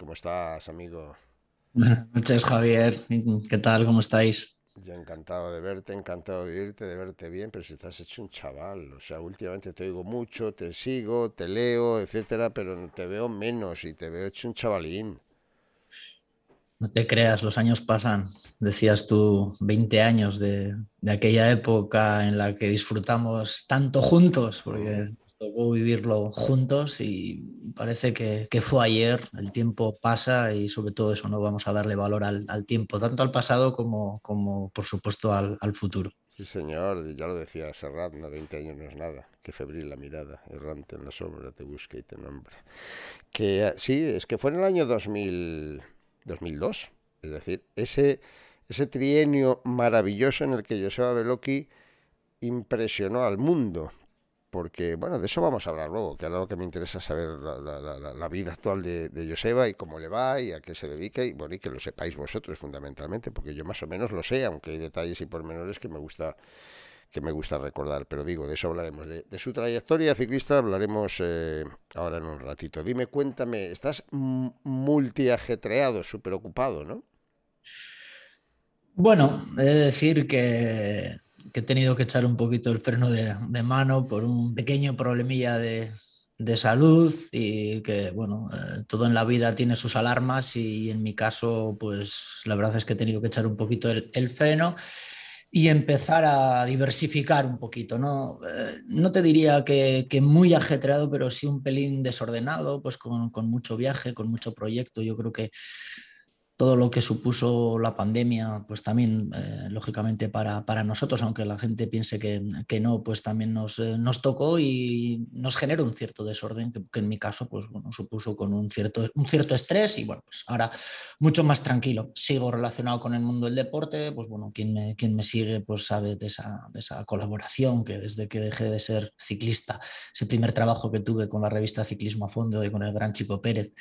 ¿Cómo estás, amigo? Buenas noches, Javier. ¿Qué tal? ¿Cómo estáis? Yo encantado de verte, encantado de irte, de verte bien, pero si estás hecho un chaval, o sea, últimamente te oigo mucho, te sigo, te leo, etcétera, pero te veo menos y te veo hecho un chavalín. No te creas, los años pasan. Decías tú 20 años de, de aquella época en la que disfrutamos tanto juntos, porque mm tocó vivirlo juntos y parece que, fue ayer, el tiempo pasa y sobre todo eso, ¿no? Vamos a darle valor al, tiempo, tanto al pasado como, por supuesto al, futuro. Sí, señor, ya lo decía Serrat, 20 años no es nada, que febril la mirada, errante en la sombra te busca y te nombra. Que eh, sí, es que fue en el año 2002, es decir, ese, ese trienio maravilloso en el que Joseba Beloki impresionó al mundo porque, bueno, de eso vamos a hablar luego, que ahora lo que me interesa saber la, la, vida actual de, Yoseba Joseba y cómo le va y a qué se dedica, y bueno, y que lo sepáis vosotros fundamentalmente, porque yo más o menos lo sé, aunque hay detalles y pormenores que me gusta que me gusta recordar, pero digo, de eso hablaremos, de, su trayectoria ciclista hablaremos eh, ahora en un ratito. Dime, cuéntame, estás multiajetreado, súper ocupado, ¿no? Bueno, he de decir que que he tenido que echar un poquito el freno de, mano por un pequeño problemilla de, salud y que, bueno, eh, todo en la vida tiene sus alarmas y en mi caso, pues la verdad es que he tenido que echar un poquito el, freno y empezar a diversificar un poquito, ¿no? Eh, no te diría que, muy ajetreado, pero sí un pelín desordenado, pues con, con, mucho viaje, con mucho proyecto. Yo creo que todo lo que supuso la pandemia, pues también, eh, lógicamente, para, nosotros, aunque la gente piense que, no, pues también nos, eh, nos, tocó y nos generó un cierto desorden, que, en mi caso, pues bueno, supuso con un cierto, un cierto estrés y bueno, pues ahora mucho más tranquilo. Sigo relacionado con el mundo del deporte, pues bueno, quien me, me sigue, pues sabe de esa, de esa colaboración que desde que dejé de ser ciclista, ese primer trabajo que tuve con la revista Ciclismo a Fondo y con el gran Chico Pérez,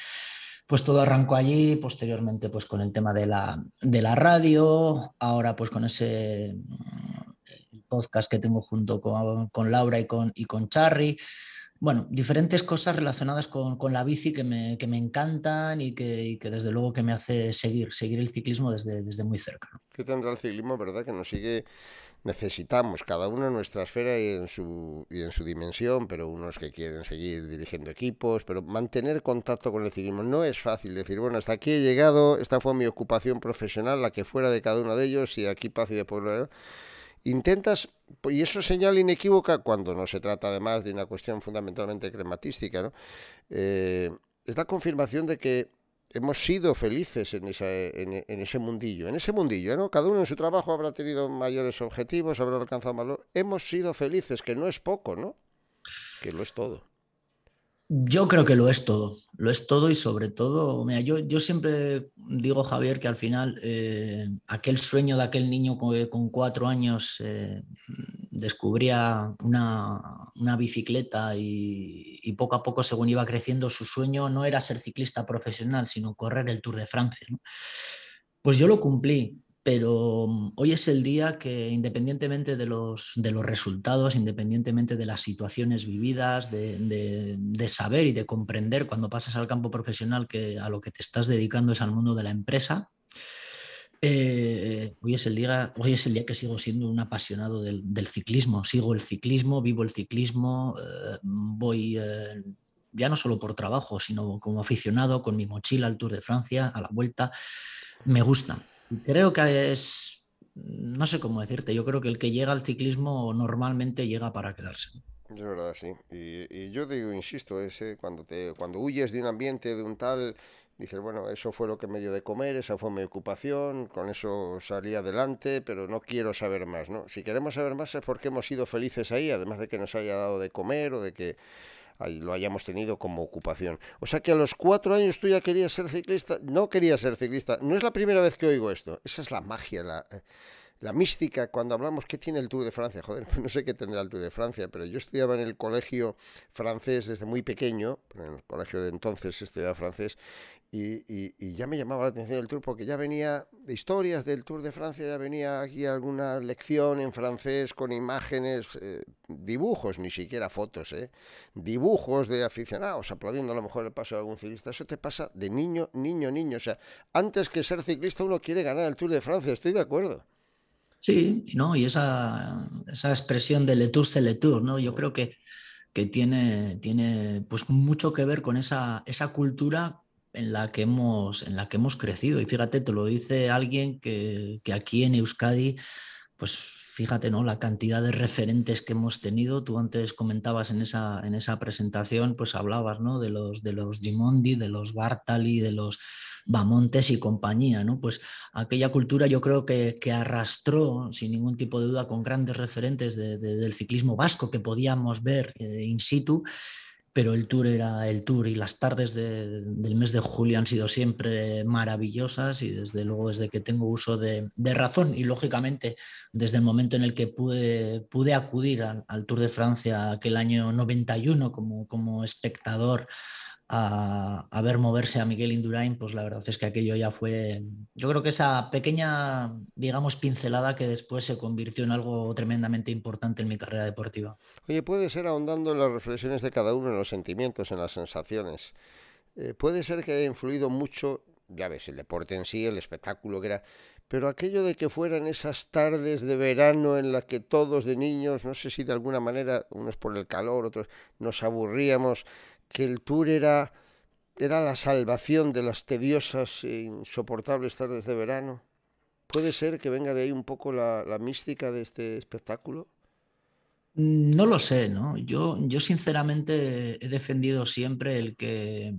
pues todo arrancó allí, posteriormente pues con el tema de la, de la radio, ahora pues con ese podcast que tengo junto con, Laura y con, y con Charry. Bueno, diferentes cosas relacionadas con, la bici que me, que me encantan y que, que, desde luego que me hace seguir, seguir el ciclismo desde, desde muy cerca. ¿Qué tendrá el ciclismo, verdad? Que nos sigue necesitamos cada uno en nuestra esfera y en su, y en su dimensión, pero unos que quieren seguir dirigiendo equipos, pero mantener contacto con el ciclismo no es fácil decir, bueno, hasta aquí he llegado, esta fue mi ocupación profesional, la que fuera de cada uno de ellos, y aquí paz y de pueblo. Intentas, y eso señala inequívoca cuando no se trata además de una cuestión fundamentalmente crematística, ¿no? Eh, es la confirmación de que hemos sido felices en, ese mundillo, en ese mundillo, ¿no? Cada uno en su trabajo habrá tenido mayores objetivos, habrá alcanzado más... Hemos sido felices, que no es poco, ¿no? Que lo es todo. Yo creo que lo es todo, lo es todo y sobre todo, mira, yo, yo siempre digo, Javier, que al final eh, aquel sueño de aquel niño con, con cuatro años eh, descubría una, bicicleta y, poco a poco, según iba creciendo, su sueño no era ser ciclista profesional, sino correr el Tour de Francia. Pues yo lo cumplí, pero mm, hoy es el día que independientemente de los, resultados, independientemente de las situaciones vividas, de, saber y de comprender cuando pasas al campo profesional que a lo que te estás dedicando es al mundo de la empresa, eh, hoy, es el día, hoy es el día que sigo siendo un apasionado del, ciclismo, sigo el ciclismo, vivo el ciclismo, eh, voy... Eh, ya no solo por trabajo, sino como aficionado, con mi mochila al Tour de Francia, a la vuelta, me gusta Creo que es, no sé cómo decirte, yo creo que el que llega al ciclismo normalmente llega para quedarse. Es verdad, sí. Y, y yo digo, insisto, ese, cuando, te, cuando huyes de un ambiente, de un tal, dices, bueno, eso fue lo que me dio de comer, esa fue mi ocupación, con eso salí adelante, pero no quiero saber más, ¿no? Si queremos saber más es porque hemos sido felices ahí, además de que nos haya dado de comer o de que lo hayamos tenido como ocupación. O sea que a los cuatro años tú ya querías ser ciclista, no querías ser ciclista. No es la primera vez que oigo esto. Esa es la magia, la, eh, mística. Cuando hablamos, ¿qué tiene el Tour de Francia? Joder, no sé qué tendrá el Tour de Francia, pero yo estudiaba en el colegio francés desde muy pequeño, en el colegio de entonces estudiaba francés, y, ya me llamaba la atención el tour porque ya venía de historias del Tour de Francia, ya venía aquí alguna lección en francés con imágenes, eh, dibujos, ni siquiera fotos, eh, dibujos de aficionados aplaudiendo a lo mejor el paso de algún ciclista. Eso te pasa de niño, niño, niño. O sea, antes que ser ciclista uno quiere ganar el Tour de Francia, estoy de acuerdo. Sí, no, y esa, expresión de Le Tour, c'est Le Tour, ¿no? yo creo que, que tiene, tiene pues mucho que ver con esa, esa cultura en la que hemos, en la que hemos crecido. Y fíjate, te lo dice alguien que, aquí en Euskadi, pues fíjate, ¿no? La cantidad de referentes que hemos tenido. Tú antes comentabas en esa, en esa presentación, pues hablabas, ¿no? De los, de los Gimondi, de los Bartali, de los Bamontes y compañía, ¿no? Pues aquella cultura yo creo que, que arrastró, sin ningún tipo de duda, con grandes referentes del ciclismo vasco que podíamos ver eh, in situ pero el tour era el tour y las tardes del mes de julio han sido siempre maravillosas y desde luego desde que tengo uso de, razón y lógicamente desde el momento en el que pude, pude acudir al, Tour de Francia aquel año 91 como, como espectador a, ver moverse a Miguel Indurain, pues la verdad es que aquello ya fue, yo creo que esa pequeña, digamos, pincelada que después se convirtió en algo tremendamente importante en mi carrera deportiva. Oye, puede ser ahondando en las reflexiones de cada uno, en los sentimientos, en las sensaciones. Eh, puede ser que haya influido mucho, ya ves, el deporte en sí, el espectáculo que era, pero aquello de que fueran esas tardes de verano en las que todos de niños, no sé si de alguna manera, unos por el calor, otros nos aburríamos, que el tour era, era la salvación de las tediosas e insoportables tardes de verano. ¿Puede ser que venga de ahí un poco la, la mística de este espectáculo? Mm, no lo sé, ¿no? Yo, yo sinceramente he defendido siempre el que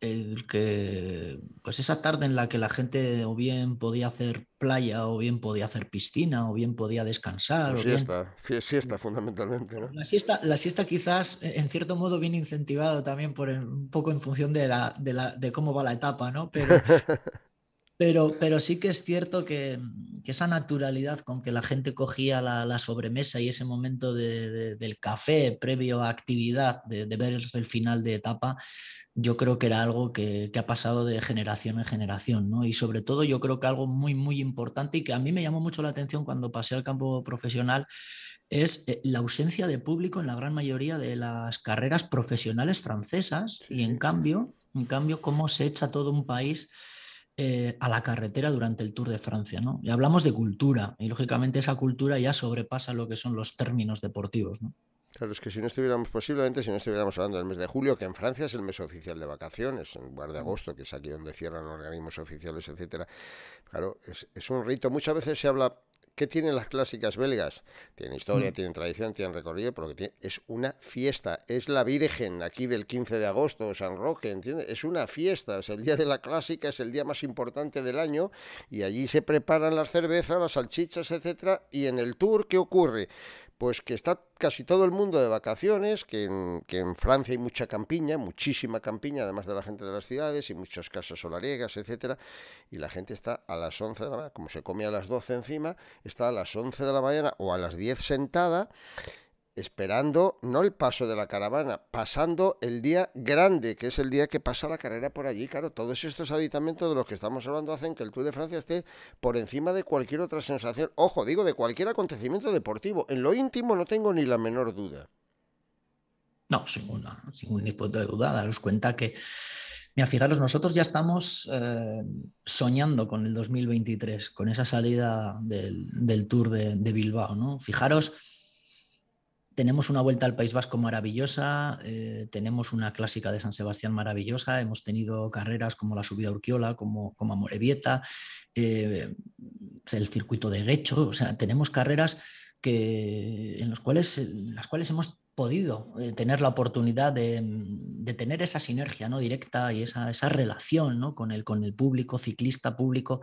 el que, pues esa tarde en la que la gente o bien podía hacer playa, o bien podía hacer piscina, o bien podía descansar. Pues o siesta, fundamentalmente. ¿no? La, siesta, la siesta quizás, e-, en cierto modo, viene incentivado también por un poco en función de, la, de, de cómo va la etapa, ¿no? Pero, Pero, sí que es cierto que, esa naturalidad con que la gente cogía la, sobremesa y ese momento de, del café previo a actividad, de, ver el final de etapa, yo creo que era algo que, ha pasado de generación en generación, Y sobre todo yo creo que algo muy, muy importante y que a mí me llamó mucho la atención cuando pasé al campo profesional es eh, la ausencia de público en la gran mayoría de las carreras profesionales francesas y en cambio, en cambio cómo se echa todo un país eh, a la carretera durante el Tour de Francia. ¿no? Y hablamos de cultura, y lógicamente esa cultura ya sobrepasa lo que son los términos deportivos. ¿no? Claro, es que si no estuviéramos, posiblemente si no estuviéramos hablando del mes de julio, que en Francia es el mes oficial de vacaciones, en lugar de mm. agosto, que es aquí donde cierran organismos oficiales, etcétera. Claro, es un rito. Muchas veces se habla ¿Qué tienen las clásicas belgas? Tienen historia, mm. tienen tradición, tienen recorrido, pero es una fiesta. Es la Virgen aquí del 15 de agosto, San Roque, ¿entiendes? Es una fiesta. Es el día de la clásica, es el día más importante del año y allí se preparan las cervezas, las salchichas, etcétera. Y en el tour, ¿qué ocurre? pues que está casi todo el mundo de vacaciones, que en, Francia hay mucha campiña, muchísima campiña, además de la gente de las ciudades y muchas casas solariegas, etcétera, y la gente está a las 11 de la mañana, como se come a las 12 encima, está a las 11 de la mañana o a las 10 sentada esperando no el paso de la caravana, pasando el día grande, que es el día que pasa la carrera por allí. Claro, todos estos aditamentos de los que estamos hablando hacen que el Tour de Francia esté por encima de cualquier otra sensación. Ojo, digo, de cualquier acontecimiento deportivo. En lo íntimo no tengo ni la menor duda. No, sin, ningún tipo de duda. Daros cuenta que, mira, fijaros, nosotros ya estamos eh, soñando con el 2023, con esa salida del, Tour de, de Bilbao, ¿no? Fijaros tenemos una vuelta al País Vasco maravillosa, eh, tenemos una clásica de San Sebastián maravillosa, hemos tenido carreras como la subida a Urquiola, como, como Amorebieta, eh, el circuito de Guecho, o sea, tenemos carreras que, en los cuales, las cuales hemos podido eh, tener la oportunidad de, tener esa sinergia ¿no? directa y esa, relación con, el, con el público, ciclista público.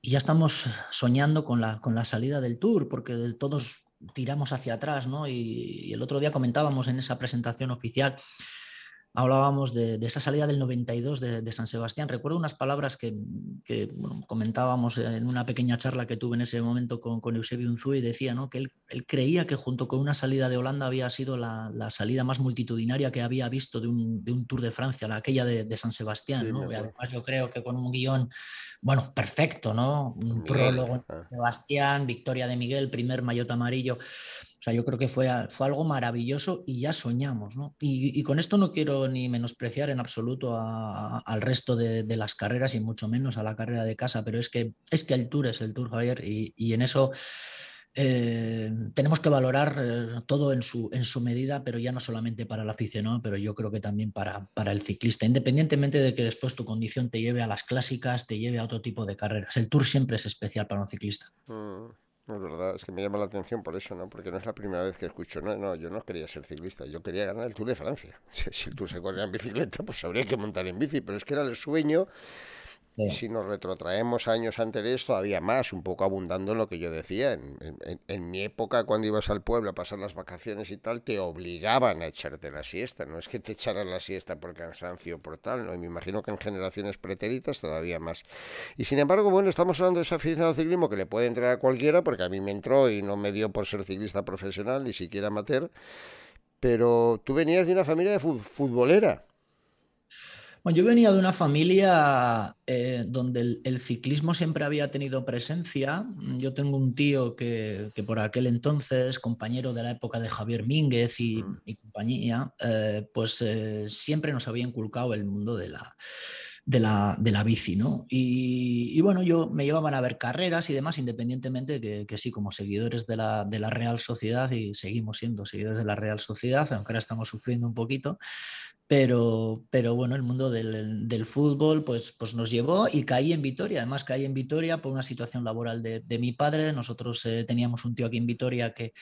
Y ya estamos soñando con la, con la salida del tour, porque todos tiramos hacia atrás, ¿no? Y, y, el otro día comentábamos en esa presentación oficial hablábamos de, esa salida del 92 de, San Sebastián. Recuerdo unas palabras que, mm, comentábamos en una pequeña charla que tuve en ese momento con, Eusebio Unzúe y decía ¿no? que él, creía que junto con una salida de Holanda había sido la, salida más multitudinaria que había visto de un, Tour de Francia, la aquella de, San Sebastián. además yo creo que con un guión, bueno, perfecto, ¿no? Un prólogo ah. Sebastián, victoria de Miguel, primer maillot amarillo sea, yo creo que fue, fue algo maravilloso y ya soñamos, ¿no? Y, con esto no quiero ni menospreciar en absoluto al resto de, las carreras y mucho menos a la carrera de casa, pero es que, es que el Tour es el Tour, Javier, y, en eso... Eh, tenemos que valorar eh, todo en su, en su medida, pero ya no solamente para el aficionado, pero yo creo que también para, para el ciclista, independientemente de que después tu condición te lleve a las clásicas, te lleve a otro tipo de carreras. El tour siempre es especial para un ciclista. Mm es verdad, es que me llama la atención por eso, ¿no? Porque no es la primera vez que escucho, no, no, yo no quería ser ciclista, yo quería ganar el Tour de Francia. Si, si el se corría en bicicleta, pues habría que montar en bici, pero es que era el sueño y Si nos retrotraemos años antes todavía más, un poco abundando en lo que yo decía. En, mi época, cuando ibas al pueblo a pasar las vacaciones y tal, te obligaban a echarte la siesta. No es que te echaran la siesta por cansancio o por tal, ¿no? Y me imagino que en generaciones pretéritas todavía más. Y sin embargo, bueno, estamos hablando de esa afición al ciclismo que le puede entrar a cualquiera, porque a mí me entró y no me dio por ser ciclista profesional, ni siquiera amateur. Pero tú venías de una familia de futbolera yo venía de una familia eh, donde el, ciclismo siempre había tenido presencia. Yo tengo un tío que, por aquel entonces, compañero de la época de Javier Mínguez y, mm. compañía, eh, pues eh, siempre nos había inculcado el mundo de la, de la, bici, ¿no? Y, bueno, yo me llevaban a ver carreras y demás, independientemente de que, sí, como seguidores de la, de la Real Sociedad, y seguimos siendo seguidores de la Real Sociedad, aunque ahora estamos sufriendo un poquito, pero, pero, bueno, el mundo del, del fútbol pues, pues, nos llevó y caí en Vitoria. Además, caí en Vitoria por una situación laboral de, de mi padre. Nosotros eh, teníamos un tío aquí en Vitoria que,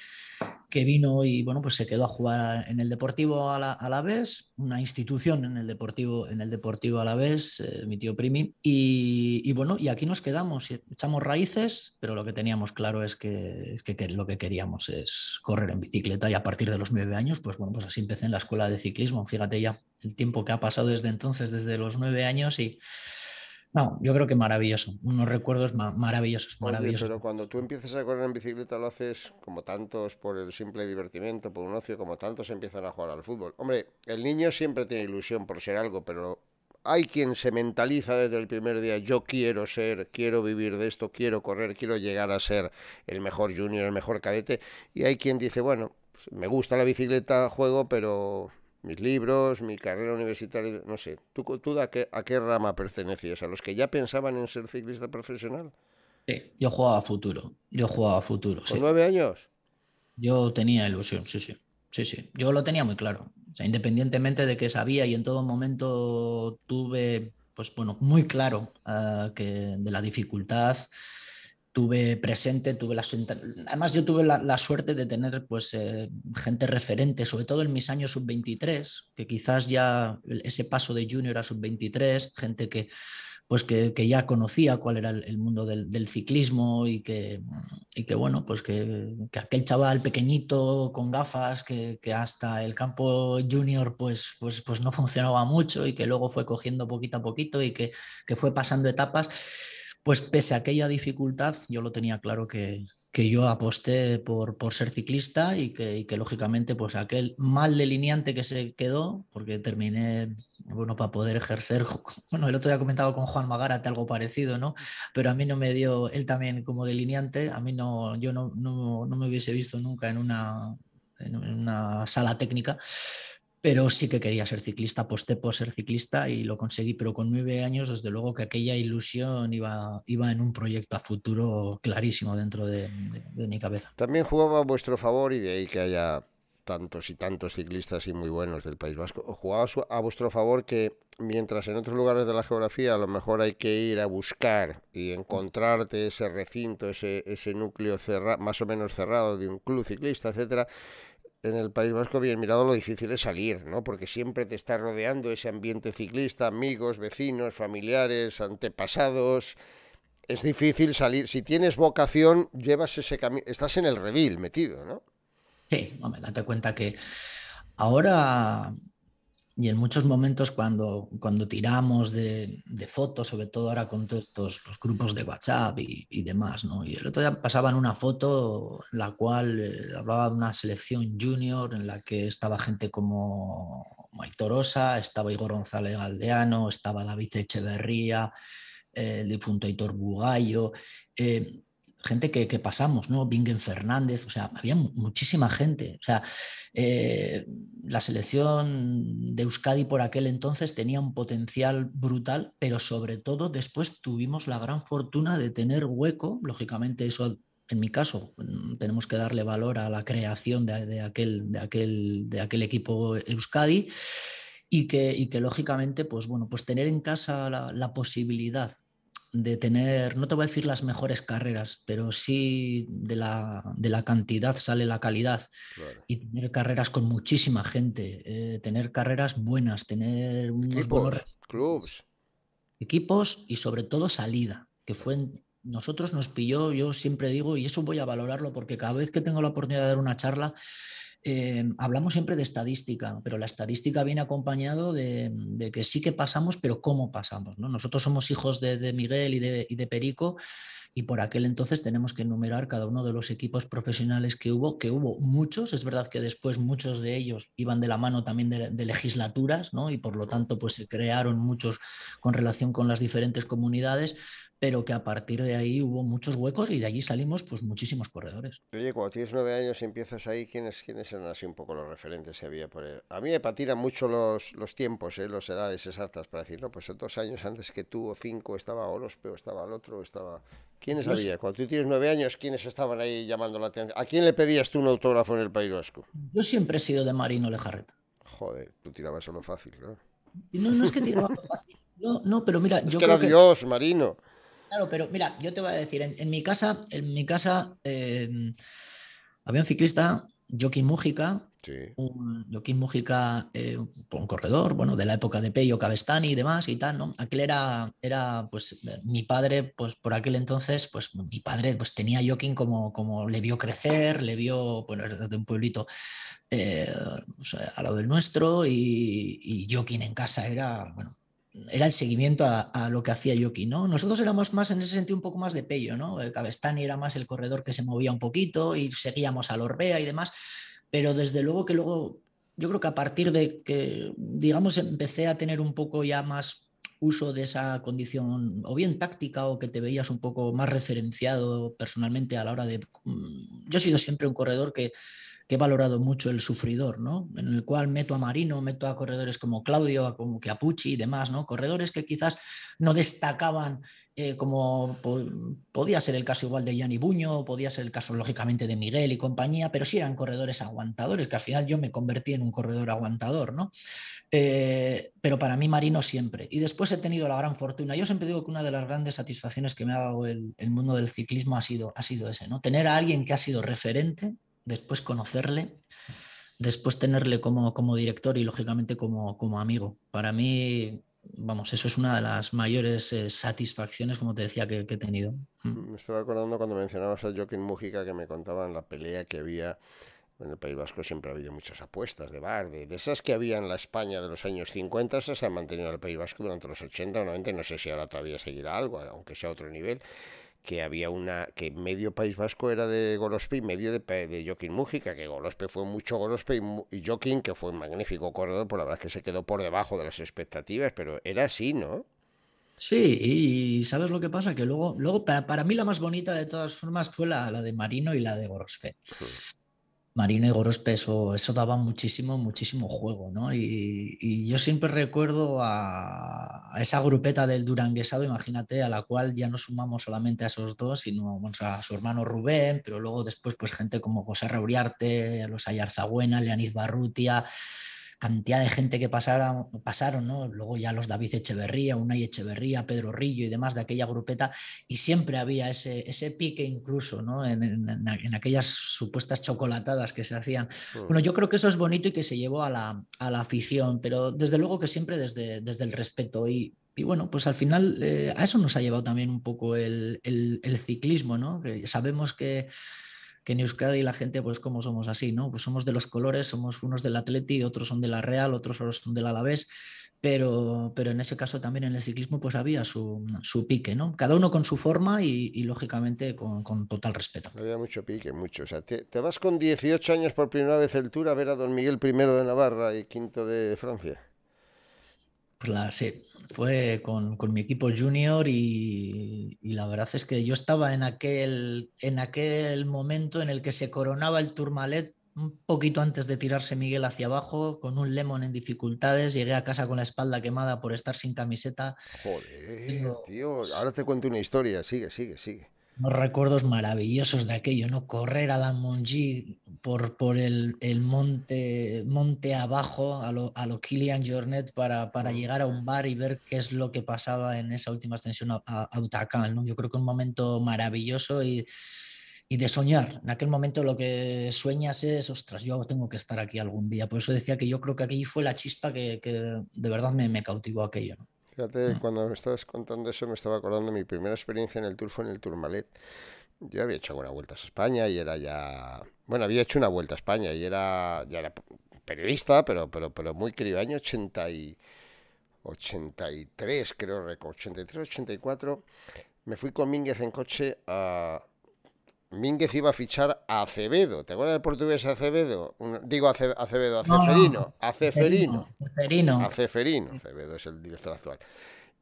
que vino y bueno, pues se quedó a jugar en el Deportivo a la, vez, una institución en el Deportivo, en el Deportivo a la vez, eh, mi tío Primi, y, bueno, y aquí nos quedamos, echamos raíces, pero lo que teníamos claro es que, que, lo que queríamos es correr en bicicleta y a partir de los nueve años, pues bueno, pues así empecé en la escuela de ciclismo, fíjate ya el tiempo que ha pasado desde entonces, desde los nueve años y no, yo creo que maravilloso, unos recuerdos maravillosos, maravillosos. pero cuando tú empiezas a correr en bicicleta lo haces como tantos por el simple divertimiento, por un ocio, como tantos empiezan a jugar al fútbol. Hombre, el niño siempre tiene ilusión por ser algo, pero hay quien se mentaliza desde el primer día, yo quiero ser, quiero vivir de esto, quiero correr, quiero llegar a ser el mejor junior, el mejor cadete, y hay quien dice, bueno, pues me gusta la bicicleta, juego, pero mis libros, mi carrera universitaria, no sé. ¿Tú, tú a, qué, a qué rama pertenecías? ¿A los que ya pensaban en ser ciclista profesional? Sí, yo jugaba a futuro. Yo jugaba a futuro. ¿Con nueve años? Yo tenía ilusión, sí, sí. Sí, sí. Yo lo tenía muy claro. O sea, independientemente de que sabía y en todo momento tuve, pues bueno, muy claro ah, que de la dificultad tuve presente, tuve además yo tuve la, suerte de tener pues eh, gente referente, sobre todo en mis años sub-23, que quizás ya ese paso de junior a sub-23, gente que pues que, que, ya conocía cuál era el, mundo del, del, ciclismo y que, y que bueno, pues que, que, aquel chaval pequeñito con gafas que, que, hasta el campo junior pues, pues, pues no funcionaba mucho y que luego fue cogiendo poquito a poquito y que, que fue pasando etapas pues pese a aquella dificultad, yo lo tenía claro que, yo aposté por, por ser ciclista y que, que, lógicamente pues aquel mal delineante que se quedó, porque terminé, bueno, para poder ejercer, bueno, el otro día comentado con Juan Magárate algo parecido, ¿no? Pero a mí no me dio, él también como delineante, a mí no, yo no, me hubiese visto nunca en una, en una sala técnica, pero sí que quería ser ciclista, aposté por ser ciclista y lo conseguí, pero con nueve años, desde luego que aquella ilusión iba, iba en un proyecto a futuro clarísimo dentro de, mi cabeza. También jugaba a vuestro favor y de ahí que haya tantos y tantos ciclistas y muy buenos del País Vasco. Jugaba a vuestro favor que mientras en otros lugares de la geografía a lo mejor hay que ir a buscar y encontrarte ese recinto, ese, ese núcleo más o menos cerrado de un club ciclista, etcétera, en el País Vasco bien mirado lo difícil es salir, ¿no? Porque siempre te está rodeando ese ambiente ciclista, amigos, vecinos, familiares, antepasados. Es difícil salir. Si tienes vocación, llevas ese camino. Estás en el revil metido, ¿no? Sí, hombre, date cuenta que ahora y en muchos momentos cuando, cuando tiramos de, fotos, sobre todo ahora con todos estos los grupos de WhatsApp y, demás, Y el otro día pasaban una foto en la cual eh, hablaba de una selección junior en la que estaba gente como Osa, estaba Igor González Galdeano, estaba David Echeverría, eh, el difunto Aitor Bugallo. Eh, gente que, pasamos, ¿no? Bingen Fernández, o sea, había muchísima gente. O sea, eh, la selección de Euskadi por aquel entonces tenía un potencial brutal, pero sobre todo después tuvimos la gran fortuna de tener hueco, lógicamente eso en mi caso, mm, tenemos que darle valor a la creación de, aquel, de, aquel, de aquel, equipo Euskadi y que, que, lógicamente, pues bueno, pues tener en casa la posibilidad de tener, no te voy a decir las mejores carreras, pero sí de la, de la cantidad sale la calidad. Y tener carreras con muchísima gente, eh, tener carreras buenas, tener equipos, clubs. equipos y sobre todo salida, que fue nosotros nos pilló, yo siempre digo, y eso voy a valorarlo porque cada vez que tengo la oportunidad de dar una charla, eh, hablamos siempre de estadística, pero la estadística viene acompañado de, que sí que pasamos, pero cómo pasamos. Nosotros somos hijos de, Miguel y de, y de, Perico y por aquel entonces tenemos que enumerar cada uno de los equipos profesionales que hubo, que hubo muchos, es verdad que después muchos de ellos iban de la mano también de, legislaturas ¿no? y por lo tanto pues se crearon muchos con relación con las diferentes comunidades, pero que a partir de ahí hubo muchos huecos y de allí salimos pues muchísimos corredores. Oye, cuando tienes nueve años y empiezas ahí, ¿quiénes, quiénes eran así un poco los referentes que había? Por A mí me patiran mucho los, los tiempos, ¿eh? las edades exactas para decir, no, pues dos años antes que tú o cinco estaba Orozpe pero estaba el otro, estaba... ¿Quiénes pues había? Cuando tú tienes nueve años, ¿quiénes estaban ahí llamando la atención? ¿A quién le pedías tú un autógrafo en el País Vasco? Yo siempre he sido de Marino Lejarreta. Joder, tú tirabas a lo fácil, ¿no? No, no es que tiraba lo fácil. No, no, pero mira, es yo que creo era Dios, Marino. Claro, pero mira, yo te voy a decir, en, mi casa, en mi casa em, había un ciclista, Joaquín Mújica, un, Joaquín Mújica, eh, un corredor, bueno, de la época de Peyo Cabestani y demás y tal, ¿no? Aquel era, pues, eh, mi padre, pues, por aquel entonces, pues, mi padre, pues, tenía a Joaquín como, como le vio crecer, le vio, bueno, desde un pueblito eh, pues, al lado del nuestro y, y Joaquín en casa era, bueno, era el seguimiento a, lo que hacía Yoki, ¿no? Nosotros éramos más en ese sentido un poco más de pello, ¿no? El Cabestani era más el corredor que se movía un poquito y seguíamos a Lorbea y demás, pero desde luego que luego, yo creo que a partir de que, digamos, empecé a tener un poco ya más uso de esa condición o bien táctica o que te veías un poco más referenciado personalmente a la hora de... Mm, yo he sido siempre un corredor que que he valorado mucho el sufridor, ¿no? En el cual meto a Marino, meto a corredores como Claudio, como Chiapucci y demás, ¿no? Corredores que quizás no destacaban eh, como podía ser el caso igual de Gianni Buño, podía ser el caso lógicamente de Miguel y compañía, pero sí eran corredores aguantadores, que al final yo me convertí en un corredor aguantador, ¿no? Eh, pero para mí Marino siempre. Y después he tenido la gran fortuna. Yo siempre digo que una de las grandes satisfacciones que me ha dado el, mundo del ciclismo ha sido, ha sido ese, ¿no? Tener a alguien que ha sido referente después conocerle, después tenerle como, como director y lógicamente como, como amigo. Para mí, vamos, eso es una de las mayores eh, satisfacciones, como te decía, que, he tenido. Mm. Me estoy acordando cuando mencionabas a Joaquín Mújica que me contaban la pelea que había. En el País Vasco siempre ha habido muchas apuestas de bar, de, esas que había en la España de los años 50, esas se han mantenido en el País Vasco durante los 80 90, no sé si ahora todavía seguirá algo, aunque sea a otro nivel que había una que medio País Vasco era de Gorospe y medio de, de Joaquín Mújica, que Gorospe fue mucho Gorospe y, Joaquín, que fue un magnífico corredor, por pues la verdad es que se quedó por debajo de las expectativas, pero era así, ¿no? Sí, y sabes lo que pasa, que luego, luego para, mí la más bonita de todas formas fue la, la de Marino y la de Gorospe. Hmm. Marino y Gorospe, eso daba muchísimo, muchísimo juego, ¿no? Y, yo siempre recuerdo a, esa grupeta del Duranguesado, imagínate, a la cual ya no sumamos solamente a esos dos, sino a su hermano Rubén, pero luego después pues gente como José Reuriarte, los Ayarzagüena, Leonid Barrutia, cantidad de gente que pasaron, ¿no? Luego ya los David Echeverría, Unai Echeverría, Pedro Rillo y demás de aquella grupeta, y siempre había ese, ese pique incluso, ¿no? En, aquellas supuestas chocolatadas que se hacían. Bueno, mm. yo creo que eso es bonito y que se llevó a la, a la afición, pero desde luego que siempre desde, desde el respeto. Y, y bueno, pues al final eh, a eso nos ha llevado también un poco el, ciclismo, ¿no? Que sabemos que que en Euskadi la gente, pues como somos así, ¿no? Pues somos de los colores, somos unos del Atleti, otros son de la Real, otros son del Alavés, pero, pero en ese caso también en el ciclismo pues había su, pique, ¿no? Cada uno con su forma y, lógicamente con, total respeto. Había mucho pique, mucho. O sea, te, vas con 18 años por primera vez el Tour a ver a don Miguel I de Navarra y quinto de Francia. Pues la, sí, fue con, mi equipo junior y, la verdad es que yo estaba en aquel, en aquel momento en el que se coronaba el Tourmalet un poquito antes de tirarse Miguel hacia abajo, con un Lemon en dificultades, llegué a casa con la espalda quemada por estar sin camiseta. Joder, tío, ahora te cuento una historia, sigue, sigue, sigue. Los recuerdos maravillosos de aquello, ¿no? Correr a la Monji por, por el, el, monte, monte abajo a lo, a lo Kilian Jornet para, para, llegar a un bar y ver qué es lo que pasaba en esa última extensión a, ¿no? Yo creo que un momento maravilloso y, y, de soñar. En aquel momento lo que sueñas es, ostras, yo tengo que estar aquí algún día. Por eso decía que yo creo que aquí fue la chispa que, que de verdad me, me cautivó aquello. Fíjate, mm. cuando me estabas contando eso me estaba acordando de mi primera experiencia en el Tour fue en el Tourmalet. Yo había hecho una vuelta a España y era ya. Bueno, había hecho una vuelta a España y era. Ya periodista, pero, pero, pero muy querido. Año 80 y 83, creo, 83, 84. Me fui con Mínguez en coche a. Mínguez iba a fichar a Acevedo. ¿Te acuerdas del portugués Acevedo? digo Acevedo, Aceferino. Aceferino. Aceferino. Acevedo es el director actual.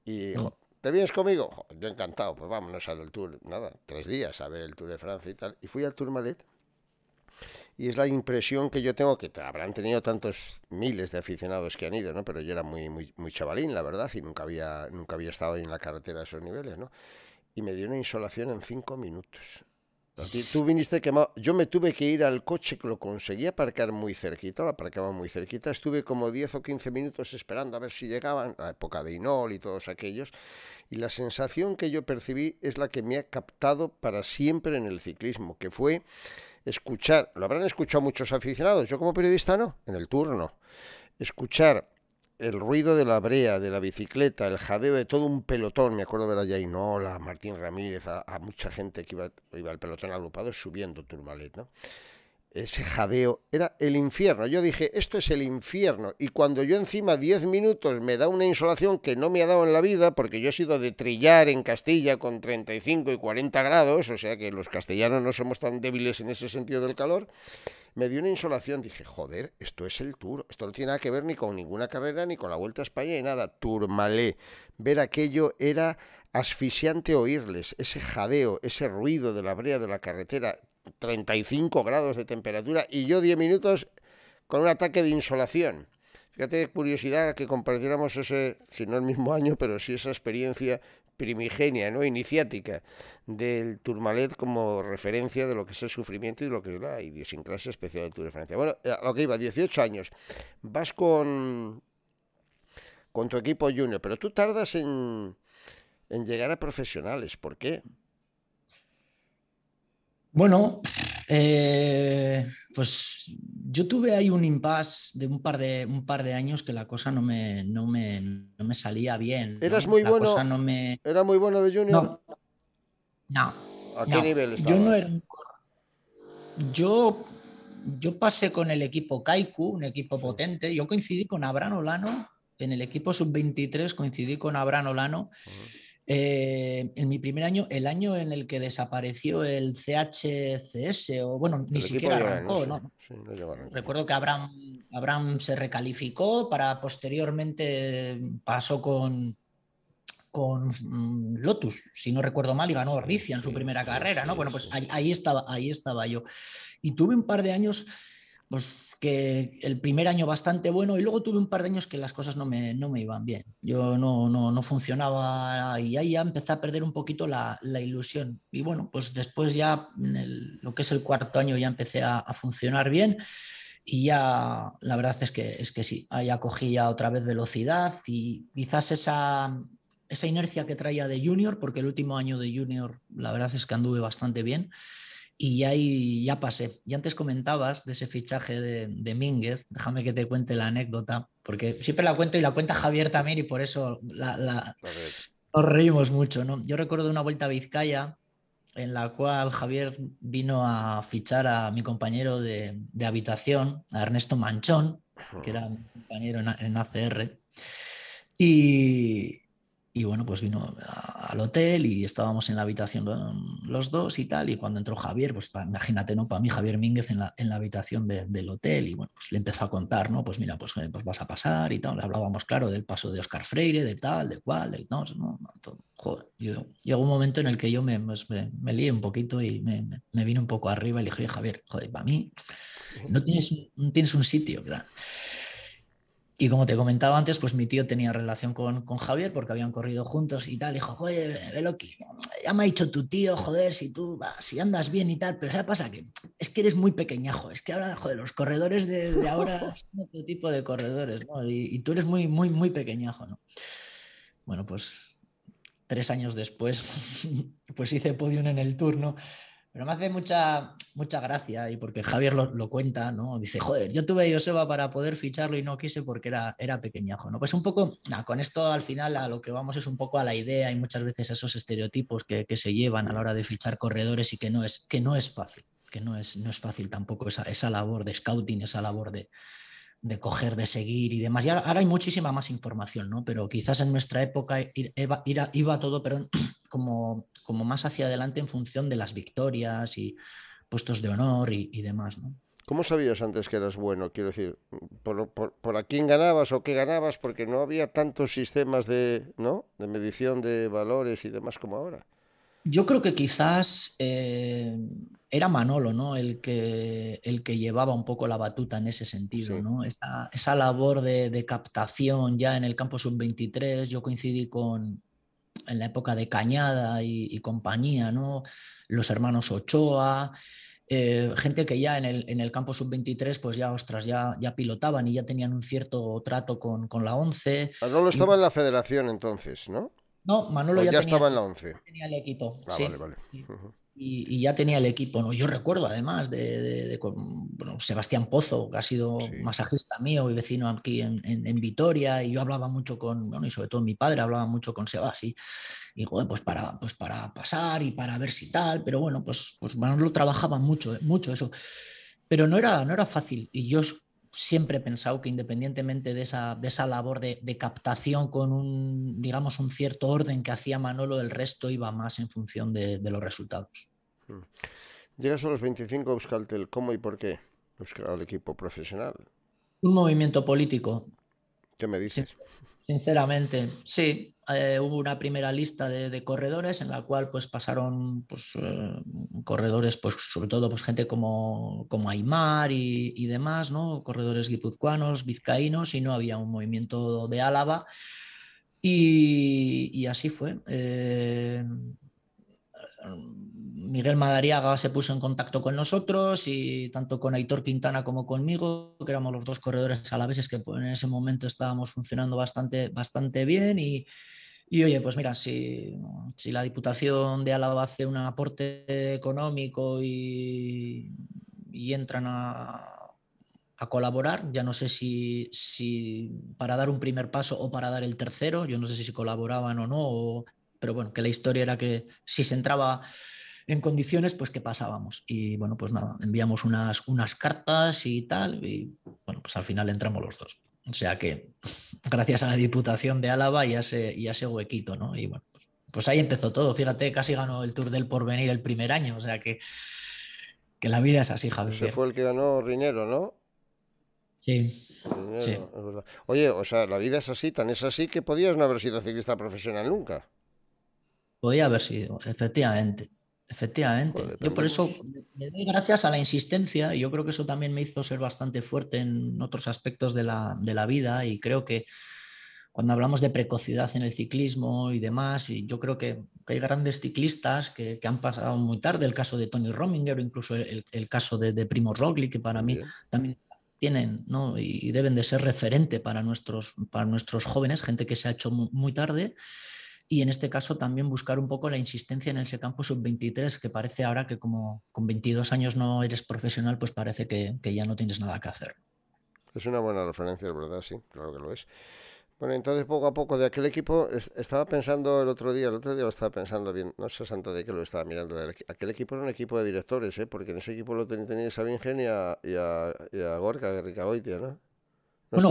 Y, ¿Te vienes conmigo? yo encantado, pues vámonos al Tour, nada, tres días a ver el Tour de Francia y tal. Y fui al Tour Malet y es la impresión que yo tengo, que habrán tenido tantos miles de aficionados que han ido, ¿no? Pero yo era muy, muy, muy chavalín, la verdad, y nunca había, nunca había estado ahí en la carretera a esos niveles, ¿no? Y me dio una insolación en cinco minutos. Tú viniste quemado. Yo me tuve que ir al coche que lo conseguí aparcar muy cerquita, la aparcaba muy cerquita. Estuve como 10 o 15 minutos esperando a ver si llegaban, la época de Inol y todos aquellos. Y la sensación que yo percibí es la que me ha captado para siempre en el ciclismo, que fue escuchar, lo habrán escuchado muchos aficionados, yo como periodista no, en el turno, escuchar el ruido de la brea, de la bicicleta, el jadeo de todo un pelotón, me acuerdo de la Yainola, Martín Ramírez, a, mucha gente que iba, iba al pelotón agrupado subiendo Turmalet, ¿no? Ese jadeo era el infierno. Yo dije, esto es el infierno. Y cuando yo encima 10 minutos me da una insolación que no me ha dado en la vida, porque yo he sido de trillar en Castilla con 35 y 40 grados, o sea que los castellanos no somos tan débiles en ese sentido del calor, me dio una insolación. Dije, joder, esto es el Tour. Esto no tiene nada que ver ni con ninguna carrera, ni con la Vuelta a España, ni nada. turmalé Ver aquello era asfixiante oírles. Ese jadeo, ese ruido de la brea de la carretera. 35 grados de temperatura y yo 10 minutos con un ataque de insolación. Fíjate qué curiosidad que compartiéramos ese, si no el mismo año, pero sí esa experiencia primigenia, ¿no? iniciática del Turmalet como referencia de lo que es el sufrimiento y lo que es la idiosincrasia especial de tu de Bueno, eh, lo que iba, 18 años. Vas con, con tu equipo junior, pero tú tardas en, en llegar a profesionales. ¿Por qué? Bueno, eh, pues yo tuve ahí un impasse de un par de, años que la cosa no me, no me, salía bien. ¿Eras muy bueno? ¿Era muy bueno de Junior? No. ¿A qué Yo Yo, pasé con el equipo Kaiku, un equipo potente. Yo coincidí con Abraham Olano en el equipo sub-23, coincidí con Abraham Olano. Eh, en mi primer año, el año en el que desapareció el CHCS, o bueno, ni siquiera arrancó, ¿no? Recuerdo que Abraham, Abraham se recalificó para posteriormente pasó con, con mm, Lotus, si no recuerdo mal, y ganó Ricia en su primera carrera, ¿no? Bueno, pues ahí, estaba, ahí estaba yo. Y tuve un par de años, pues que el primer año bastante bueno y luego tuve un par de años que las cosas no me, iban bien. Yo no, no, no funcionaba y ahí ya empecé a perder un poquito la, ilusión. Y bueno, pues después ya lo que es el cuarto año ya empecé a, funcionar bien y ya la verdad es que, es que sí, ya cogí ya otra vez velocidad y quizás esa, esa inercia que traía de junior, porque el último año de junior la verdad es que anduve bastante bien. Y ahí ya pasé. Y antes comentabas de ese fichaje de, Mínguez. Déjame que te cuente la anécdota, porque siempre la cuento y la cuenta Javier también y por eso la, nos reímos mucho. ¿no? Yo recuerdo una vuelta a Vizcaya en la cual Javier vino a fichar a mi compañero de, habitación, a Ernesto Manchón, que era mi compañero en, en ACR. Y, y bueno, pues vino al hotel y estábamos en la habitación los dos y tal. Y cuando entró Javier, pues imagínate, ¿no? Para mí, Javier Mínguez en la, en la habitación del hotel. Y bueno, pues le empezó a contar, ¿no? Pues mira, pues, eh, pues vas a pasar y tal. Le hablábamos, claro, del paso de Oscar Freire, de tal, de cual, del no, no, todo. Joder, llegó un momento en el que yo me, pues lié un poquito y me, me, vine un poco arriba y le dije, Javier, joder, para mí no tienes, no tienes un sitio, ¿verdad? Y como te comentaba antes, pues mi tío tenía relación con, Javier porque habían corrido juntos y tal. Y dijo, oye, veloqui, ya me ha dicho tu tío, joder, si tú si andas bien y tal, pero ¿sabes pasa? Que es que eres muy pequeñajo, es que ahora, joder, los corredores de, ahora son otro tipo de corredores, ¿no? Y, tú eres muy, muy, muy pequeñajo, ¿no? Bueno, pues tres años después, pues hice podium en el turno pero me hace mucha, gracia y porque Javier lo, cuenta, ¿no? Dice, joder, yo tuve a Joseba para poder ficharlo y no quise porque era, era pequeñajo, ¿no? Pues un poco, nada, con esto al final a lo que vamos es un poco a la idea y muchas veces esos estereotipos que, que, se llevan a la hora de fichar corredores y que no es, que no es fácil, que no es, no es fácil tampoco esa, esa labor de scouting, esa labor de, de coger, de seguir y demás. Y ahora hay muchísima más información, ¿no? Pero quizás en nuestra época iba, todo pero como, como más hacia adelante en función de las victorias y puestos de honor y, demás, ¿no? ¿Cómo sabías antes que eras bueno? Quiero decir, por, por, por, a quién ganabas o qué ganabas? Porque no había tantos sistemas de, ¿no? de medición de valores y demás como ahora. Yo creo que quizás eh, era Manolo, ¿no? El que, el que llevaba un poco la batuta en ese sentido, ¿no? Esa, labor de, captación ya en el campo sub-23, yo coincidí con en la época de Cañada y, compañía, ¿no? Los hermanos Ochoa, eh, gente que ya en el, campo sub-23, pues ya, ostras, ya, ya pilotaban y ya tenían un cierto trato con, la 11. Manolo estaba en la federación entonces, ¿no? No, Manolo pues ya, tenía, estaba en la 11. Tenía el equipo. Ah, y, ya tenía el equipo. ¿no? Yo recuerdo además de, Sebastián Pozo, que ha sido masajista mío y vecino aquí en, Vitoria, y yo hablaba mucho con, bueno, y sobre todo mi padre hablaba mucho con Sebastián y, y pues para, pues para pasar y para ver si tal, pero bueno, pues, pues Manolo trabajaba mucho, mucho eso. Pero no era, no era fácil. Y yo siempre he pensado que independientemente de esa, de esa labor de, captación con un, digamos, un cierto orden que hacía Manolo, el resto iba más en función de, los resultados. Hmm. Llegas a los 25 el ¿cómo y por qué? Buscar al equipo profesional. Un movimiento político. ¿Qué me dices? Sinceramente, sí. Eh, hubo una primera lista de, corredores en la cual pues pasaron pues, eh, corredores, pues sobre todo pues, gente como, como Aymar y, demás, ¿no? Corredores guipuzcoanos, vizcaínos, y no había un movimiento de Álava. Y, así fue. Eh, Miguel Madariaga se puso en contacto con nosotros y tanto con Aitor Quintana como conmigo, que éramos los dos corredores a la vez, es que pues, en ese momento estábamos funcionando bastante, bastante bien y, oye, pues mira, si, si la Diputación de Álava hace un aporte económico y, entran a, colaborar, ya no sé si, si, para dar un primer paso o para dar el tercero, yo no sé si colaboraban o no, pero bueno, que la historia era que si se entraba en condiciones, pues que pasábamos. Y bueno, pues nada, enviamos unas, unas cartas y tal, y bueno, pues al final entramos los dos. O sea que gracias a la Diputación de Álava y a ese, y a ese huequito, ¿no? Y bueno, pues, pues, ahí empezó todo. Fíjate, casi ganó el Tour del Porvenir el primer año, o sea que, que la vida es así, Javier. Se fue el que ganó Rinero, ¿no? Sí. sí. Oye, o sea, la vida es así, tan es así que podías no haber sido ciclista profesional nunca. Podía haber sido, efectivamente. Efectivamente. yo por eso le doy gracias a la insistencia y yo creo que eso también me hizo ser bastante fuerte en otros aspectos de la, vida y creo que cuando hablamos de precocidad en el ciclismo y demás, y yo creo que, hay grandes ciclistas que, han pasado muy tarde, el caso de Tony Rominger o incluso el, caso de, de Primo Roglic, que para mí también tienen ¿no? y deben de ser referente para nuestros, para nuestros jóvenes, gente que se ha hecho muy tarde y en este caso también buscar un poco la insistencia en ese campo sub-23, que parece ahora que como con 22 años no eres profesional, pues parece que, ya no tienes nada que hacer. Es una buena referencia, de verdad, sí, claro que lo es. Bueno, entonces poco a poco de aquel equipo, estaba pensando el otro día, el otro día lo estaba pensando bien, no sé santo de qué lo estaba mirando, aquel equipo era un equipo de directores, ¿eh? porque en ese equipo lo tenía tenía a Vingen y a, y a, y a ¿no? bueno,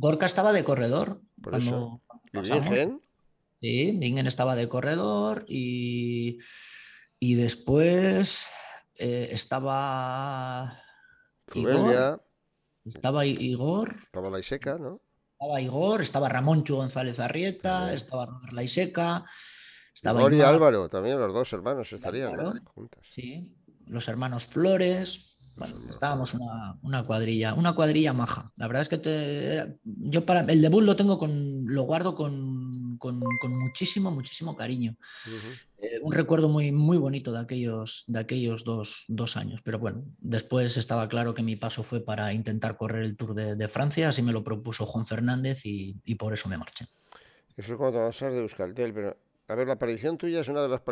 Gorka, estaba de corredor. Por eso. ¿Y Sí, Mingen estaba de corredor y, y después eh, estaba Igor, estaba Igor. Estaba la Iseca, ¿no? Estaba Igor, estaba Ramoncho González Arrieta, estaba Robert Laiseca, estaba Igor y Álvaro, también los dos hermanos estarían Sí, los hermanos Flores. Bueno, estábamos una, cuadrilla, una cuadrilla maja. La verdad es que yo para el debut lo tengo con, lo guardo con con, muchísimo, muchísimo cariño. Eh, un recuerdo muy, muy bonito de aquellos, de aquellos dos, dos, años. Pero bueno, después estaba claro que mi paso fue para intentar correr el Tour de, Francia, así me lo propuso Juan Fernández y, por eso me marché. Eso es cuando de pero a ver, la aparición tuya es una de las...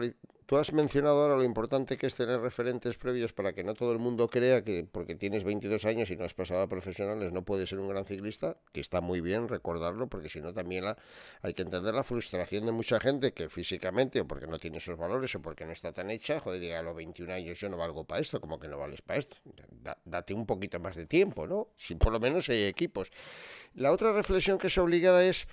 Tú has mencionado ahora lo importante que es tener referentes previos para que no todo el mundo crea que porque tienes 22 años y no has pasado a profesionales no puedes ser un gran ciclista, que está muy bien recordarlo, porque si no también hay que entender la frustración de mucha gente que físicamente, o porque no tiene esos valores, o porque no está tan hecha, joder, diga, a los 21 años yo no valgo para esto, como que no vales para esto. date un poquito más de tiempo, ¿no? Si por lo menos hay equipos. La otra reflexión que es obligada es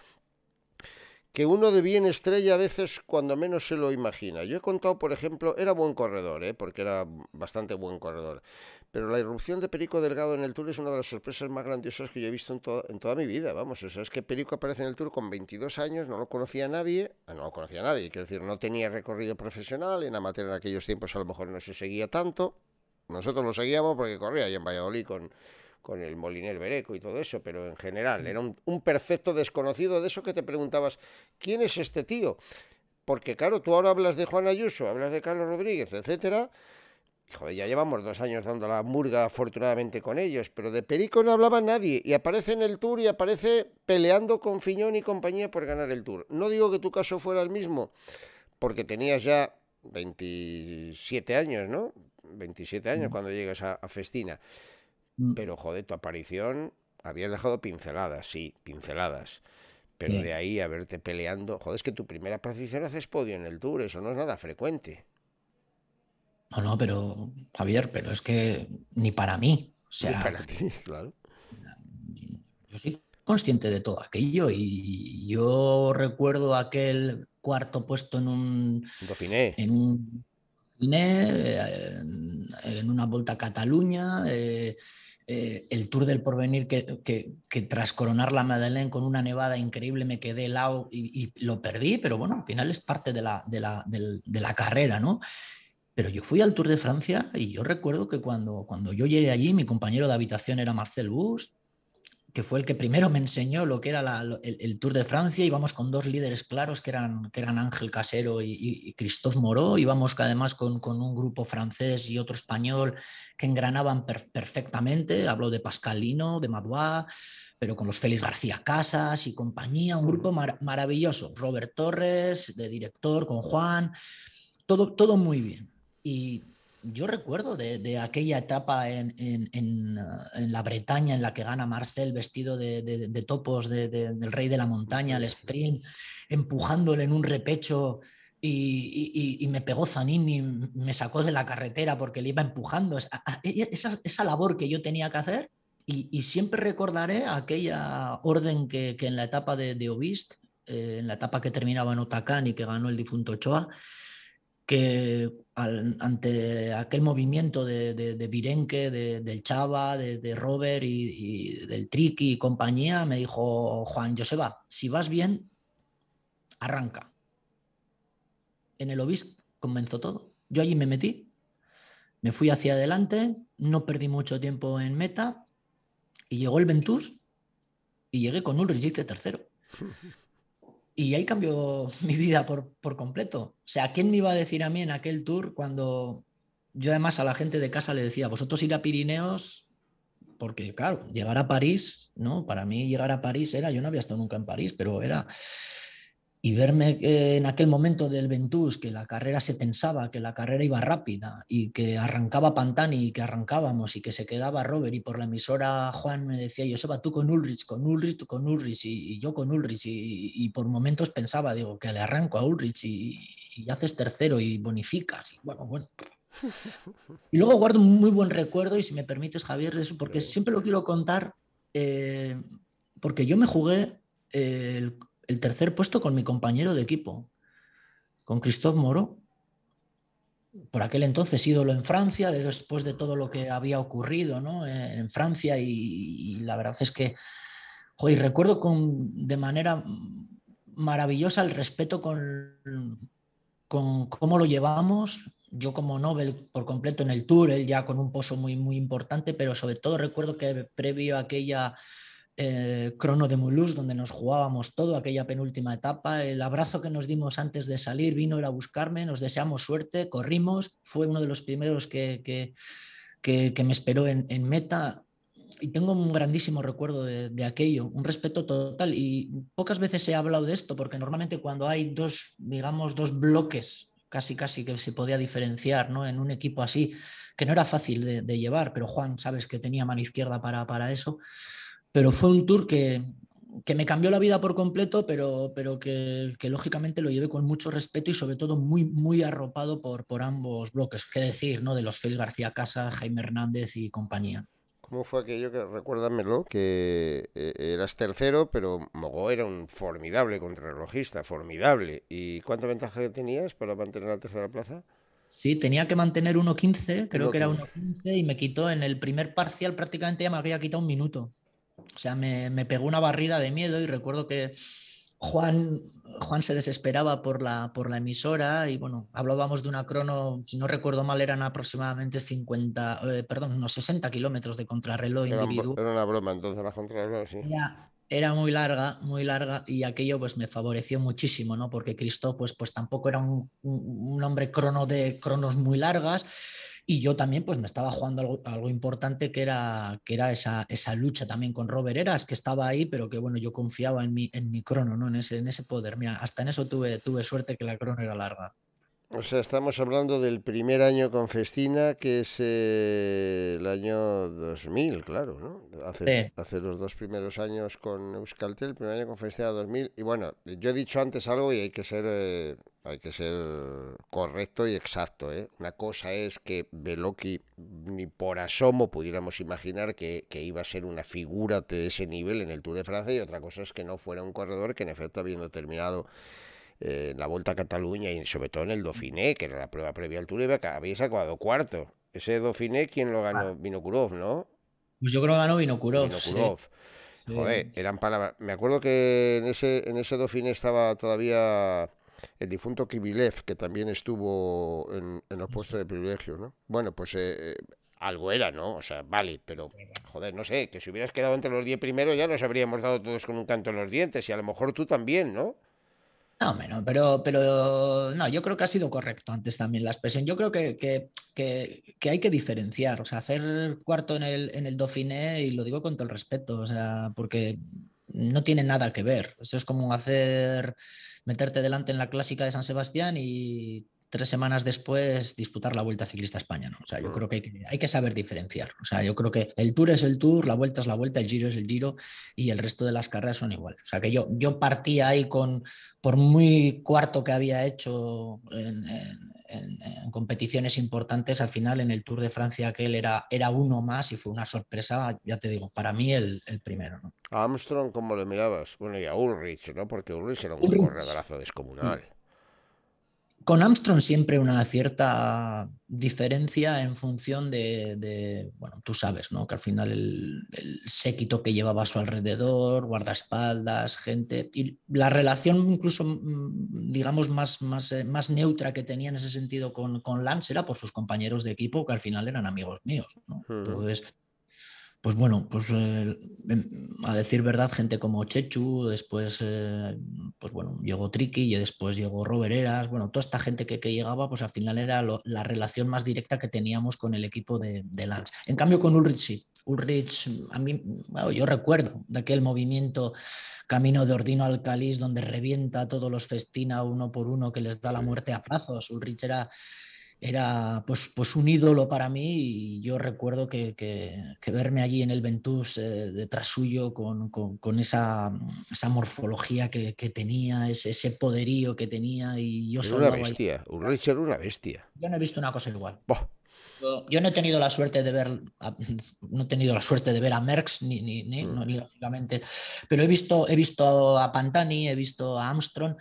que uno de bien estrella a veces cuando menos se lo imagina. Yo he contado, por ejemplo, era buen corredor, ¿eh? porque era bastante buen corredor, pero la irrupción de Perico Delgado en el Tour es una de las sorpresas más grandiosas que yo he visto en, toda mi vida, vamos, o sea, es que Perico aparece en el Tour con 22 años, no lo conocía nadie, ah, no lo conocía nadie, quiero decir, no tenía recorrido profesional, en la materia en aquellos tiempos a lo mejor no se seguía tanto, nosotros lo seguíamos porque corría ahí en Valladolid con con el Moliner Bereco y todo eso, pero en general mm. era un, perfecto desconocido de eso que te preguntabas, ¿quién es este tío? Porque claro, tú ahora hablas de Juan Ayuso, hablas de Carlos Rodríguez, etcétera. Joder, ya llevamos dos años dando la murga afortunadamente con ellos, pero de Perico no hablaba nadie y aparece en el Tour y aparece peleando con Fiñón y compañía por ganar el Tour. No digo que tu caso fuera el mismo, porque tenías ya 27 años, ¿no? 27 años mm. cuando llegas a Festina Mm. Pero joder, tu aparición habías dejado pinceladas, sí, pinceladas. Pero mm. de ahí a verte peleando, joder, es que tu primera aparición haces podio en el Tour, eso no es nada frecuente. No, no, pero Javier, pero es que ni para mí. O sea, claro. Yo soy consciente de todo aquello y yo recuerdo aquel cuarto puesto en un. En un eh, en una vuelta a Cataluña, eh, eh, el Tour del Porvenir, que, tras coronar la Madeleine con una nevada increíble me quedé helado y, lo perdí, pero bueno, al final es parte de la, carrera, ¿no? Pero yo fui al Tour de Francia y yo recuerdo que cuando, cuando yo llegué allí, mi compañero de habitación era Marcel Bust, que fue el que primero me enseñó lo que era el, Tour de Francia. Íbamos con dos líderes claros que eran, eran Ángel Casero y, y Christophe Moró. Íbamos además con, un grupo francés y otro español que engranaban perfectamente. Hablo de Pascalino, de Madois, pero con los Félix García Casas y compañía. Un grupo maravilloso. Robert Torres, de director, con Juan. Todo, todo muy bien. Y yo recuerdo de, aquella etapa ah, en, la Bretaña en la que gana Marcel vestido de, topos del rey de la montaña, el sprint, empujándole en un repecho y, me pegó Zanini, me sacó de la carretera porque le iba empujando. E, e, esa, labor que yo tenía que hacer y, siempre recordaré aquella orden que, en la etapa de, Obist, eh, en la etapa que terminaba en Otacán y que ganó el difunto Ochoa, que ante aquel movimiento de, de, Virenque, del Chava, de, Robert y, del Triqui y compañía, me dijo Juan Joseba, si vas bien, arranca. En el Obispo comenzó todo. Yo allí me metí, me fui hacia adelante, no perdí mucho tiempo en meta y llegó el Ventus y llegué con un registro tercero. Y ahí cambió mi vida por, completo. O sea, ¿quién me iba a decir a mí en aquel tour cuando yo además a la gente de casa le decía, vosotros ir a Pirineos, porque claro, llegar a París, ¿no? Para mí llegar a París era, yo no había estado nunca en París, pero era y verme eh, en aquel momento del Ventus, que la carrera se tensaba, que la carrera iba rápida y que arrancaba Pantani y que arrancábamos y que se quedaba Robert y por la emisora Juan me decía, yo va tú con Ulrich, con Ulrich, tú con Ulrich y, yo con Ulrich y, por momentos pensaba, digo, que le arranco a Ulrich y, haces tercero y bonificas y bueno, bueno. Y luego guardo un muy buen recuerdo y si me permites Javier, eso porque siempre lo quiero contar, eh, porque yo me jugué eh, el el tercer puesto con mi compañero de equipo, con Christophe Moro, por aquel entonces ídolo en Francia, después de todo lo que había ocurrido en Francia, y, la verdad es que, joder, recuerdo con, de manera maravillosa el respeto con, con cómo lo llevamos, yo como Nobel por completo en el Tour, él ya con un pozo muy, muy importante, pero sobre todo recuerdo que previo a aquella eh, Crono de Mulus, donde nos jugábamos todo, aquella penúltima etapa. El abrazo que nos dimos antes de salir, vino él a buscarme, nos deseamos suerte, corrimos, fue uno de los primeros que, me esperó en, meta. Y tengo un grandísimo recuerdo de, aquello, un respeto total. Y pocas veces he hablado de esto, porque normalmente cuando hay dos, digamos, dos bloques, casi casi que se podía diferenciar, En un equipo así, que no era fácil de, de llevar, pero Juan, sabes que tenía mano izquierda para, para eso pero fue un tour que, me cambió la vida por completo, pero, pero que, lógicamente lo llevé con mucho respeto y sobre todo muy, muy arropado por, por ambos bloques, qué decir, ¿no? De los Félix García Casa, Jaime Hernández y compañía. ¿Cómo fue aquello que, recuérdamelo, que eh, eras tercero, pero Mogó era un formidable contrarrelojista, formidable? ¿Y cuánta ventaja tenías para mantener la tercera plaza? Sí, tenía que mantener 1.15, creo que era 1.15, y me quitó en el primer parcial prácticamente ya me había quitado un minuto. O sea, me, pegó una barrida de miedo y recuerdo que Juan, Juan se desesperaba por la, por la emisora y bueno, hablábamos de una crono, si no recuerdo mal, eran aproximadamente 50, eh, perdón, unos 60 kilómetros de contrarreloj era Era una broma, entonces la contrarreloj, sí. Era, muy larga, muy larga y aquello pues me favoreció muchísimo, ¿no? Porque Cristo pues, pues tampoco era un, un, un hombre crono de cronos muy largas y yo también pues me estaba jugando algo, importante que era, que era esa, esa, lucha también con Robert Eras, que estaba ahí, pero que bueno, yo confiaba en mi, en mi crono, ¿no? en, ese, en ese poder. Mira, hasta en eso tuve, tuve suerte que la crono era larga. O sea, estamos hablando del primer año con Festina, que es eh, el año 2000, claro, ¿no? Hace, los dos primeros años con Euskaltel, el primer año con Festina 2000. Y bueno, yo he dicho antes algo y hay que ser, eh, hay que ser correcto y exacto, ¿eh? Una cosa es que Beloki ni por asomo pudiéramos imaginar que, que iba a ser una figura de ese nivel en el Tour de Francia y otra cosa es que no fuera un corredor que en efecto habiendo terminado eh, en la Vuelta a Cataluña y sobre todo en el Dauphiné, que era la prueba previa al Tour de habéis acabado cuarto. Ese Dauphiné, ¿quién lo ganó? Vino Vinokurov, ¿no? Pues yo creo que ganó Vinokurov. Joder, eran palabras. Me acuerdo que en ese, en ese Dauphiné estaba todavía el difunto Kivilev, que también estuvo en, los puestos de privilegio, ¿no? Bueno, pues eh, eh, algo era, ¿no? O sea, vale, pero joder, no sé, que si hubieras quedado entre los diez primeros ya nos habríamos dado todos con un canto en los dientes y a lo mejor tú también, ¿no? No, pero, pero no, yo creo que ha sido correcto antes también la expresión. Yo creo que, hay que diferenciar, o sea, hacer cuarto en el, en el Dauphiné, y lo digo con todo el respeto, o sea, porque no tiene nada que ver. Eso es como hacer meterte delante en la clásica de San Sebastián y tres semanas después disputar la Vuelta Ciclista a España, ¿no? O sea, yo mm. creo que hay, que saber diferenciar. O sea, yo creo que el Tour es el Tour, la Vuelta es la Vuelta, el Giro es el Giro y el resto de las carreras son iguales. O sea, que yo, yo partía ahí con, por muy cuarto que había hecho en, competiciones importantes, al final en el Tour de Francia aquel era, era uno más y fue una sorpresa, ya te digo, para mí el, primero. A Armstrong, ¿cómo le mirabas? Bueno, y a Ulrich, ¿no? Porque Ulrich era un corredorazo descomunal con Armstrong siempre una cierta diferencia en función de, bueno, tú sabes, ¿no? Que al final el, séquito que llevaba a su alrededor, guardaespaldas, gente, y la relación incluso, mm, digamos, más, más, eh, más neutra que tenía en ese sentido con, con Lance era por sus compañeros de equipo, que al final eran amigos míos, ¿no? Entonces, pues bueno, pues eh, em, a decir verdad, gente como Chechu, después, eh, pues bueno, llegó Triki y después llegó Robert bueno, toda esta gente que, que llegaba, pues al final era la relación más directa que teníamos con el equipo de, de Lance. En cambio, con Ulrich sí. Ulrich, a mí, yo recuerdo de aquel movimiento Camino de Ordino al Calís, donde revienta a todos los festina uno por uno, que les da la muerte a plazos. Ulrich era era pues, pues un ídolo para mí y yo recuerdo que, que, verme allí en el Ventus eh, detrás suyo con, con, esa, esa, morfología que, que tenía, ese, ese, poderío que tenía y yo soy una bestia, un Richard una bestia. Yo no he visto una cosa igual. Yo, no he tenido la suerte de ver a, no he tenido la suerte de ver a Merckx ni, ni, mm. ni, lógicamente, pero he visto he visto a Pantani, he visto a Armstrong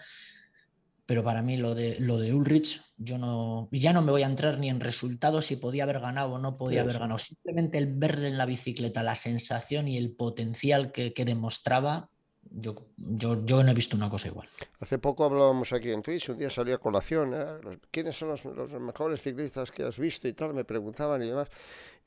pero para mí lo de, lo de Ulrich, yo no, ya no me voy a entrar ni en resultados, si podía haber ganado o no podía haber ganado. Simplemente el verde en la bicicleta, la sensación y el potencial que, que demostraba, yo, yo, yo, no he visto una cosa igual. Hace poco hablábamos aquí en Twitch, un día salía colación, ¿eh? ¿quiénes son los, los, mejores ciclistas que has visto y tal? Me preguntaban y demás.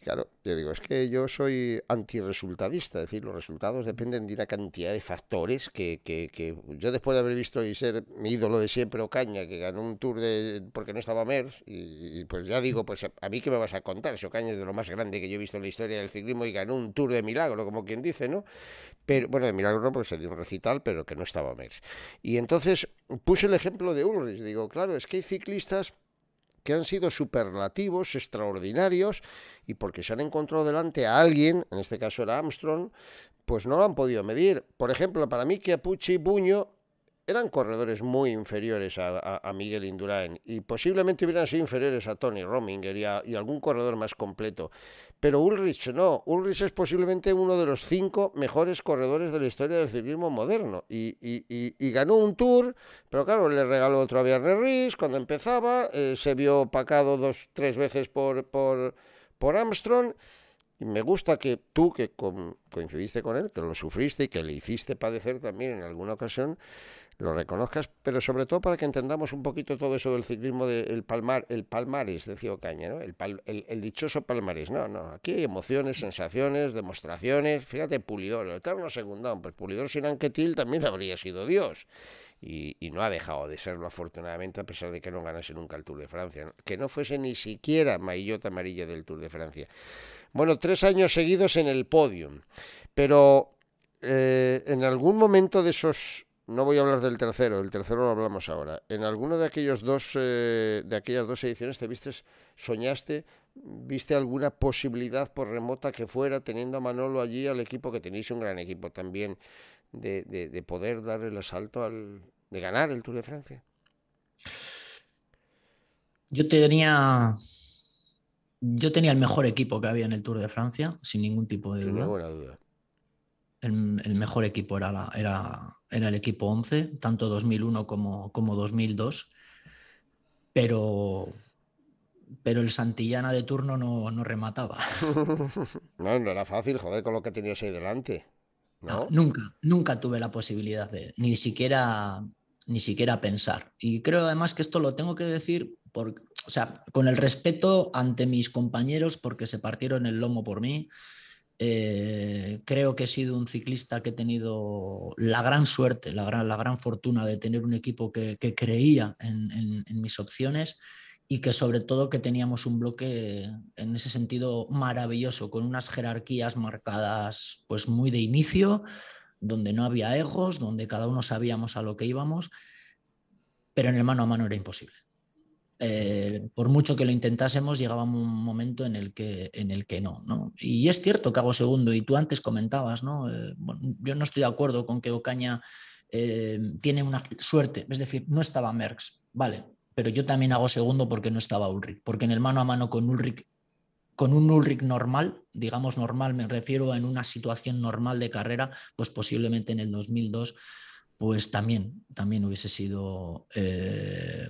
Claro, yo digo, es que yo soy antiresultadista, es decir, los resultados dependen de una cantidad de factores que, que, que, yo después de haber visto y ser mi ídolo de siempre Ocaña, que ganó un tour de, porque no estaba merz y, pues ya digo, pues a, mí qué me vas a contar, si Ocaña es de lo más grande que yo he visto en la historia del ciclismo y ganó un tour de milagro, como quien dice, ¿no? Pero bueno, de milagro no, porque se dio un recital, pero que no estaba merz Y entonces puse el ejemplo de Ulrich, digo, claro, es que hay ciclistas que han sido superlativos, extraordinarios, y porque se han encontrado delante a alguien, en este caso era Armstrong, pues no lo han podido medir. Por ejemplo, para mí Chiapucci y Buño eran corredores muy inferiores a, Miguel Indurain y posiblemente hubieran sido inferiores a Tony Rominger y algún corredor más completo. Pero Ulrich no, Ulrich es posiblemente uno de los cinco mejores corredores de la historia del ciclismo moderno y, y, y, ganó un tour, pero claro, le regaló otro a Werner Ries cuando empezaba, eh, se vio opacado dos, tres veces por, por, por Armstrong. Y me gusta que tú, que coincidiste con él, que lo sufriste y que le hiciste padecer también en alguna ocasión, lo reconozcas, pero sobre todo para que entendamos un poquito todo eso del ciclismo del palmar, el palmares, decía Ocaña, ¿no? El, dichoso palmaris No, no, aquí emociones, sensaciones, demostraciones. Fíjate, Pulidor, está uno segundón, pues Pulidor sin Anquetil también habría sido Dios. Y, no ha dejado de serlo, afortunadamente, a pesar de que no ganase nunca el Tour de Francia. Que no fuese ni siquiera maillot amarilla del Tour de Francia. Bueno, tres años seguidos en el podium, pero eh, en algún momento de esos no voy a hablar del tercero, el tercero lo hablamos ahora. En alguno de aquellos dos, eh, de aquellas dos ediciones, te viste, soñaste, viste alguna posibilidad por remota que fuera, teniendo a Manolo allí al equipo que tenéis un gran equipo también, de, de, poder dar el asalto al, de ganar el Tour de Francia. Yo tenía, yo tenía el mejor equipo que había en el Tour de Francia, sin ningún tipo de duda el, mejor equipo era, era, era, el equipo 11, tanto 2001 como, como 2002, pero, pero el Santillana de turno no, no remataba. no, no era fácil, joder, con lo que tenías ahí delante. No, ah, nunca, nunca tuve la posibilidad de, ni siquiera, ni siquiera pensar. Y creo además que esto lo tengo que decir por, o sea, con el respeto ante mis compañeros porque se partieron el lomo por mí eh, creo que he sido un ciclista que he tenido la gran suerte, la gran, fortuna de tener un equipo que, creía en, mis opciones y que sobre todo que teníamos un bloque en ese sentido maravilloso, con unas jerarquías marcadas pues muy de inicio, donde no había ejos, donde cada uno sabíamos a lo que íbamos, pero en el mano a mano era imposible. Eh, por mucho que lo intentásemos, llegaba un momento en el que, en el que no, Y es cierto que hago segundo, y tú antes comentabas, ¿no? Eh, yo no estoy de acuerdo con que Ocaña eh, tiene una suerte, es decir, no estaba Merckx, vale, pero yo también hago segundo porque no estaba Ulrich, porque en el mano a mano con Ulrich, con un Ulrich normal, digamos normal, me refiero a en una situación normal de carrera, pues posiblemente en el 2002 pues también, también hubiese sido, eh,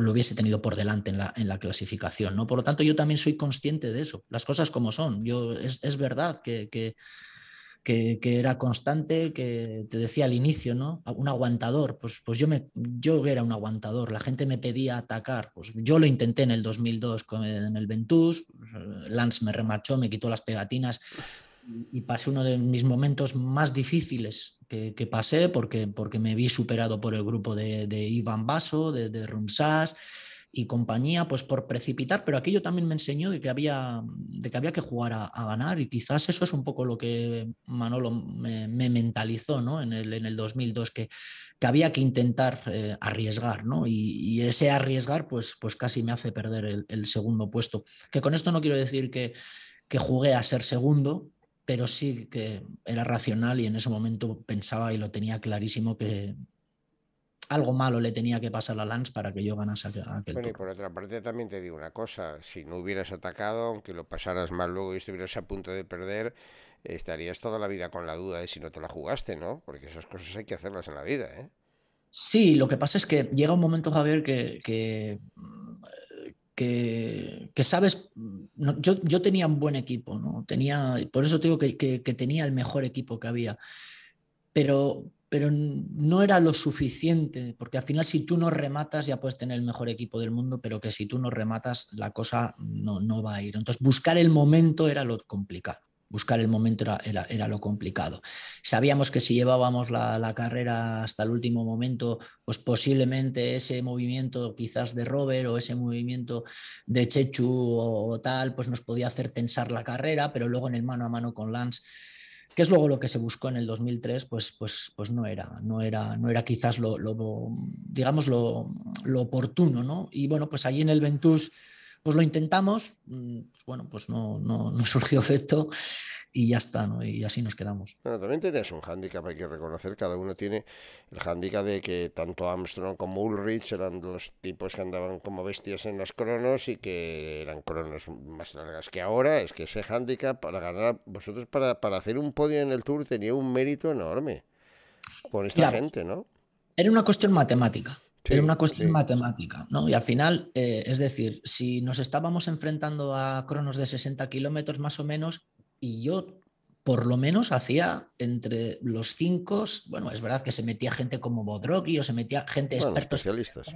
lo hubiese tenido por delante en la, en la, clasificación. ¿no? Por lo tanto, yo también soy consciente de eso, las cosas como son. Yo, es, es verdad que, que, era constante, que te decía al inicio, ¿no? un aguantador, pues, pues yo, me, yo era un aguantador, la gente me pedía atacar, pues yo lo intenté en el 2002 en el Ventus, Lance me remachó, me quitó las pegatinas, y pasé uno de mis momentos más difíciles que, pasé porque, porque me vi superado por el grupo de, Iván Basso, de, Rumsas y compañía, pues por precipitar, pero aquello también me enseñó de que había, de que, había que jugar a, ganar y quizás eso es un poco lo que Manolo me, mentalizó ¿no? en, el, en el 2002, que, que había que intentar eh, arriesgar, ¿no? Y, ese arriesgar pues, pues casi me hace perder el, el segundo puesto, que con esto no quiero decir que, que jugué a ser segundo, pero sí que era racional y en ese momento pensaba y lo tenía clarísimo que algo malo le tenía que pasar a Lance para que yo ganase aquel por otra parte también te digo una cosa, si no hubieras atacado, aunque lo pasaras mal luego y estuvieras a punto de perder, estarías toda la vida con la duda de si no te la jugaste, ¿no? Porque esas cosas hay que hacerlas en la vida, ¿eh? Sí, lo que pasa es que llega un momento, Javier, que, que que, sabes, yo, tenía un buen equipo, ¿no? Tenía, por eso te digo que, que, tenía el mejor equipo que había, pero, pero no era lo suficiente, porque al final si tú no rematas ya puedes tener el mejor equipo del mundo, pero que si tú no rematas la cosa no, no va a ir. Entonces buscar el momento era lo complicado buscar el momento era, lo complicado. Sabíamos que si llevábamos la, carrera hasta el último momento, pues posiblemente ese movimiento quizás de Robert o ese movimiento de Chechu o, tal, pues nos podía hacer tensar la carrera, pero luego en el mano a mano con Lance, que es luego lo que se buscó en el 2003, pues, pues, pues no, era, no, era, no era quizás lo, lo digamos, lo, oportuno. ¿no? Y bueno, pues allí en el Ventus pues lo intentamos, mm, bueno, pues no, no, surgió efecto y ya está, ¿no? Y así nos quedamos. Bueno, también tenías un hándicap, hay que reconocer, cada uno tiene el hándicap de que tanto Armstrong como Ulrich eran dos tipos que andaban como bestias en las cronos y que eran cronos más largas que ahora, es que ese hándicap para ganar, vosotros para, hacer un podio en el Tour tenía un mérito enorme con esta gente, ¿no? Era una cuestión matemática. Era una cuestión matemática, ¿no? Y al final, eh, es decir, si nos estábamos enfrentando a cronos de 60 kilómetros más o menos, y yo por lo menos hacía entre los cinco, bueno, es verdad que se metía gente como Bodrogi o se metía gente expertos. Especialistas.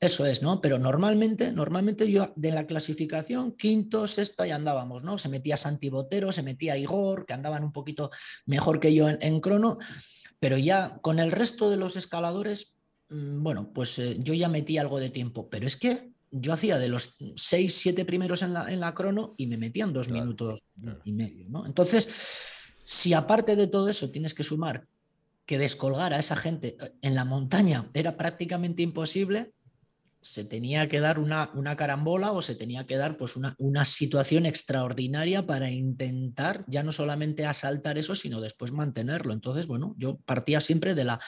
eso es, ¿no? Pero normalmente, normalmente yo de la clasificación, quinto, sexto, ahí andábamos, ¿no? Se metía Santi Botero, se metía Igor, que andaban un poquito mejor que yo en, en crono, pero ya con el resto de los escaladores Mm, bueno, pues eh, yo ya metí algo de tiempo, pero es que yo hacía de los seis, siete primeros en la, en la crono y me metían dos minutos y medio, ¿no? Entonces, si aparte de todo eso tienes que sumar que descolgar a esa gente eh, en la montaña era prácticamente imposible, se tenía que dar una, una carambola o se tenía que dar pues una, una, situación extraordinaria para intentar ya no solamente asaltar eso, sino después mantenerlo. Entonces, bueno, yo partía siempre de la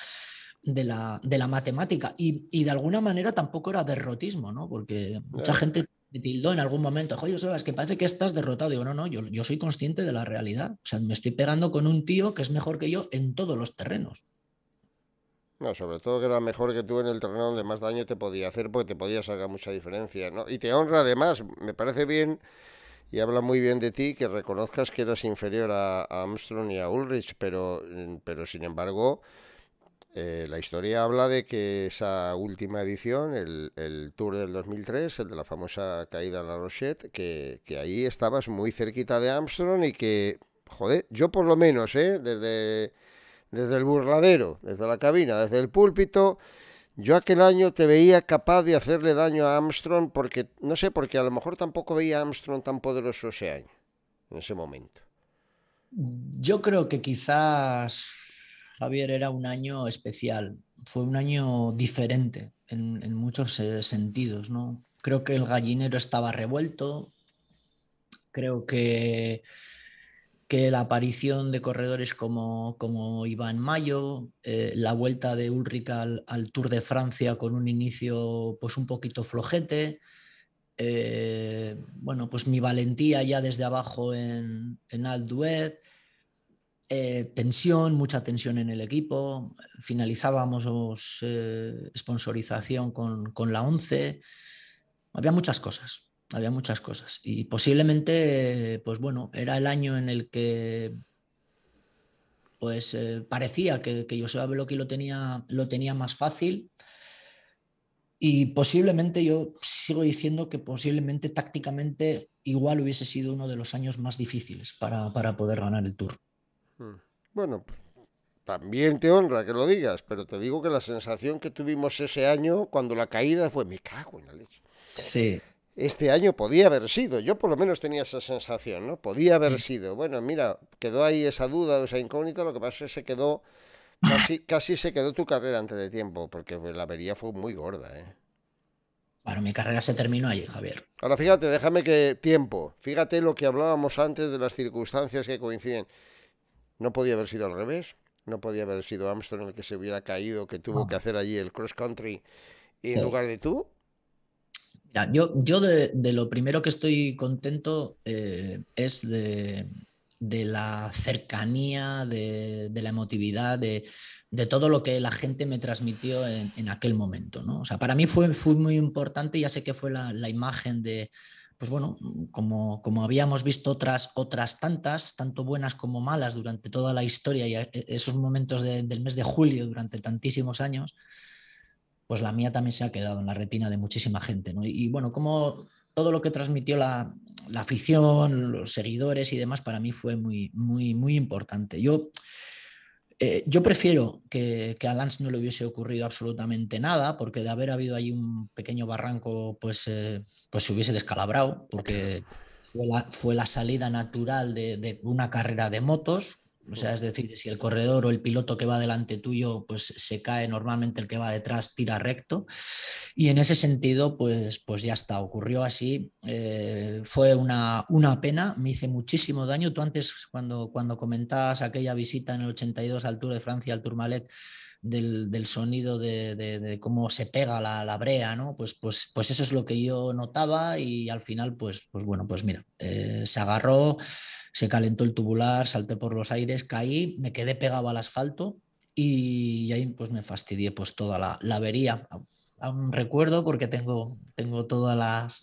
de la, matemática. Y, de alguna manera tampoco era derrotismo, ¿no? Porque mucha gente tildó en algún momento, oye, es que parece que estás derrotado. Digo, no, no, yo, soy consciente de la realidad. O sea, me estoy pegando con un tío que es mejor que yo en todos los terrenos. No, sobre todo que era mejor que tú en el terreno donde más daño te podía hacer porque te podía sacar mucha diferencia, Y te honra además, me parece bien y habla muy bien de ti que reconozcas que eras inferior a, a Armstrong y a Ulrich, pero, pero sin embargo eh, la historia habla de que esa última edición, el, Tour del 2003, el de la famosa caída de la Rochette, que, ahí estabas muy cerquita de Armstrong y que, joder, yo por lo menos, ¿eh? desde, desde el burladero, desde la cabina, desde el púlpito, yo aquel año te veía capaz de hacerle daño a Armstrong porque, no sé, porque a lo mejor tampoco veía a Armstrong tan poderoso ese año, en ese momento. Yo creo que quizás Javier, era un año especial, fue un año diferente en, muchos eh, sentidos, ¿no? Creo que el gallinero estaba revuelto, creo que, que la aparición de corredores como, como Iván Mayo, eh, la vuelta de Ulrika al, Tour de Francia con un inicio pues un poquito flojete, eh, bueno, pues mi valentía ya desde abajo en, en Alduet, eh, tensión, mucha tensión en el equipo. Finalizábamos eh, sponsorización con, la 11. Había muchas cosas, había muchas cosas. Y posiblemente, pues bueno, era el año en el que pues eh, parecía que, que Joseba lo tenía, lo tenía más fácil. Y posiblemente, yo sigo diciendo que posiblemente tácticamente igual hubiese sido uno de los años más difíciles para, para poder ganar el tour. Mm. Bueno, también te honra que lo digas, pero te digo que la sensación que tuvimos ese año cuando la caída fue, me cago en la leche. Sí. Este año podía haber sido, yo por lo menos tenía esa sensación, ¿no? Podía haber mm. sido. Bueno, mira, quedó ahí esa duda, esa incógnita, lo que pasa es que se quedó, casi, casi se quedó tu carrera antes de tiempo, porque la avería fue muy gorda, ¿eh? Bueno, mi carrera se terminó ahí Javier. Ahora fíjate, déjame que tiempo, fíjate lo que hablábamos antes de las circunstancias que coinciden. No podía haber sido al revés, no podía haber sido Armstrong el que se hubiera caído, que tuvo que hacer allí el cross country en lugar de tú. yo, yo de, lo primero que estoy contento eh, es de, la cercanía, de, la emotividad, de, todo lo que la gente me transmitió en, en, aquel momento. ¿no? O sea, para mí fue, fue muy importante, ya sé que fue la imagen de, pues bueno, mm, como, como habíamos visto otras, otras tantas, tanto buenas como malas durante toda la historia y eh, eh, esos momentos del mes de julio durante tantísimos años, pues la mía también se ha quedado en la retina de muchísima gente. ¿no? Y, bueno, como todo lo que transmitió la, la, afición, los seguidores y demás, para mí fue muy, muy, muy importante. Yo eh, yo prefiero que, a Lance no le hubiese ocurrido absolutamente nada, porque de haber habido ahí un pequeño barranco, pues, eh, pues se hubiese descalabrado, porque fue la, salida natural de, una carrera de motos, o sea, es decir, si el corredor o el piloto que va delante tuyo, pues se cae, normalmente el que va detrás tira recto. Y en ese sentido, pues, pues ya está, ocurrió así. Eh, fue una, una, pena, me hice muchísimo daño. Tú antes, cuando, cuando comentabas aquella visita en el 82 al Tour de Francia, al Tourmalet, del, sonido, de, de, cómo se pega la, la, brea, ¿no? Pues, pues, pues eso es lo que yo notaba y al final, pues, pues bueno, pues mira, eh, se agarró, se calentó el tubular, salté por los aires, caí, me quedé pegado al asfalto y ahí pues me fastidié pues toda la, la avería. Aún recuerdo porque tengo, tengo todo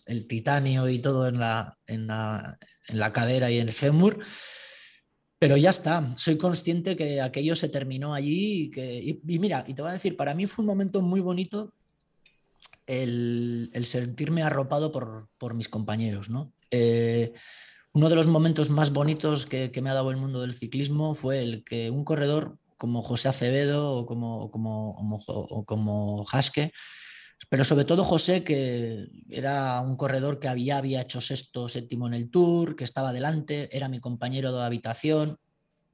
el titanio y todo en la, en la, en la cadera y en el fémur. Pero ya está, soy consciente que aquello se terminó allí y que, y, mira, y te voy a decir, para mí fue un momento muy bonito el, sentirme arropado por, mis compañeros, eh, uno de los momentos más bonitos que, me ha dado el mundo del ciclismo fue el que un corredor como José Acevedo o como, como, como Haske pero sobre todo José, que era un corredor que había, había hecho sexto, séptimo en el Tour, que estaba delante, era mi compañero de habitación.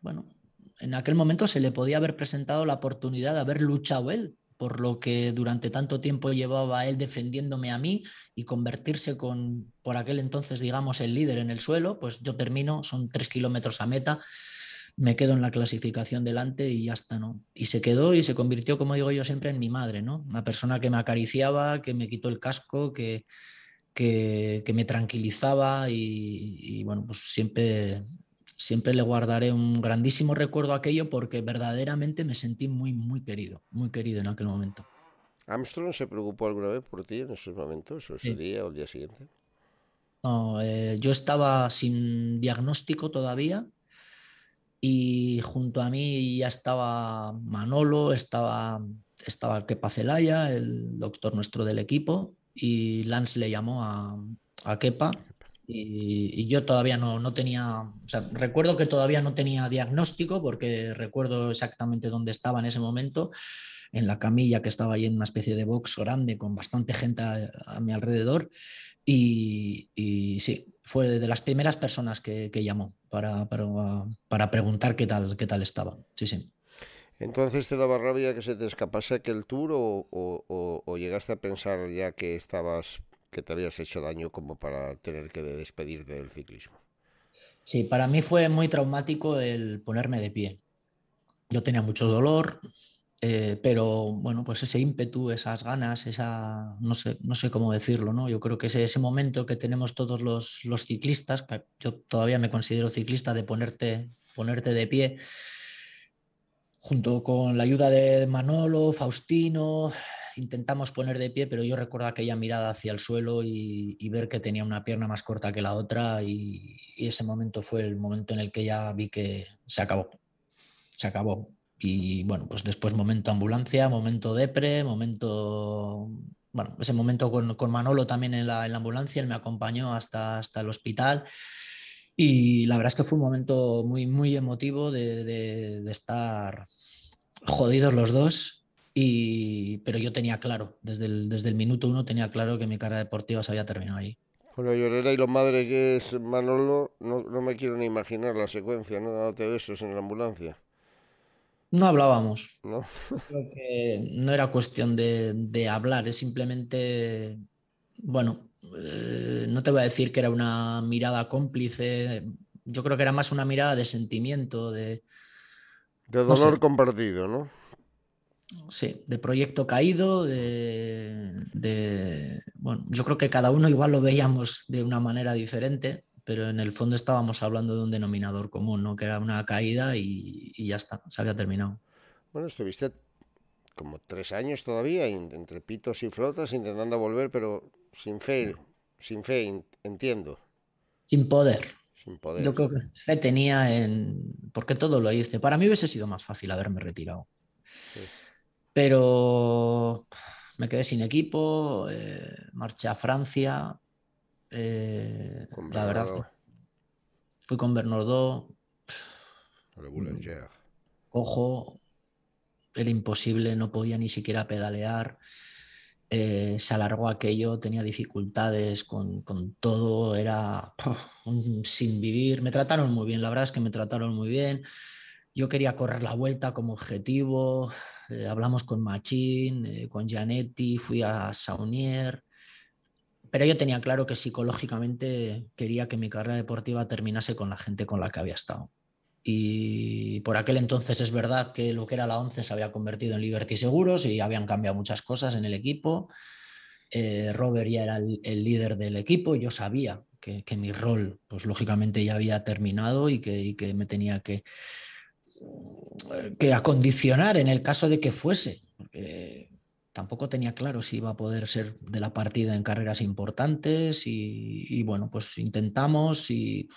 Bueno, en aquel momento se le podía haber presentado la oportunidad de haber luchado él por lo que durante tanto tiempo llevaba él defendiéndome a mí y convertirse con, por aquel entonces, digamos, el líder en el suelo, pues yo termino, son tres kilómetros a meta, me quedo en la clasificación delante y ya está, ¿no? Y se quedó y se convirtió, como digo yo siempre, en mi madre, ¿no? Una persona que me acariciaba, que me quitó el casco, que, que, me tranquilizaba y, bueno, pues siempre, siempre le guardaré un grandísimo recuerdo a aquello porque verdaderamente me sentí muy, muy querido, muy querido en aquel momento. ¿Armstrong se preocupó alguna vez por ti en esos momentos, o ese día o el día siguiente? No, eh, yo estaba sin diagnóstico todavía y junto a mí ya estaba Manolo, estaba, estaba Kepa Celaya, el doctor nuestro del equipo, y Lance le llamó a, Kepa. Y, yo todavía no, no tenía, o sea, recuerdo que todavía no tenía diagnóstico porque recuerdo exactamente dónde estaba en ese momento, en la camilla que estaba ahí en una especie de box grande con bastante gente a, mi alrededor. Y, y sí, fue de las primeras personas que, llamó para, para, para, preguntar qué tal, qué tal estaba. Sí, sí. Entonces te daba rabia que se te escapase aquel tour o, o, o, llegaste a pensar ya que estabas, que te habías hecho daño como para tener que despedirte del ciclismo. Sí, para mí fue muy traumático el ponerme de pie. Yo tenía mucho dolor, eh, pero bueno, pues ese ímpetu, esas ganas, esa, no sé, no sé cómo decirlo, ¿no? Yo creo que ese, ese momento que tenemos todos los, ciclistas, yo todavía me considero ciclista, de ponerte, ponerte de pie, junto con la ayuda de Manolo, Faustino, intentamos poner de pie, pero yo recuerdo aquella mirada hacia el suelo y, ver que tenía una pierna más corta que la otra y ese momento fue el momento en el que ya vi que se acabó, se acabó y bueno, pues después momento ambulancia, momento depre, momento... Bueno, ese momento con, con Manolo también en la, en la, ambulancia, él me acompañó hasta, hasta el hospital. Y la verdad es que fue un momento muy, muy emotivo de, de, estar jodidos los dos, y, pero yo tenía claro, desde el, desde el minuto uno tenía claro que mi carrera deportiva se había terminado ahí. Con la llorera y lo madre que es Manolo, no, no me quiero ni imaginar la secuencia, ¿no? Dándote besos en la ambulancia. No hablábamos. No. no era cuestión de, de hablar, es simplemente, bueno, eh, no te voy a decir que era una mirada cómplice, yo creo que era más una mirada de sentimiento, de... De dolor compartido, ¿no? Sí, de proyecto caído, de, de, Bueno, yo creo que cada uno igual lo veíamos de una manera diferente pero en el fondo estábamos hablando de un denominador común, ¿no? que era una caída y, ya está, se había terminado. Bueno, estuviste como tres años todavía, entre pitos y flotas, intentando volver, pero sin fe, sin fe, entiendo. Sin poder. Sin poder. Yo creo que fe tenía en... Porque todo lo hice. Para mí hubiese sido más fácil haberme retirado. Pero me quedé sin equipo, eh, marché a Francia, eh, la verdad fui con Bernardo. ojo mm, cojo, era imposible, no podía ni siquiera pedalear. Eh, se alargó aquello, tenía dificultades con, todo, era un sin vivir. Me trataron muy bien, la verdad es que me trataron muy bien. Yo quería correr la vuelta como objetivo. Eh, hablamos con Machín, con Gianetti, fui a Saunier. Pero yo tenía claro que psicológicamente quería que mi carrera deportiva terminase con la gente con la que había estado. Y por aquel entonces es verdad que lo que era la 11 se había convertido en Liberty Seguros y habían cambiado muchas cosas en el equipo. Eh, Robert ya era el, líder del equipo, yo sabía que, mi rol, pues lógicamente ya había terminado y que, me tenía que, que acondicionar en el caso de que fuese. Porque tampoco tenía claro si iba a poder ser de la partida en carreras importantes y, bueno, pues intentamos y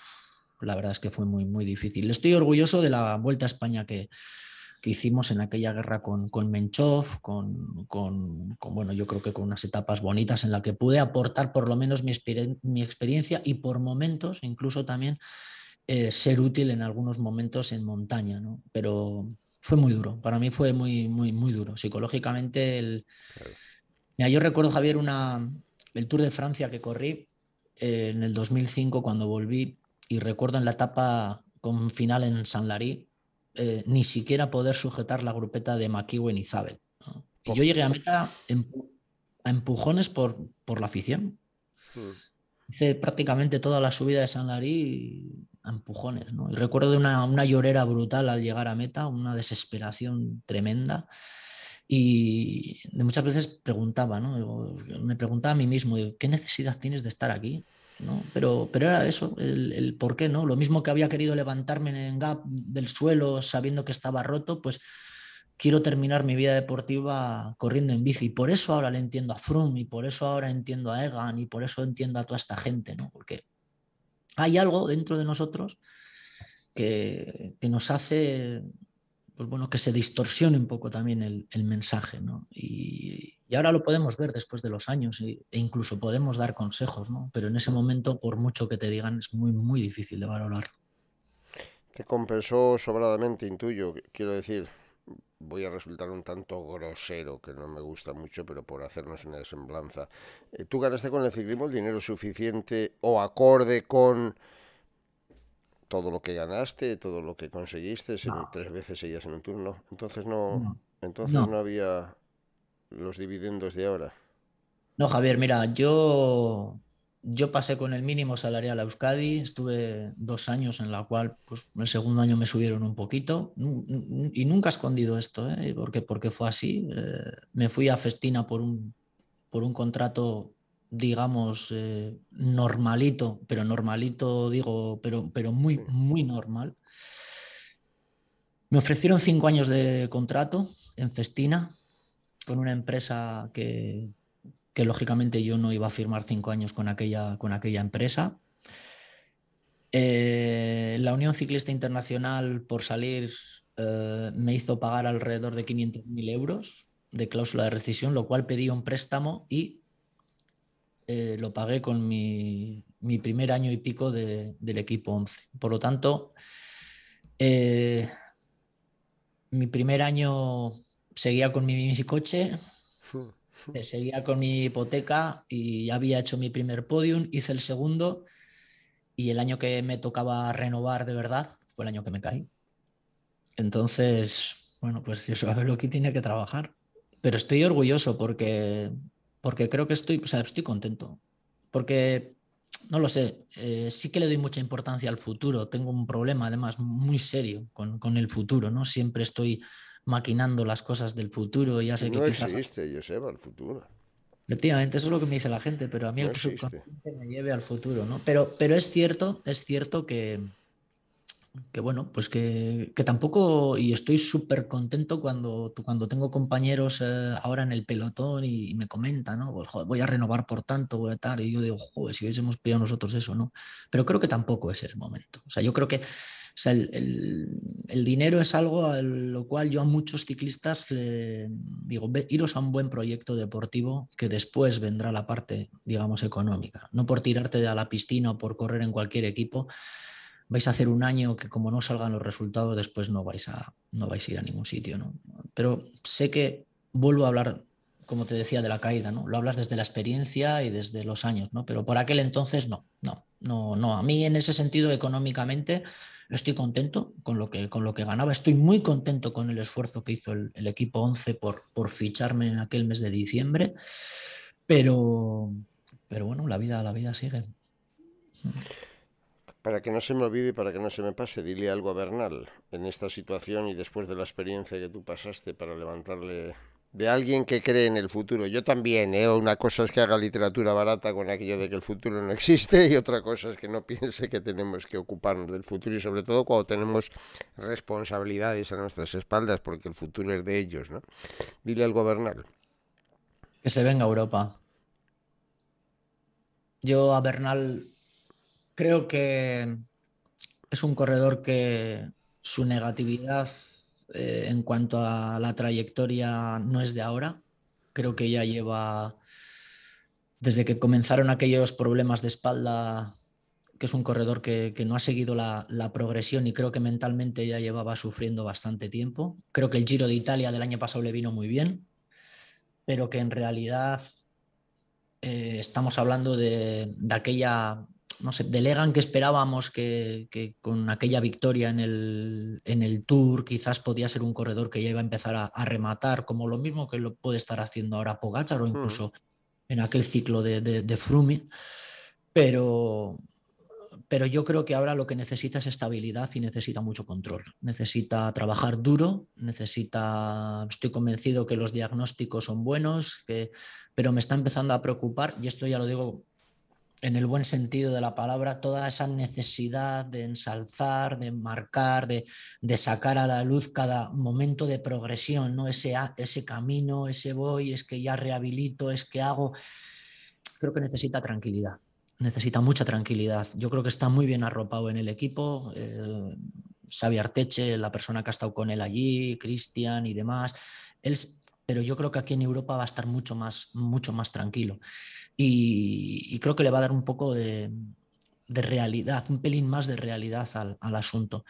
la verdad es que fue muy, muy difícil. Estoy orgulloso de la Vuelta a España que, hicimos en aquella guerra con, con Menchov, con, bueno, yo creo que con unas etapas bonitas en la que pude aportar por lo menos mi, mi experiencia y por momentos incluso también eh, ser útil en algunos momentos en montaña, ¿no? Pero, fue muy duro. Para mí fue muy, muy, muy duro. Psicológicamente, el... yo recuerdo, Javier, una... el Tour de Francia que corrí eh, en el 2005 cuando volví y recuerdo en la etapa con final en San lary eh, ni siquiera poder sujetar la grupeta de McEwen y Isabel. yo llegué a meta a empujones por, por la afición. Hmm. Hice prácticamente toda la subida de San Larry empujones. ¿no? recuerdo una, una, llorera brutal al llegar a meta, una desesperación tremenda. Y de muchas veces preguntaba, ¿no? me preguntaba a mí mismo, ¿qué necesidad tienes de estar aquí? ¿no? Pero, pero era eso, el, el, por qué, ¿no? Lo mismo que había querido levantarme en gap del suelo sabiendo que estaba roto, pues quiero terminar mi vida deportiva corriendo en bici. y Por eso ahora le entiendo a Froome y por eso ahora entiendo a Egan y por eso entiendo a toda esta gente, ¿no? Porque hay algo dentro de nosotros que, nos hace pues bueno, que se distorsione un poco también el, mensaje, Y, ahora lo podemos ver después de los años e, incluso podemos dar consejos, Pero en ese momento, por mucho que te digan, es muy, muy difícil de valorar. Te compensó sobradamente, intuyo, quiero decir voy a resultar un tanto grosero, que no me gusta mucho, pero por hacernos una semblanza. Eh, ¿Tú ganaste con el ciclismo el dinero suficiente o acorde con todo lo que ganaste, todo lo que conseguiste tres veces ellas en un turno? Entonces no, entonces no. había los dividendos de ahora. No, Javier, mira, yo yo pasé con el mínimo salarial a Euskadi, estuve dos años en la cual pues, el segundo año me subieron un poquito y nunca he escondido esto, ¿eh? porque, porque fue así. Eh, me fui a Festina por un, por un contrato, digamos, eh, normalito, pero normalito digo, pero, pero muy, muy normal. Me ofrecieron cinco años de contrato en Festina con una empresa que, que lógicamente yo no iba a firmar cinco años con aquella, con aquella empresa. Eh, la Unión Ciclista Internacional, por salir, eh, me hizo pagar alrededor de 500.000 euros de cláusula de rescisión, lo cual pedí un préstamo y eh, lo pagué con mi, mi, primer año y pico del equipo 11. Por lo tanto, mi primer año seguía con mi, mi coche, eh, seguía con mi hipoteca y ya había hecho mi primer podium, hice el segundo y el año que me tocaba renovar de verdad fue el año que me caí. Entonces, bueno, pues yo sé lo que tiene que trabajar. Pero estoy orgulloso porque, porque creo que estoy, o estoy contento. Porque, no lo sé, eh, sí que le doy mucha importancia al futuro. Tengo un problema, además, muy serio con, con el futuro, ¿no? Siempre estoy maquinando las cosas del futuro. Ya sé que quizás... existe, el futuro. Efectivamente, eso es lo que me dice la gente, pero a mí el subconsciente me lleve al futuro, ¿no? Pero, pero es cierto, es cierto que, que bueno, pues que, tampoco, y estoy súper contento cuando, cuando tengo compañeros eh, ahora en el pelotón y, me comentan, ¿no? Pues, joder, voy a renovar por tanto, voy a tal, y yo digo, joder, si hubiésemos pillado nosotros eso, ¿no? Pero creo que tampoco es el momento. O sea, yo creo que sea, el, dinero es algo a lo cual yo a muchos ciclistas digo, iros a un buen proyecto deportivo que después vendrá la parte, digamos, económica. No por tirarte a la piscina o por correr en cualquier equipo, vais a hacer un año que como no salgan los resultados, después no vais a, no vais a ir a ningún sitio. Pero sé que vuelvo a hablar, como te decía, de la caída, ¿no? Lo hablas desde la experiencia y desde los años, Pero por aquel entonces no, no, no, no. A mí en ese sentido, económicamente, estoy contento con lo que, con lo que ganaba, estoy muy contento con el esfuerzo que hizo el, equipo 11 por, por ficharme en aquel mes de diciembre, pero, pero bueno, la vida, la vida sigue. Para que no se me olvide y para que no se me pase, dile algo a Bernal en esta situación y después de la experiencia que tú pasaste para levantarle de alguien que cree en el futuro. Yo también, ¿eh? una cosa es que haga literatura barata con aquello de que el futuro no existe y otra cosa es que no piense que tenemos que ocuparnos del futuro y sobre todo cuando tenemos responsabilidades a nuestras espaldas porque el futuro es de ellos, ¿no? Dile al Bernal. Que se venga a Europa. Yo a Bernal creo que es un corredor que su negatividad eh, en cuanto a la trayectoria no es de ahora. Creo que ya lleva, desde que comenzaron aquellos problemas de espalda, que es un corredor que, no ha seguido la, progresión y creo que mentalmente ya llevaba sufriendo bastante tiempo. Creo que el Giro de Italia del año pasado le vino muy bien, pero que en realidad eh, estamos hablando de, de aquella no sé, delegan que esperábamos que, con aquella victoria en el, Tour quizás podía ser un corredor que ya iba a empezar a, rematar, como lo mismo que lo puede estar haciendo ahora Pogachar o hmm. incluso en aquel ciclo de, de, Frumi. Pero, pero yo creo que ahora lo que necesita es estabilidad y necesita mucho control. Necesita trabajar duro, necesita, estoy convencido que los diagnósticos son buenos, que, pero me está empezando a preocupar, y esto ya lo digo en el buen sentido de la palabra, toda esa necesidad de ensalzar, de marcar, de, sacar a la luz cada momento de progresión, ¿no? Ese, ese, camino, ese voy, es que ya rehabilito, es que hago. Creo que necesita tranquilidad, necesita mucha tranquilidad. Yo creo que está muy bien arropado en el equipo. Eh, Xavi Arteche, la persona que ha estado con él allí, Cristian y demás, él pero yo creo que aquí en Europa va a estar mucho más, mucho más tranquilo. Y, creo que le va a dar un poco de, realidad, un pelín más de realidad al, asunto.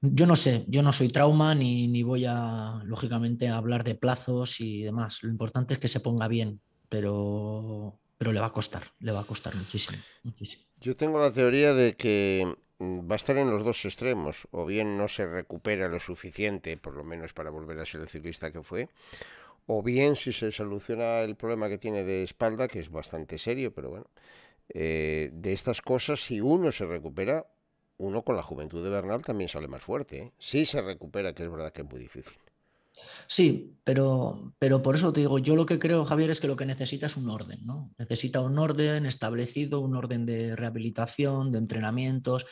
Yo no sé, yo no soy trauma ni, ni voy a, lógicamente, hablar de plazos y demás. Lo importante es que se ponga bien, pero, pero le va a costar, le va a costar muchísimo, muchísimo. Yo tengo la teoría de que mm, va a estar en los dos extremos, o bien no se recupera lo suficiente, por lo menos para volver a ser el ciclista que fue, o bien si se soluciona el problema que tiene de espalda, que es bastante serio, pero bueno, eh, de estas cosas, si uno se recupera, uno con la juventud de Bernal también sale más fuerte. Si ¿eh? Sí se recupera, que es verdad que es muy difícil. Sí, pero, pero por eso te digo, yo lo que creo, Javier, es que lo que necesita es un orden, ¿no? Necesita un orden establecido, un orden de rehabilitación, de entrenamientos,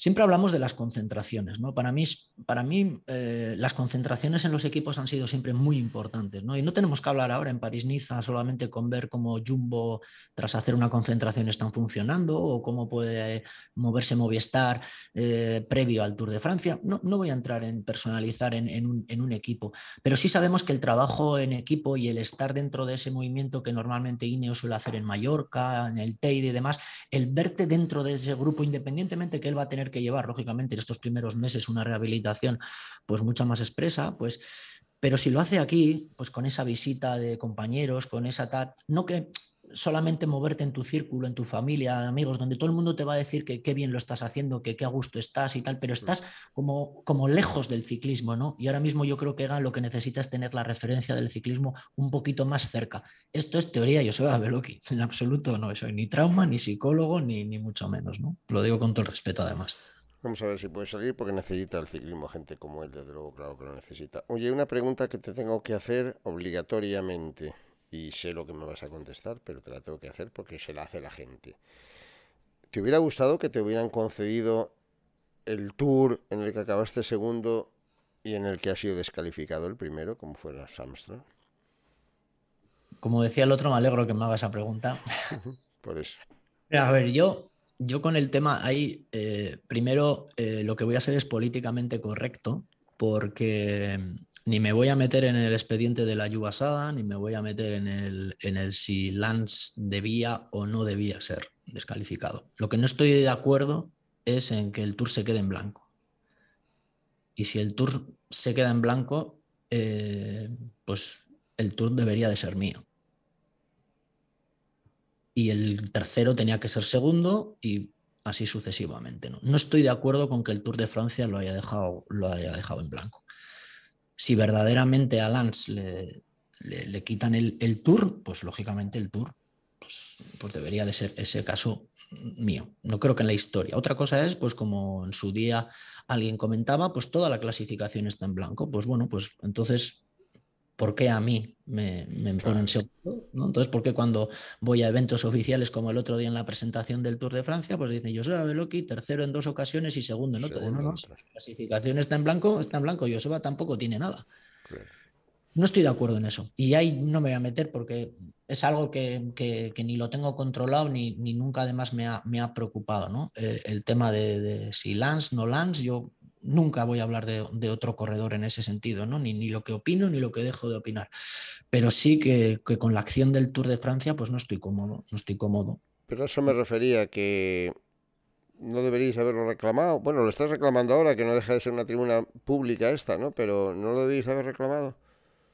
Siempre hablamos de las concentraciones, ¿no? Para mí, para mí eh, las concentraciones en los equipos han sido siempre muy importantes, Y no tenemos que hablar ahora en París-Niza solamente con ver cómo Jumbo, tras hacer una concentración, están funcionando o cómo puede moverse Movistar eh, previo al Tour de Francia. No, no voy a entrar en personalizar en, un, equipo, pero sí sabemos que el trabajo en equipo y el estar dentro de ese movimiento que normalmente INEO suele hacer en Mallorca, en el Teide y demás, el verte dentro de ese grupo, independientemente que él va a tener que llevar, lógicamente, en estos primeros meses una rehabilitación pues mucha más expresa, pues pero si lo hace aquí, pues con esa visita de compañeros, con esa tat, no que solamente moverte en tu círculo, en tu familia, amigos, donde todo el mundo te va a decir que qué bien lo estás haciendo, que qué a gusto estás y tal, pero mm. estás como, como lejos del ciclismo, ¿no? Y ahora mismo yo creo que lo que necesita es tener la referencia del ciclismo un poquito más cerca. Esto es teoría, yo soy Abeloki, en absoluto no soy ni trauma, ni psicólogo, ni, ni mucho menos, ¿no? Lo digo con todo el respeto además. Vamos a ver si puedes salir porque necesita el ciclismo gente como él, desde luego, claro que lo necesita. Oye, una pregunta que te tengo que hacer obligatoriamente y sé lo que me vas a contestar, pero te la tengo que hacer porque se la hace la gente. ¿Te hubiera gustado que te hubieran concedido el tour en el que acabaste segundo y en el que ha sido descalificado el primero, como fue la Armstrong? Como decía el otro, me alegro que me haga esa pregunta. Por A ver, yo, yo con el tema ahí, eh, primero eh, lo que voy a hacer es políticamente correcto porque mm, ni me voy a meter en el expediente de la asada, ni me voy a meter en el, en el si Lance debía o no debía ser descalificado. Lo que no estoy de acuerdo es en que el tour se quede en blanco. Y si el tour se queda en blanco, eh, pues el tour debería de ser mío. Y el tercero tenía que ser segundo y así sucesivamente. ¿no? ¿no? estoy de acuerdo con que el Tour de Francia lo haya dejado, lo haya dejado en blanco. Si verdaderamente a Lance le, quitan el, Tour, pues lógicamente el Tour pues, pues, debería de ser ese caso mío. No creo que en la historia. Otra cosa es, pues como en su día alguien comentaba, pues toda la clasificación está en blanco. Pues bueno, pues entonces ¿por qué a mí me, ponen Entonces, ¿por qué cuando voy a eventos oficiales como el otro día en la presentación del Tour de Francia, pues dicen Joseba Beloki, tercero en dos ocasiones y segundo en otro!". No, la clasificación está en blanco, está en blanco, Joseba tampoco tiene nada. No estoy de acuerdo en eso. Y ahí no me voy a meter porque es algo que, ni lo tengo controlado ni, ni nunca además me ha, preocupado, ¿no? Eh, el tema de, de si Lance, no Lance, yo nunca voy a hablar de, otro corredor en ese sentido, ¿no? Ni, lo que opino ni lo que dejo de opinar. Pero sí que, con la acción del Tour de Francia, pues no estoy cómodo, no estoy cómodo. Pero eso me refería que no deberíais haberlo reclamado. Bueno, lo estás reclamando ahora, que no deja de ser una tribuna pública esta, ¿no? Pero no lo debéis haber reclamado.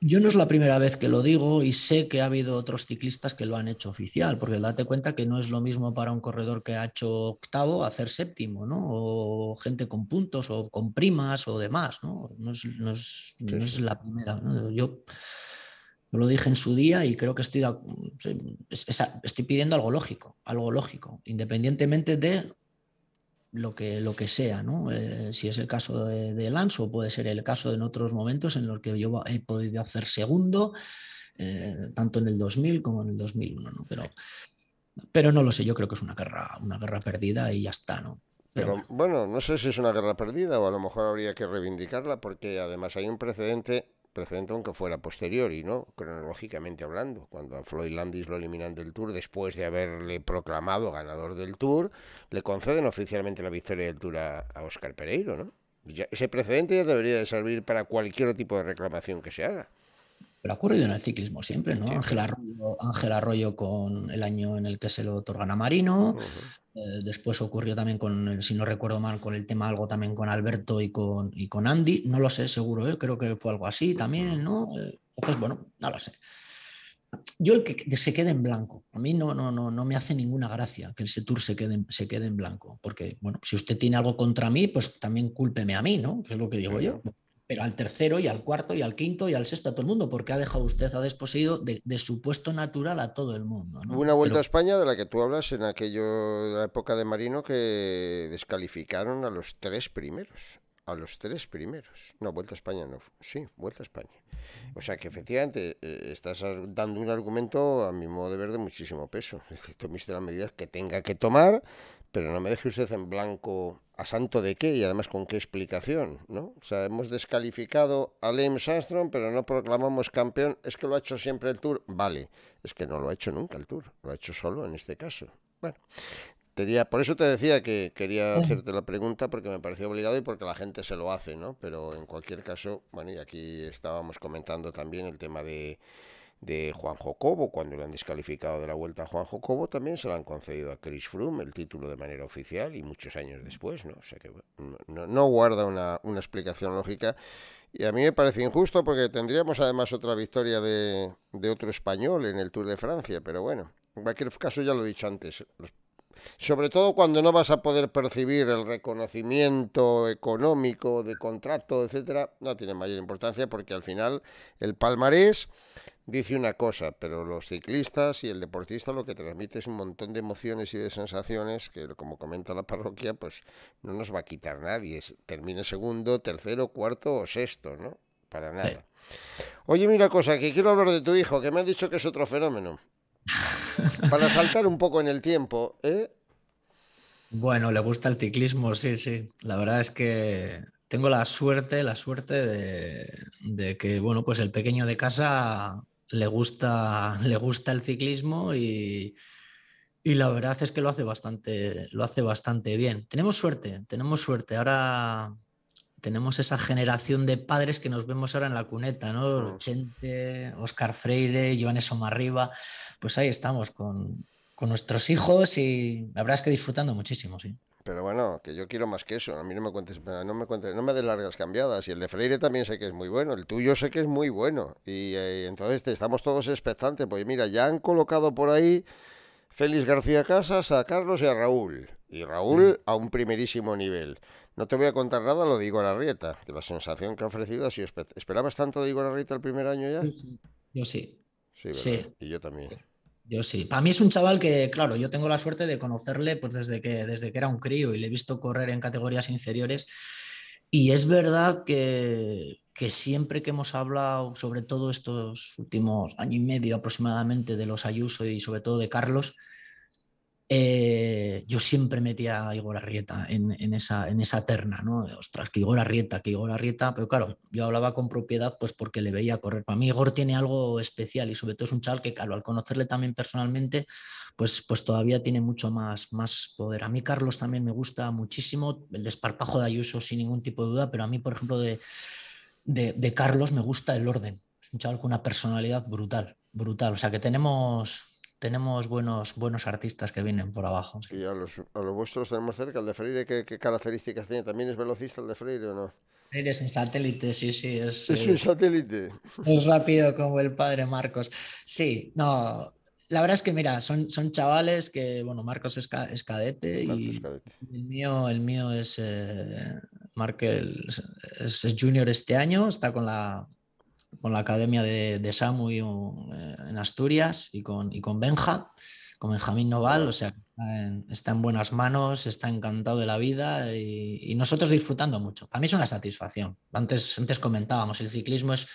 Yo no es la primera vez que lo digo y sé que ha habido otros ciclistas que lo han hecho oficial, porque date cuenta que no es lo mismo para un corredor que ha hecho octavo hacer séptimo, ¿no? O gente con puntos o con primas o demás, ¿no? No es, la primera. Yo lo dije en su día y creo que estoy, estoy pidiendo algo lógico, algo lógico, independientemente de lo que, lo que sea, ¿no? Eh, si es el caso de, de, Lance o puede ser el caso en otros momentos en los que yo he podido hacer segundo, eh, tanto en el 2000 como en el 2001, ¿no? Pero, pero no lo sé, yo creo que es una guerra, una guerra perdida y ya está, ¿no? bueno, no sé si es una guerra perdida o a lo mejor habría que reivindicarla porque además hay un precedente precedente aunque fuera posterior y ¿no? Cronológicamente hablando, cuando a Floyd Landis lo eliminan del Tour después de haberle proclamado ganador del Tour, le conceden oficialmente la victoria del Tour a, Oscar Pereiro, ¿no? Ya, ese precedente ya debería de servir para cualquier tipo de reclamación que se haga. Pero ha ocurrido en el ciclismo siempre, ¿no? Ángel Arroyo, Arroyo, con el año en el que se lo otorgan a Marino. Eh, después ocurrió también con, si no recuerdo mal, con el tema algo también con Alberto y con, y con Andy. No lo sé, seguro, ¿eh? creo que fue algo así también, ¿no? Pues bueno, no lo sé. Yo el que se quede en blanco, a mí no, no, no, no me hace ninguna gracia que ese tour se quede, se quede en blanco, porque, bueno, si usted tiene algo contra mí, pues también cúlpeme a mí, ¿no? es lo que digo yo al tercero y al cuarto y al quinto y al sexto, a todo el mundo, porque ha dejado usted, ha desposeído de, su puesto natural a todo el mundo. una vuelta a España de la que tú hablas en aquella época de Marino que descalificaron a los tres primeros. A los tres primeros. No, vuelta a España no. Sí, vuelta a España. O sea que efectivamente eh, estás dando un argumento, a mi modo de ver, de muchísimo peso. Es decir, tomiste las medidas que tenga que tomar, pero no me deje usted en blanco a santo de qué y además con qué explicación, ¿no? O sea, hemos descalificado a James Armstrong, pero no proclamamos campeón, es que lo ha hecho siempre el Tour, vale, es que no lo ha hecho nunca el Tour, lo ha hecho solo en este caso. Bueno, tenía, por eso te decía que quería hacerte la pregunta porque me pareció obligado y porque la gente se lo hace, ¿no? Pero en cualquier caso, bueno, y aquí estábamos comentando también el tema de de Juan Jocobo, cuando lo han descalificado de la vuelta a Juan Jocobo también se lo han concedido a Chris Froome el título de manera oficial y muchos años después, ¿no? O sea que no, guarda una, explicación lógica. Y a mí me parece injusto porque tendríamos además otra victoria de, otro español en el Tour de Francia, pero bueno, en cualquier caso ya lo he dicho antes, sobre todo cuando no vas a poder percibir el reconocimiento económico de contrato, etcétera, no tiene mayor importancia porque al final el palmarés dice una cosa, pero los ciclistas y el deportista lo que transmite es un montón de emociones y de sensaciones que, como comenta la parroquia, pues no nos va a quitar nadie. Termine segundo, tercero, cuarto o sexto, ¿no? Para nada. Oye, mira cosa, que quiero hablar de tu hijo, que me ha dicho que es otro fenómeno. Para saltar un poco en el tiempo, ¿eh? Bueno, le gusta el ciclismo, sí, sí. La verdad es que tengo la suerte, la suerte de, que, bueno, pues el pequeño de casa le gusta, le gusta el ciclismo y, y la verdad es que lo hace bastante, lo hace bastante bien. Tenemos suerte, tenemos suerte. Ahora tenemos esa generación de padres que nos vemos ahora en la cuneta, ¿no? Oscar mm. Freire, Joanes Omarriba, pues ahí estamos con, nuestros hijos y habrás que disfrutando muchísimo, sí. Pero bueno, que yo quiero más que eso. A mí no me cuentes, no me cuentes, no me des largas cambiadas. Y el de Freire también sé que es muy bueno. El tuyo sé que es muy bueno. Y, eh, entonces estamos todos expectantes. Pues mira, ya han colocado por ahí Félix García Casas, a Carlos y a Raúl. Y Raúl mm. a un primerísimo nivel. No te voy a contar nada lo de Igor Arrieta, que la sensación que ha ofrecido ha ¿Esperabas tanto de Igor Arrieta el primer año ya? Yo sí. Sí, y yo también. Yo sí. Para mí es un chaval que, claro, yo tengo la suerte de conocerle pues, desde, que, desde que era un crío y le he visto correr en categorías inferiores. Y es verdad que, que siempre que hemos hablado, sobre todo estos últimos año y medio aproximadamente, de los Ayuso y sobre todo de Carlos, eh, yo siempre metía a Igor Arrieta en, en, esa, terna, ¿no? Ostras, que Igor Arrieta, que Igor Arrieta, pero claro, yo hablaba con propiedad pues porque le veía correr. Para mí Igor tiene algo especial y sobre todo es un chaval que, claro, al conocerle también personalmente, pues, pues todavía tiene mucho más, más poder. A mí Carlos también me gusta muchísimo, el desparpajo de Ayuso sin ningún tipo de duda, pero a mí, por ejemplo, de, de Carlos me gusta el orden. Es un chaval con una personalidad brutal, brutal. O sea que tenemos tenemos buenos, buenos artistas que vienen por abajo. ¿Y a los, a los vuestros tenemos cerca? ¿El de Freire qué, características tiene? ¿También es velocista el de Freire o no? Freire es un satélite, sí, sí. Es, un satélite. Es rápido como el padre Marcos. Sí, no, la verdad es que, mira, son, son chavales que, bueno, Marcos es, cadete y El, mío, el mío es, eh, Markel, es, junior este año, está con la, con la academia de, de Samu eh, en Asturias y con, y con Benja, con Benjamín Noval, o sea, está en, buenas manos, está encantado de la vida y, nosotros disfrutando mucho. a mí es una satisfacción. Antes, antes comentábamos, el ciclismo es...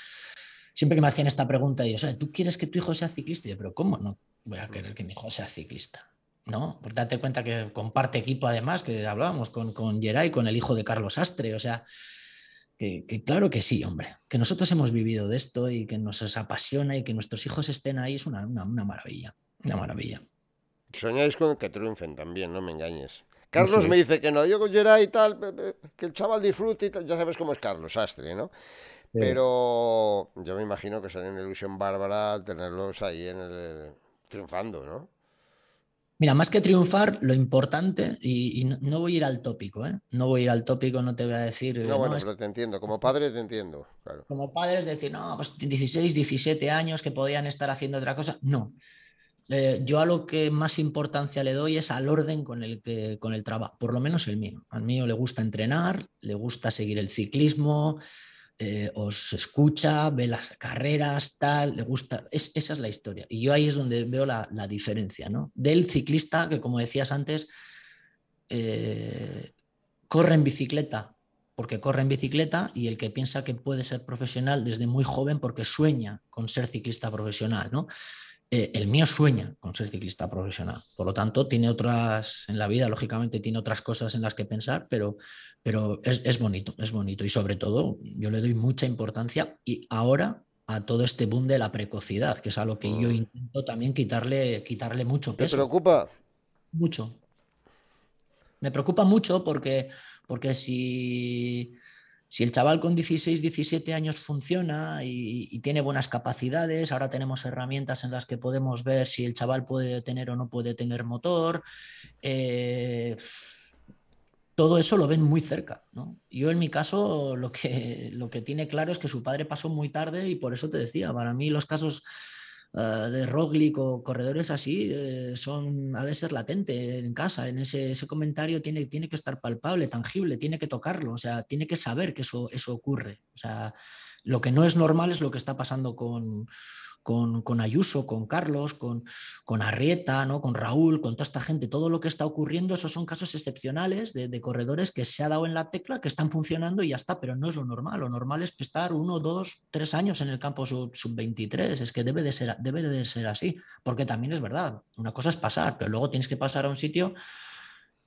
Siempre que me hacían esta pregunta, yo, ¿tú quieres que tu hijo sea ciclista? pero ¿cómo no voy a querer que mi hijo sea ciclista? ¿no? Pues date cuenta que comparte equipo además, que hablábamos con, con Geray, con el hijo de Carlos Astre, o sea, que, claro que sí, hombre, que nosotros hemos vivido de esto y que nos apasiona y que nuestros hijos estén ahí es una, una, maravilla, una maravilla. Soñáis con que triunfen también, no me engañes. Carlos me dice que no, yo con y tal, que el chaval disfrute y tal, ya sabes cómo es Carlos, astre, ¿no? Pero yo me imagino que sería una ilusión bárbara tenerlos ahí en el, triunfando, ¿no? Mira, más que triunfar, lo importante, y, no, voy a ir al tópico, ¿eh? No voy a ir al tópico, no te voy a decir. No, bueno, te entiendo. Como padre te entiendo. Como padre es decir, no, pues 16, 17 años que podían estar haciendo otra cosa. No. Eh, yo a lo que más importancia le doy es al orden con el que con el trabajo, por lo menos el mío. Al mío le gusta entrenar, le gusta seguir el ciclismo, eh, os escucha, ve las carreras, tal, le gusta. Es, esa es la historia. Y yo ahí es donde veo la, diferencia, ¿no? Del ciclista que, como decías antes, eh, corre en bicicleta, porque corre en bicicleta y el que piensa que puede ser profesional desde muy joven porque sueña con ser ciclista profesional, ¿no? Eh, el mío sueña con ser ciclista profesional. Por lo tanto, tiene otras, en la vida, lógicamente, tiene otras cosas en las que pensar, pero, pero es, bonito, es bonito. Y sobre todo, yo le doy mucha importancia y ahora a todo este boom de la precocidad, que es algo que yo mm. intento también quitarle, quitarle mucho peso. ¿Te preocupa? Mucho. Me preocupa mucho porque, porque si si el chaval con 16, 17 años funciona y, tiene buenas capacidades, ahora tenemos herramientas en las que podemos ver si el chaval puede tener o no puede tener motor, eh, todo eso lo ven muy cerca. Yo en mi caso lo que, lo que tiene claro es que su padre pasó muy tarde y por eso te decía, para mí los casos eh, de Roglic o corredores así eh, son, ha de ser latente en casa, en ese, ese, comentario tiene, tiene que estar palpable, tangible, tiene que tocarlo, o sea, tiene que saber que eso, eso ocurre. O sea, lo que no es normal es lo que está pasando con, con, Ayuso, con Carlos, con, con Arrieta, ¿no? con Raúl, con toda esta gente, todo lo que está ocurriendo, esos son casos excepcionales de, corredores que se ha dado en la tecla, que están funcionando y ya está, pero no es lo normal. Lo normal es estar uno, dos, tres años en el campo sub-23. es que debe de, ser, debe de ser así, porque también es verdad, una cosa es pasar, pero luego tienes que pasar a un sitio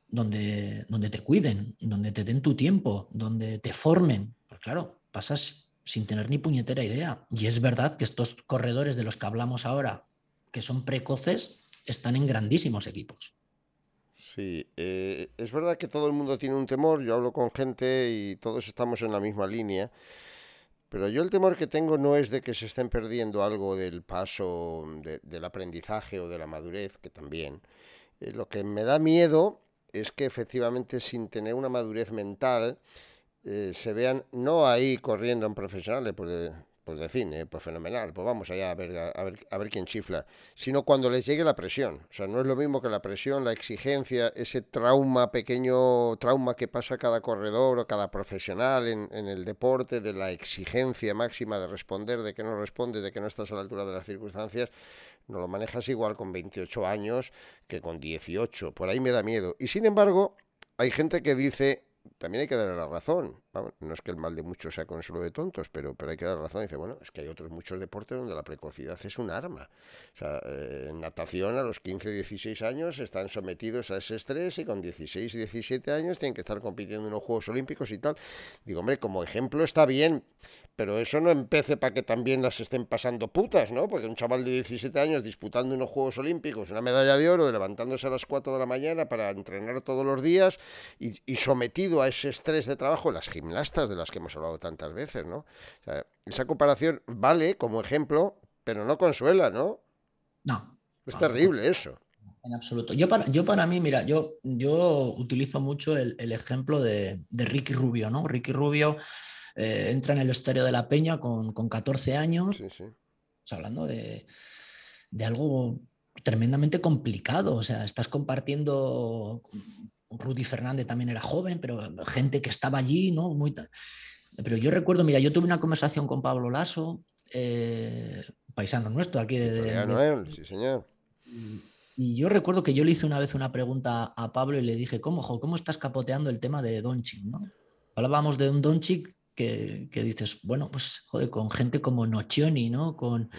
donde, donde te cuiden, donde te den tu tiempo, donde te formen. Pues claro, pasas sin tener ni puñetera idea. Y es verdad que estos corredores de los que hablamos ahora, que son precoces, están en grandísimos equipos. Sí, eh, es verdad que todo el mundo tiene un temor, yo hablo con gente y todos estamos en la misma línea, pero yo el temor que tengo no es de que se estén perdiendo algo del paso del aprendizaje o de la madurez, que también. Eh, lo que me da miedo es que efectivamente sin tener una madurez mental, eh, se vean no ahí corriendo en profesionales, pues, de, pues cine, pues fenomenal, pues vamos allá a ver, a, ver, a ver quién chifla, sino cuando les llegue la presión. O sea, no es lo mismo que la presión, la exigencia, ese trauma, pequeño trauma que pasa cada corredor o cada profesional en, en el deporte, de la exigencia máxima de responder, de que no responde, de que no estás a la altura de las circunstancias, no lo manejas igual con 28 años que con 18, por ahí me da miedo. Y sin embargo, hay gente que dice, también hay que darle la razón no es que el mal de muchos sea consuelo de tontos, pero, pero hay que dar razón. Dice, bueno, es que hay otros muchos deportes donde la precocidad es un arma. O sea, eh, en natación a los 15, 16 años están sometidos a ese estrés y con 16, 17 años tienen que estar compitiendo en unos Juegos Olímpicos y tal. Digo, hombre, como ejemplo está bien, pero eso no empece para que también las estén pasando putas, ¿no? Porque un chaval de 17 años disputando unos Juegos Olímpicos, una medalla de oro, levantándose a las 4 de la mañana para entrenar todos los días y, sometido a ese estrés de trabajo, las de las que hemos hablado tantas veces, ¿no? esa comparación vale como ejemplo, pero no consuela, ¿no? No. Es terrible eso. En absoluto. Yo para, yo para mí, mira, yo, yo utilizo mucho el, ejemplo de, Ricky Rubio, ¿no? Ricky Rubio eh, entra en el estadio de la Peña con, 14 años. Sí, hablando de, de algo tremendamente complicado. O sea, estás compartiendo Rudy Fernández también era joven, pero gente que estaba allí, ¿no? Muy, pero yo recuerdo, mira, yo tuve una conversación con Pablo Lasso, eh, paisano nuestro aquí de... sí, señor. Y yo recuerdo que yo le hice una vez una pregunta a Pablo y le dije, ¿cómo, cómo estás capoteando el tema de Donchik ¿no? Hablábamos de un Donchik que, que, dices, bueno, pues joder, con gente como Nocioni, ¿no? Con,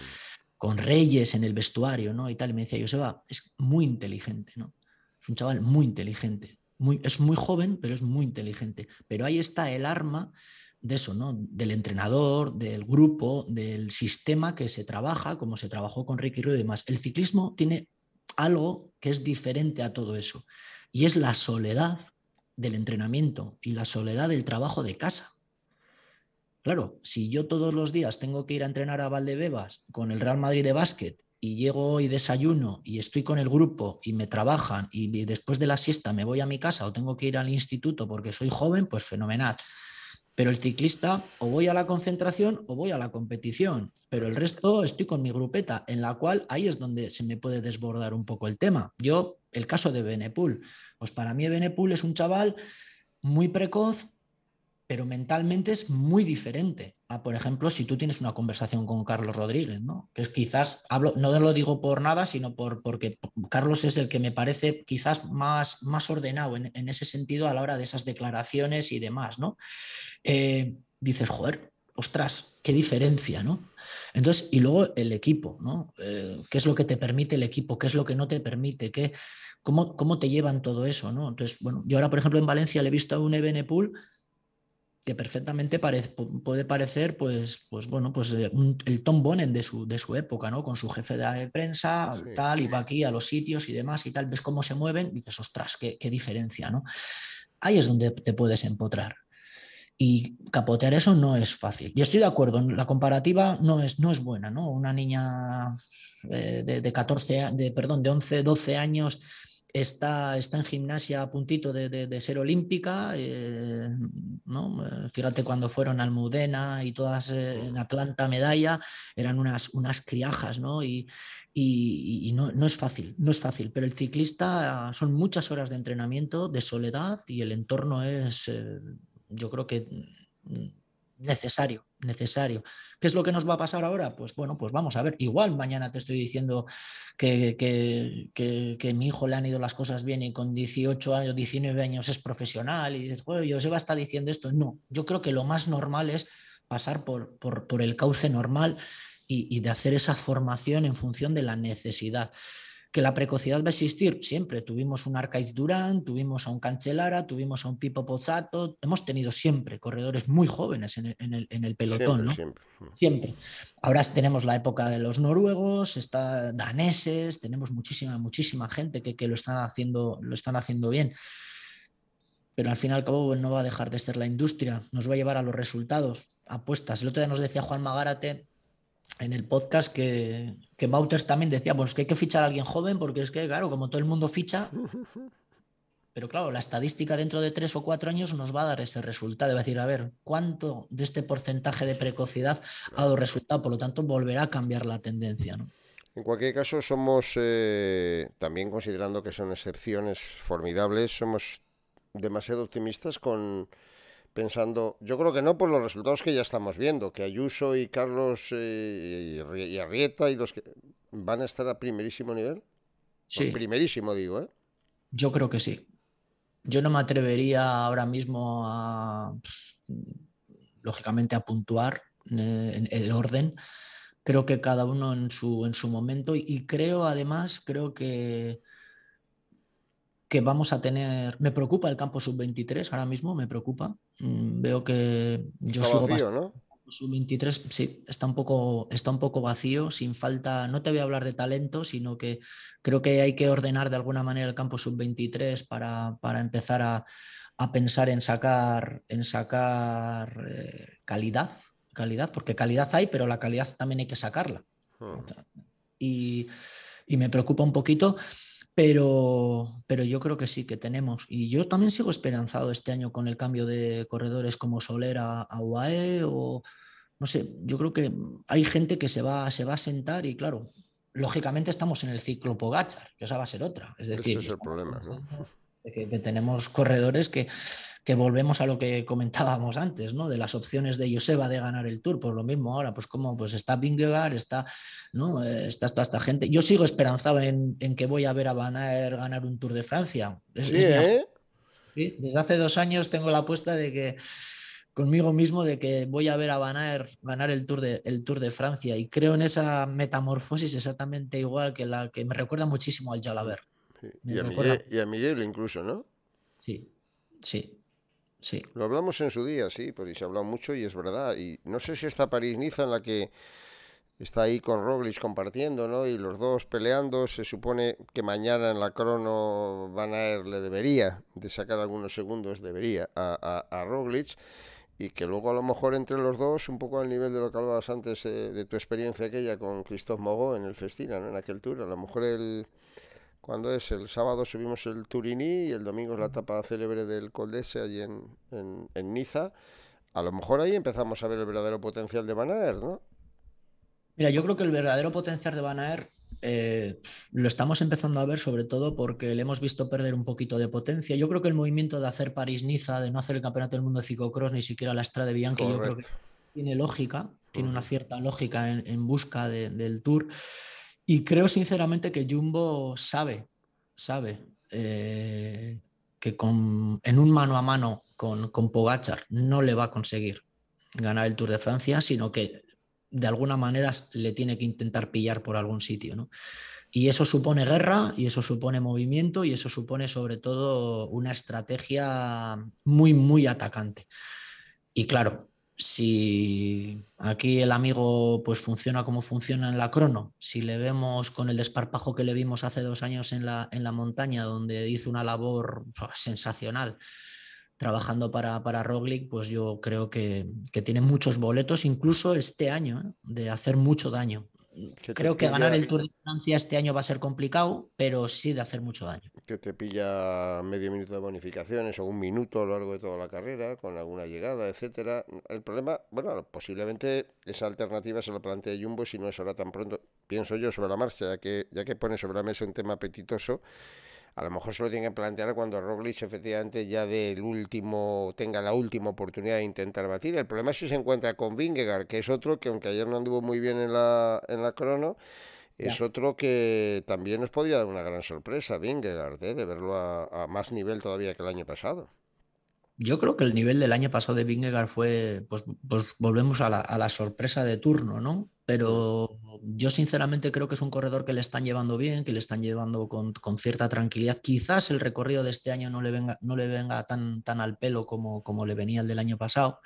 con Reyes en el vestuario, ¿no? Y tal. Y me decía, Joseba, es muy inteligente, ¿no? Es un chaval muy inteligente es muy joven, pero es muy inteligente. Pero ahí está el arma de eso, ¿no? Del entrenador, del grupo, del sistema que se trabaja, como se trabajó con Ricky Ruiz y demás. El ciclismo tiene algo que es diferente a todo eso y es la soledad del entrenamiento y la soledad del trabajo de casa. Claro, si yo todos los días tengo que ir a entrenar a Valdebebas con el Real Madrid de básquet y llego y desayuno y estoy con el grupo y me trabajan y después de la siesta me voy a mi casa o tengo que ir al instituto porque soy joven, pues fenomenal. Pero el ciclista o voy a la concentración o voy a la competición, pero el resto estoy con mi grupeta, en la cual ahí es donde se me puede desbordar un poco el tema. Yo, el caso de Benepul, pues para mí Benepul es un chaval muy precoz, pero mentalmente es muy diferente por ejemplo, si tú tienes una conversación con Carlos Rodríguez, ¿no? Que es quizás, hablo, no lo digo por nada, sino porque Carlos es el que me parece quizás más, más ordenado en, ese sentido a la hora de esas declaraciones y demás, ¿no? Eh, dices, joder, ostras, qué diferencia, ¿no? Entonces, y luego el equipo, ¿no? Eh, ¿Qué es lo que te permite el equipo? ¿Qué es lo que no te permite? cómo, te llevan todo eso, no? Entonces, bueno, yo ahora, por ejemplo, en Valencia le he visto a un Pool que perfectamente puede parecer, pues, pues bueno, pues eh, el Tom en de su, de su época, ¿no? Con su jefe de prensa, tal, y va aquí a los sitios y demás y tal, ves cómo se mueven, y dices, ostras, qué, diferencia, ¿no? Ahí es donde te puedes empotrar. Y capotear eso no es fácil. Y estoy de acuerdo, la comparativa no es, no es buena, ¿no? Una niña eh, de, 14, de, perdón, de 11, 12 años Está, está en gimnasia a puntito de, ser olímpica. Eh, ¿no? Eh, fíjate cuando fueron a Almudena y todas eh, en Atlanta medalla, eran unas, unas criajas, ¿no? Y, y, no, no, es fácil, no es fácil. Pero el ciclista son muchas horas de entrenamiento, de soledad y el entorno es, yo creo que mm, necesario, necesario. ¿Qué es lo que nos va a pasar ahora? Pues bueno, pues vamos a ver. Igual mañana te estoy diciendo que, que, mi hijo le han ido las cosas bien y con 18 años, 19 años es profesional y dices, bueno, a estar diciendo esto. No, yo creo que lo más normal es pasar por, por, el cauce normal y, y de hacer esa formación en función de la necesidad que la precocidad va a existir siempre. Tuvimos un Arcais Durán, tuvimos a un Cancelara, tuvimos a un Pipo Pozzato, hemos tenido siempre corredores muy jóvenes en el, pelotón, siempre, ¿no? Siempre. Ahora tenemos la época de los noruegos, está daneses, tenemos muchísima, muchísima gente que, lo, están haciendo, lo están haciendo bien. Pero al fin y al cabo no va a dejar de ser la industria, nos va a llevar a los resultados, apuestas. El otro día nos decía Juan Magárate en el podcast que, que también también pues que hay que fichar a alguien joven porque es que, claro, como todo el mundo ficha, pero claro, la estadística dentro de tres o cuatro años nos va a dar ese resultado. Va a decir, a ver, ¿cuánto de este porcentaje de precocidad ha dado resultado? Por lo tanto, volverá a cambiar la tendencia, En cualquier caso, somos, eh, también considerando que son excepciones formidables, somos demasiado optimistas con, pensando, yo creo que no por los resultados que ya estamos viendo, que Ayuso y Carlos eh, y Arrieta y los que van a estar a primerísimo nivel. Pues sí. primerísimo, digo, ¿eh? Yo creo que sí. Yo no me atrevería ahora mismo a, lógicamente, a puntuar el orden. Creo que cada uno en su, en su momento y creo, además, creo que que vamos a tener. Me preocupa el campo sub-23 ahora mismo, me preocupa. Mm, veo que yo está vacío, ¿no? Sub-23, sí, está un, poco, está un poco vacío, sin falta. No te voy a hablar de talento, sino que creo que hay que ordenar de alguna manera el campo sub-23 para, empezar a, pensar en sacar, en sacar eh, calidad, calidad, porque calidad hay, pero la calidad también hay que sacarla. Ah. Y, y me preocupa un poquito. Pero, pero yo creo que sí que tenemos. Y yo también sigo esperanzado este año con el cambio de corredores como Soler a, UAE o no sé, yo creo que hay gente que se va, se va a sentar y claro, lógicamente estamos en el ciclo Pogachar, que esa va a ser otra. Es decir, es el problema. ¿no? tenemos corredores que, volvemos a lo que comentábamos antes, ¿no? De las opciones de Joseba de ganar el Tour, por lo mismo ahora, pues como pues está Bingegar, está, ¿no? Eh, está toda esta gente. Yo sigo esperanzado en, que voy a ver a Van ganar un Tour de Francia. ¿eh? Desde hace dos años tengo la apuesta de que conmigo mismo de que voy a ver a Van ganar el Tour de, el Tour de Francia y creo en esa metamorfosis exactamente igual que la que me recuerda muchísimo al Jalabert. Y, a Miguel, incluso, ¿no? Sí, sí, sí. Lo hablamos en su día, sí, porque se ha hablado mucho y es verdad. Y no sé si esta París-Niza en la que está ahí con Roglic compartiendo, ¿no? Y los dos peleando. Se supone que mañana en la crono Van Aert le debería de sacar algunos segundos, debería, a, a, a Roglic y que luego a lo mejor entre los dos, un poco al nivel de lo que hablabas antes eh, de tu experiencia aquella con Christophe Mogó en el Festina, ¿no? en aquel tour, a lo mejor él cuando es el sábado subimos el Turini y el domingo es la etapa célebre del Col allí en, en, Niza. A lo mejor ahí empezamos a ver el verdadero potencial de Banaer, ¿no? Mira, yo creo que el verdadero potencial de Banaer eh, lo estamos empezando a ver sobre todo porque le hemos visto perder un poquito de potencia. Yo creo que el movimiento de hacer París-Niza, de no hacer el Campeonato del Mundo de Ciclocross, ni siquiera la Estrada de Bianchi, yo creo que tiene lógica, tiene una cierta lógica en, busca del Tour. Y creo sinceramente que Jumbo sabe, sabe eh, que en un mano a mano con, con Pogachar no le va a conseguir ganar el Tour de Francia, sino que de alguna manera le tiene que intentar pillar por algún sitio. Y eso supone guerra, y eso supone movimiento, y eso supone sobre todo una estrategia muy, muy atacante. Y claro, si aquí el amigo pues funciona como funciona en la crono, si le vemos con el desparpajo que le vimos hace dos años en la, en la montaña, donde hizo una labor sensacional trabajando para, para Roglic, pues yo creo que, que tiene muchos boletos, incluso este año, ¿eh? de hacer mucho daño. Creo que ganar el Tour de Francia este año va a ser complicado, pero sí de hacer mucho daño. Que te pilla medio minuto de bonificaciones o un minuto a lo largo de toda la carrera, con alguna llegada, etcétera. El problema, bueno, posiblemente esa alternativa se la plantea Jumbo si no es ahora tan pronto, pienso yo, sobre la marcha, ya que, ya que pone sobre la mesa un tema apetitoso a lo mejor se lo tienen que plantear cuando Roblich efectivamente ya del último tenga la última oportunidad de intentar batir. El problema es si se encuentra con Vingegaard, que es otro que aunque ayer no anduvo muy bien en la, en la crono, es otro que también nos podría dar una gran sorpresa, Vingegaard, ¿eh? de verlo a más nivel todavía que el año pasado yo creo que el nivel del año pasado de Vingegaard fue, pues, pues volvemos a la, sorpresa de turno, ¿no? Pero yo sinceramente creo que es un corredor que le están llevando bien, que le están llevando con, con cierta tranquilidad. Quizás el recorrido de este año no le venga, no le venga tan, tan al pelo como, como le venía el del año pasado,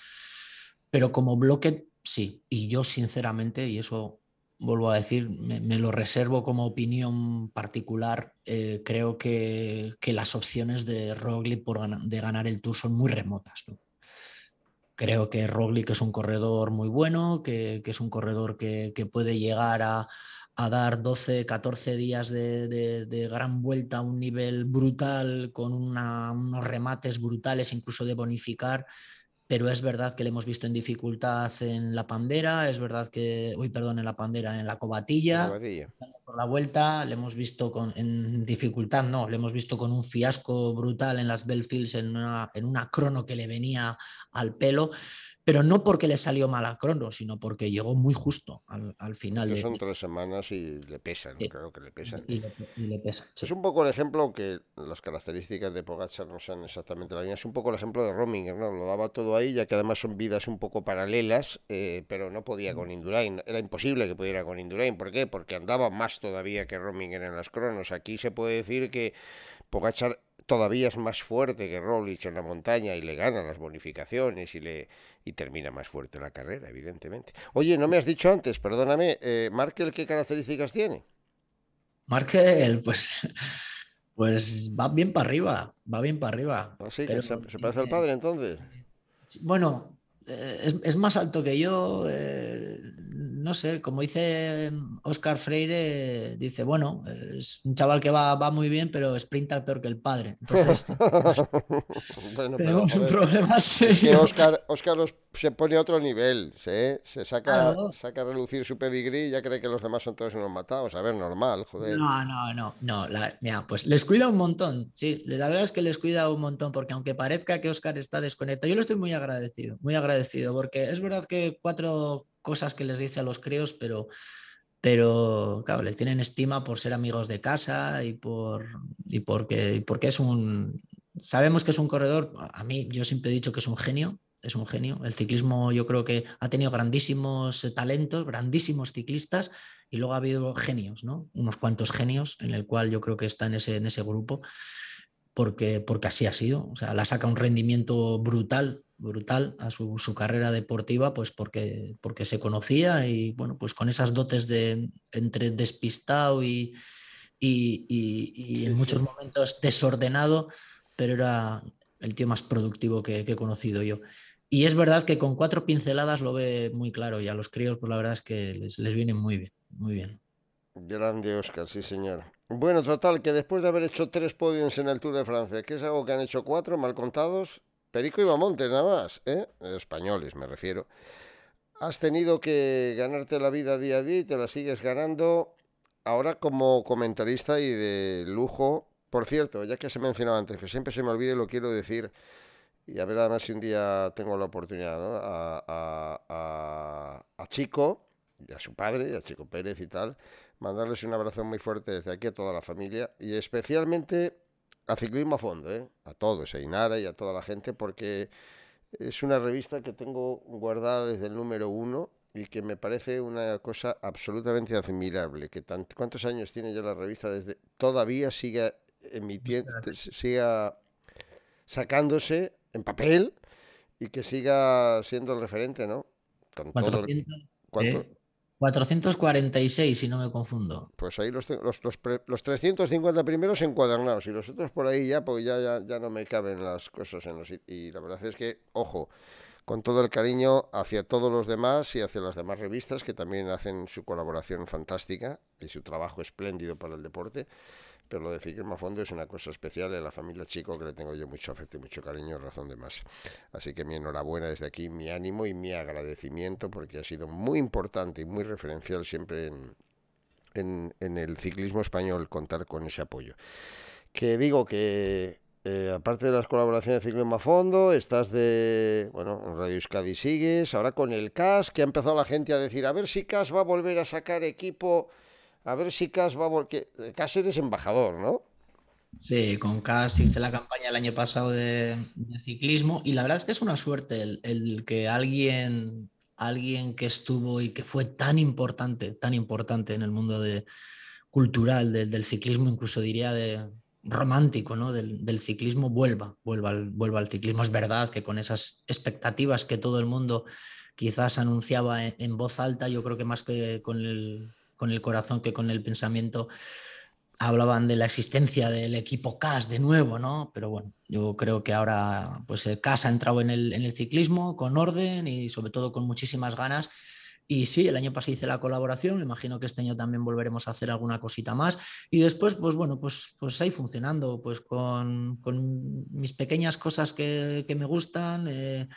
pero como bloque sí. Y yo sinceramente, y eso vuelvo a decir, me, lo reservo como opinión particular. Eh, creo que, las opciones de Roglic por de ganar el Tour son muy remotas. Creo que Roglic es un corredor muy bueno, que, es un corredor que, puede llegar a, dar 12, 14 días de, gran vuelta a un nivel brutal, con unos remates brutales, incluso de bonificar pero es verdad que le hemos visto en dificultad en la pandera, es verdad que, uy, perdón, en la pandera, en la cobatilla, por la vuelta, le hemos visto con, en dificultad, no, le hemos visto con un fiasco brutal en las Belfields, en una, en una crono que le venía al pelo pero no porque le salió mal a sino porque llegó muy justo al, final. De... Son tres semanas y le pesan, creo que le pesan. ¿eh? Es un poco el ejemplo que las características de Pogachar no sean exactamente la mismas, es un poco el ejemplo de Rominger, ¿no? Lo daba todo ahí, ya que además son vidas un poco paralelas, eh, pero no podía mm. con Indurain, era imposible que pudiera con Indurain, ¿por qué? Porque andaba más todavía que Rominger en las Cronos. Aquí se puede decir que Pogachar todavía es más fuerte que Rolich en la montaña y le gana las bonificaciones y le y termina más fuerte la carrera, evidentemente. Oye, no me has dicho antes, perdóname, eh, Markel, ¿qué características tiene? Markel, pues, pues va bien para arriba, va bien para arriba. Ah, se, eh, parece al padre entonces. Bueno, eh, es, es, más alto que yo, no sé, como dice Oscar mm, Freire, dice, bueno, es un chaval que va, muy bien, pero sprinta peor que el padre. Entonces, tenemos un problema serio. Oscar, se pone a otro nivel, se saca, saca a relucir su pedigrí y ya cree que los demás son todos unos matados. A ver, normal, joder. No, no, no, no. mira, pues les cuida un montón, sí, la verdad es que les cuida un montón, porque aunque parezca que Oscar está desconectado, yo le estoy muy agradecido, muy agradecido, porque es verdad que cuatro cosas que les dice a los creos pero, pero claro, les tienen estima por ser amigos de casa y, por, porque, porque es un... Sabemos que es un corredor, a mí yo siempre he dicho que es un genio, es un genio. El ciclismo yo creo que ha tenido grandísimos talentos, grandísimos ciclistas y luego ha habido genios, ¿no? Unos cuantos genios en el cual yo creo que está en ese, en ese grupo porque, porque así ha sido. O sea, la saca un rendimiento brutal brutal a su, carrera deportiva, pues porque, porque se conocía y bueno, pues con esas dotes de entre despistado y, y, y, en muchos momentos desordenado, pero era el tío más productivo que, he conocido yo. Y es verdad que con cuatro pinceladas lo ve muy claro y a los críos, pues la verdad es que les, les viene muy bien, muy bien. Grande Oscar, sí señor. Bueno, total, que después de haber hecho tres podios en el Tour de Francia, que es algo que han hecho cuatro, mal contados, Perico y nada más, ¿eh? españoles me refiero. Has tenido que ganarte la vida día a día y te la sigues ganando ahora como comentarista y de lujo. Por cierto, ya que se mencionaba antes, que siempre se me olvida lo quiero decir, y a ver además si un día tengo la oportunidad, a, Chico, y a su padre, a Chico Pérez y tal, mandarles un abrazo muy fuerte desde aquí a toda la familia y especialmente a Ciclismo a Fondo, ¿eh? a todos, a Inara y a toda la gente, porque es una revista que tengo guardada desde el número uno y que me parece una cosa absolutamente admirable, que tant, cuántos años tiene ya la revista desde todavía siga emitiendo, este, siga sacándose en papel y que siga siendo el referente, ¿no? 446, si no me confundo. Pues ahí los, los, los, 350 primeros encuadernados y los otros por ahí ya, porque ya, ya, ya, no me caben las cosas en los... Y la verdad es que, ojo, con todo el cariño hacia todos los demás y hacia las demás revistas que también hacen su colaboración fantástica y su trabajo espléndido para el deporte pero lo de a Fondo es una cosa especial de la familia Chico que le tengo yo mucho afecto y mucho cariño, razón de más. Así que mi enhorabuena desde aquí, mi ánimo y mi agradecimiento porque ha sido muy importante y muy referencial siempre en, en, el ciclismo español contar con ese apoyo. Que digo que eh, aparte de las colaboraciones de Ciclismo a Fondo, estás de, bueno, en Radio Euskadi sigues, ahora con el CAS, que ha empezado la gente a decir, a ver si CAS va a volver a sacar equipo a ver si Cas va a volver. Cas eres embajador, ¿no? Sí, con Cas hice la campaña el año pasado de, ciclismo y la verdad es que es una suerte el, que alguien, alguien que estuvo y que fue tan importante, tan importante en el mundo de, cultural del ciclismo, incluso diría de romántico, ¿no? Del, ciclismo vuelva, vuelva al, al ciclismo. Es verdad que con esas expectativas que todo el mundo quizás anunciaba en voz alta, yo creo que más que con el, con el corazón que con el pensamiento. Hablaban de la existencia del equipo CAS de nuevo, ¿no? Pero bueno, yo creo que ahora pues eh, CAS ha entrado en el, ciclismo con orden y sobre todo con muchísimas ganas. Y sí, el año pasado hice la colaboración, me imagino que este año también volveremos a hacer alguna cosita más. Y después, pues bueno, pues, pues ahí funcionando, pues con, mis pequeñas cosas que, me gustan. Eh,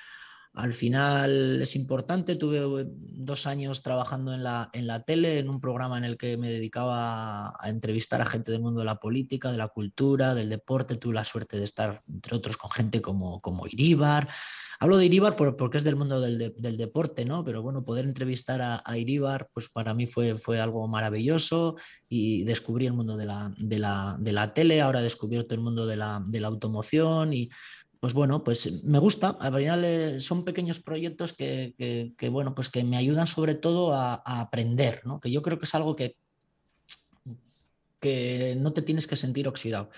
al final es importante, tuve dos años trabajando en la, en la tele, en un programa en el que me dedicaba a entrevistar a gente del mundo de la política, de la cultura, del deporte. Tuve la suerte de estar, entre otros, con gente como, como Iríbar. Hablo de Iríbar porque es del mundo del, deporte, ¿no? Pero bueno, poder entrevistar a, a, Iríbar, pues para mí fue, fue algo maravilloso y descubrí el mundo de la, de la, tele, ahora he descubierto el mundo de la, de la automoción y pues bueno, pues me gusta. Al final eh, son pequeños proyectos que, bueno, pues que me ayudan sobre todo a, aprender, ¿no? Que yo creo que es algo que, que no te tienes que sentir oxidado.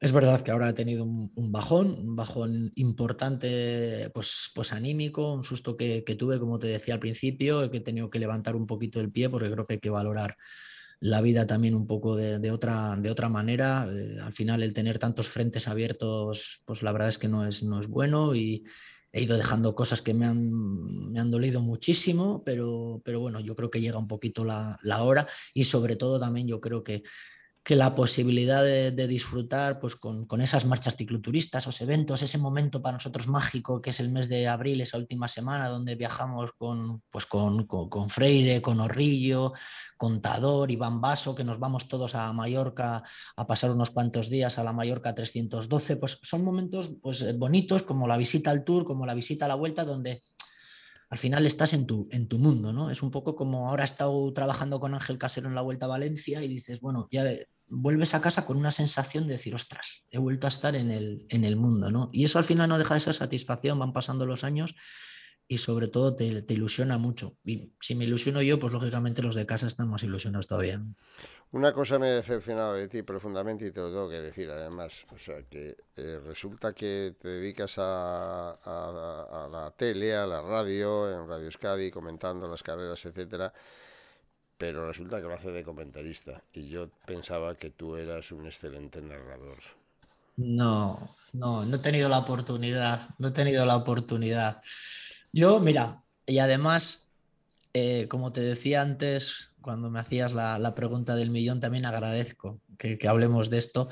Es verdad que ahora he tenido un, bajón, un bajón importante, pues, pues anímico, un susto que, tuve, como te decía al principio, que he tenido que levantar un poquito el pie porque creo que hay que valorar la vida también un poco de, otra, de otra manera. Eh, al final el tener tantos frentes abiertos, pues la verdad es que no es, no es bueno y he ido dejando cosas que me han, me han dolido muchísimo, pero, pero bueno, yo creo que llega un poquito la hora y sobre todo también yo creo que que la posibilidad de, disfrutar pues, con, esas marchas cicloturistas, esos eventos, ese momento para nosotros mágico que es el mes de abril, esa última semana donde viajamos con, pues, con, con, Freire, con Orrillo, Contador, Iván Vaso, que nos vamos todos a Mallorca a pasar unos cuantos días a la Mallorca 312, pues son momentos pues, bonitos como la visita al tour, como la visita a la vuelta, donde al final estás en tu, en tu mundo, ¿no? Es un poco como ahora he estado trabajando con Ángel Casero en la Vuelta a Valencia y dices, bueno, ya vuelves a casa con una sensación de decir, ostras, he vuelto a estar en el, en el mundo, ¿no? Y eso al final no deja de ser satisfacción, van pasando los años y sobre todo te, te, ilusiona mucho. Y si me ilusiono yo, pues lógicamente los de casa están más ilusionados todavía. Una cosa me ha decepcionado de ti profundamente y te lo tengo que decir además. O sea, que eh, resulta que te dedicas a, a, la tele, a la radio, en Radio Euskadi, comentando las carreras, etcétera pero resulta que lo hace de comentarista y yo pensaba que tú eras un excelente narrador. No, no, no he tenido la oportunidad, no he tenido la oportunidad. Yo, mira, y además, eh, como te decía antes, cuando me hacías la, pregunta del millón, también agradezco que, hablemos de esto.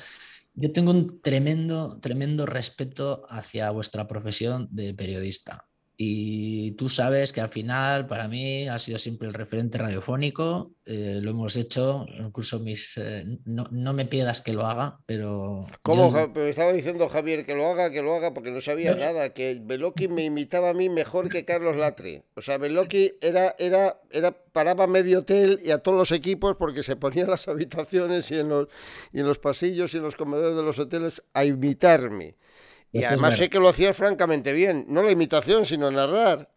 Yo tengo un tremendo, tremendo respeto hacia vuestra profesión de periodista. Y tú sabes que al final para mí ha sido siempre el referente radiofónico, eh, lo hemos hecho, incluso mis... Eh, no, me pidas que lo haga, pero... ¿Cómo? Pero estaba diciendo Javier que lo haga, que lo haga, porque no sabía nada, que Beloki me imitaba a mí mejor que Carlos Latre. O sea, Beloki era, era, era, paraba medio hotel y a todos los equipos porque se ponía en las habitaciones y en los, y en los pasillos y en los comedores de los hoteles a imitarme. Y además sé que lo hacía francamente bien, no la imitación, sino narrar.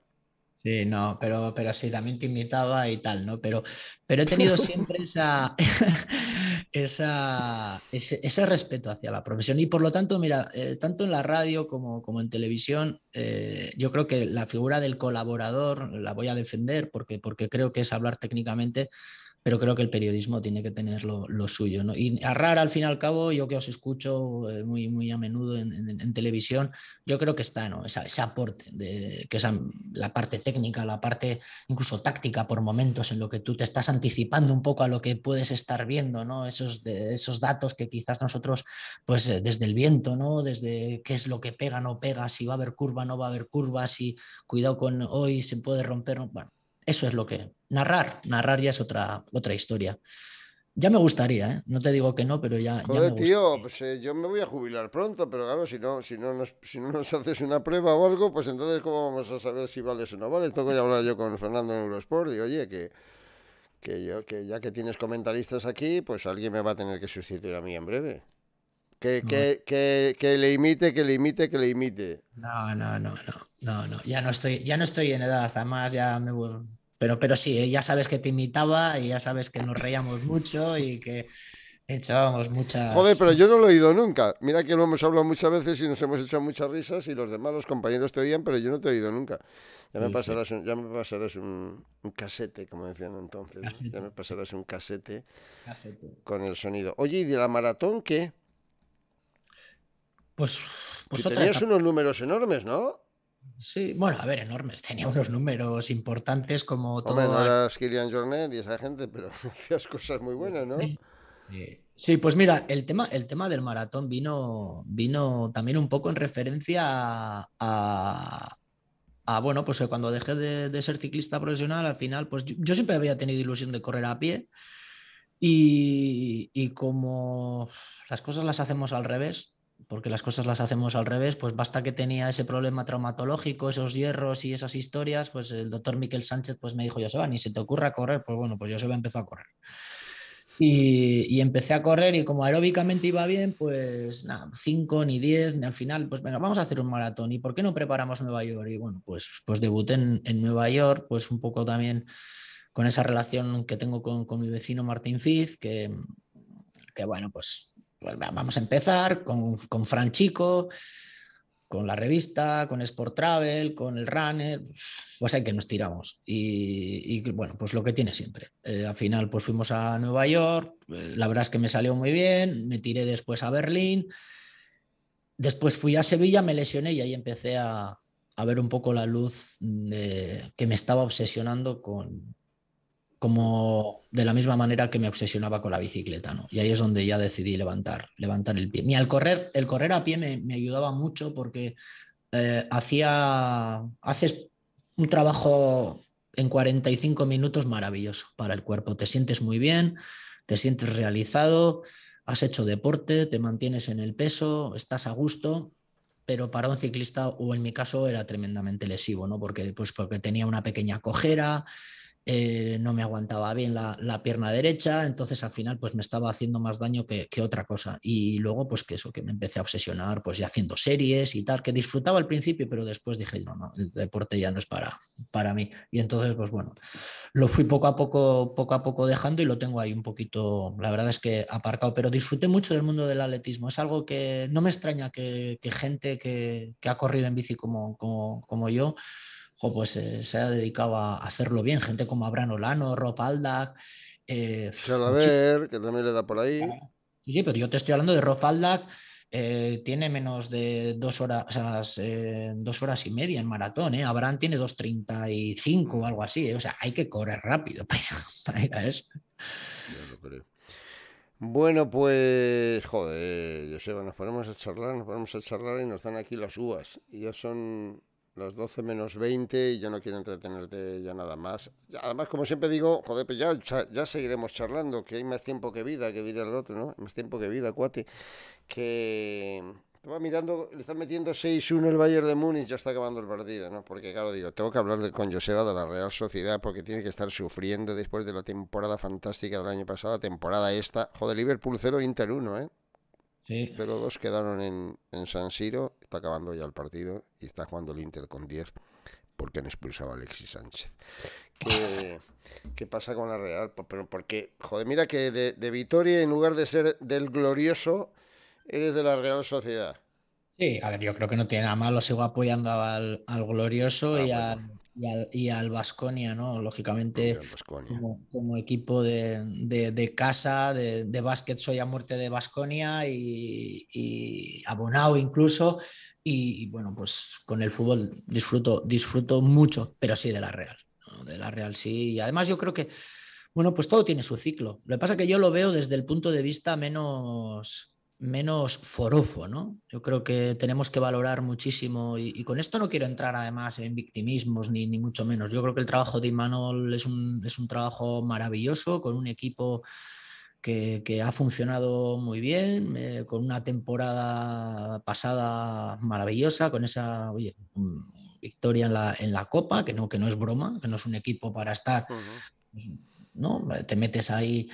Sí, no, pero, pero sí, también te imitaba y tal, ¿no? Pero, pero he tenido siempre esa, esa, ese, respeto hacia la profesión. Y por lo tanto, mira, eh, tanto en la radio como, como en televisión, eh, yo creo que la figura del colaborador la voy a defender porque, porque creo que es hablar técnicamente pero creo que el periodismo tiene que tener lo, suyo. ¿no? Y rara, al fin y al cabo, yo que os escucho eh, muy, muy a menudo en, televisión, yo creo que está ¿no? ese aporte, de, que es la parte técnica, la parte incluso táctica por momentos, en lo que tú te estás anticipando un poco a lo que puedes estar viendo, ¿no? esos, esos datos que quizás nosotros, pues eh, desde el viento, ¿no? desde qué es lo que pega, no pega, si va a haber curva, no va a haber curva, si cuidado con hoy se puede romper. Bueno, eso es lo que narrar, narrar ya es otra, otra historia. Ya me gustaría, ¿eh? no te digo que no, pero ya. ya me gustaría. tío, pues eh, yo me voy a jubilar pronto, pero claro, si no, si no, nos, si no nos haces una prueba o algo, pues entonces, ¿cómo vamos a saber si vales o no vale, Tengo que hablar yo con Fernando en Eurosport y, oye, que, que, yo, que ya que tienes comentaristas aquí, pues alguien me va a tener que sustituir a mí en breve. Que, que, que, que, le imite, que le imite, que le imite. No, no, no, no, no, no. Ya no estoy, ya no estoy en edad, además ya me pero, pero sí, eh, ya sabes que te imitaba y ya sabes que nos reíamos mucho y que echábamos muchas. Joder, pero yo no lo he oído nunca. Mira que lo hemos hablado muchas veces y nos hemos hecho muchas risas y los demás, los compañeros te oían, pero yo no te he oído nunca. Ya me pasarás, Un, ya me pasarás un, casete, como decían entonces. Ya me pasarás un casete, con el sonido. Oye, ¿y de la maratón qué? Pues, pues otra tenías unos números enormes, ¿no? Sí, bueno, a ver, enormes. Tenía unos números importantes como todo. Hombre, no eras Kirian Jornet y esa gente, pero hacías cosas muy buenas, ¿no? Sí. pues mira, el tema, el tema del maratón vino, vino también un poco en referencia a, a, bueno, pues cuando dejé de, ser ciclista profesional, al final, pues yo, yo, siempre había tenido ilusión de correr a pie y, y como las cosas las hacemos al revés, porque las cosas las hacemos al revés, pues basta que tenía ese problema traumatológico, esos hierros y esas historias, pues el doctor Miquel Sánchez pues me dijo, va, ni se te ocurra correr, pues bueno, pues va, empezó a correr. Y, empecé a correr y como aeróbicamente iba bien, pues nada, cinco ni 10, al final, pues venga, vamos a hacer un maratón. ¿Y por qué no preparamos Nueva York? Y bueno, pues, pues debuté en, Nueva York, pues un poco también con esa relación que tengo con, mi vecino Martín Fiz, que, que bueno, pues pues vamos a empezar con, con Fran Chico, con la revista, con Sport Travel, con el Runner, pues hay que nos tiramos. Y, bueno, pues lo que tiene siempre. Eh, al final, pues fuimos a Nueva York, eh, la verdad es que me salió muy bien, me tiré después a Berlín, después fui a Sevilla, me lesioné y ahí empecé a, a ver un poco la luz que me estaba obsesionando con, como de la misma manera que me obsesionaba con la bicicleta, ¿no? Y ahí es donde ya decidí levantar, levantar el pie. Ni al correr, el correr a pie me, ayudaba mucho porque eh, hacía, haces un trabajo en 45 minutos maravilloso para el cuerpo. Te sientes muy bien, te sientes realizado, has hecho deporte, te mantienes en el peso, estás a gusto, pero para un ciclista, o en mi caso, era tremendamente lesivo, ¿no? Porque, pues, porque tenía una pequeña cojera, eh, no me aguantaba bien la, pierna derecha, entonces al final pues me estaba haciendo más daño que, otra cosa. Y luego pues que eso, que me empecé a obsesionar pues ya haciendo series y tal, que disfrutaba al principio, pero después dije, no, no, el deporte ya no es para, para mí. Y entonces pues bueno, lo fui poco a poco, poco a poco dejando y lo tengo ahí un poquito, la verdad es que aparcado, pero disfruté mucho del mundo del atletismo. Es algo que no me extraña que, gente que, ha corrido en bici como, como yo, pues eh, se ha dedicado a hacerlo bien. Gente como Abraham Olano, Rob Aldak. Eh, que también le da por ahí. Sí, pero yo te estoy hablando de Rob eh, tiene menos de dos horas, o sea, dos horas y media en maratón. ¿eh? Abraham tiene cinco o algo así. O sea, hay que correr rápido para, eso. Bueno, pues, joder, Joseba, nos ponemos a charlar, nos ponemos a charlar y nos dan aquí las uvas. Y ya son las 12 menos 20 y yo no quiero entretenerte ya nada más. Además, como siempre digo, joder, pues ya, seguiremos charlando, que hay más tiempo que vida, que diría el otro, ¿no? Más tiempo que vida, cuate. Que estaba mirando, le están metiendo 6-1 el Bayern de Múnich, ya está acabando el partido, ¿no? Porque claro, digo, tengo que hablar de, con Joseba de la Real Sociedad porque tiene que estar sufriendo después de la temporada fantástica del año pasado, temporada esta. Joder, Liverpool 0, Inter 1, ¿eh? Sí. dos quedaron en, en, San Siro, está acabando ya el partido y está jugando el Inter con 10 porque han expulsado a Alexis Sánchez. ¿Qué, qué pasa con la Real? Pero porque, joder, mira que de, de Vitoria, en lugar de ser del glorioso, eres de la Real Sociedad. Sí, a ver, yo creo que no tiene nada malo, sigo apoyando al, al glorioso ah, y al y al, y Basconia, ¿no? Lógicamente, como, equipo de, casa, de, de, básquet, soy a muerte de Basconia y, y, abonado incluso. Y, bueno, pues con el fútbol disfruto, disfruto mucho, pero sí de la Real. De la Real sí. Y además, yo creo que, bueno, pues todo tiene su ciclo. Lo que pasa es que yo lo veo desde el punto de vista menos menos forofo, ¿no? Yo creo que tenemos que valorar muchísimo y, con esto no quiero entrar además en victimismos ni, ni, mucho menos. Yo creo que el trabajo de Imanol es un, trabajo maravilloso con un equipo que, ha funcionado muy bien, eh, con una temporada pasada maravillosa, con esa, victoria en la, en la Copa, que no, que no es broma, que no es un equipo para estar... Pues, ¿no? Te metes ahí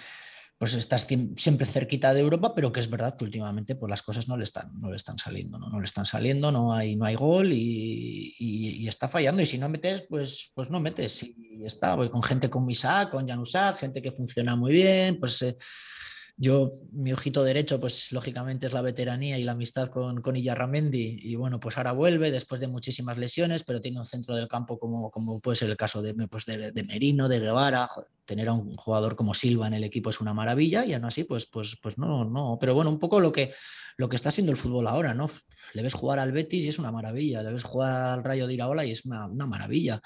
pues estás siempre cerquita de Europa, pero que es verdad que últimamente pues las cosas no le están, no le están saliendo, ¿no? le están saliendo, no hay, no hay gol y, está fallando. Y si no metes, pues, pues no metes. Y está, voy con gente con Isaac, con Janusak, gente que funciona muy bien, pues... Eh, yo, mi ojito derecho, pues lógicamente es la veteranía y la amistad con, con Y bueno, pues ahora vuelve después de muchísimas lesiones, pero tiene un centro del campo como, como puede ser el caso de, pues, de, Merino, de Guevara tener a un jugador como Silva en el equipo es una maravilla y aún así, pues, pues, pues no, no. Pero bueno, un poco lo que, lo que está siendo el fútbol ahora, ¿no? Le ves jugar al Betis y es una maravilla, le ves jugar al Rayo de Iraola y es una, maravilla.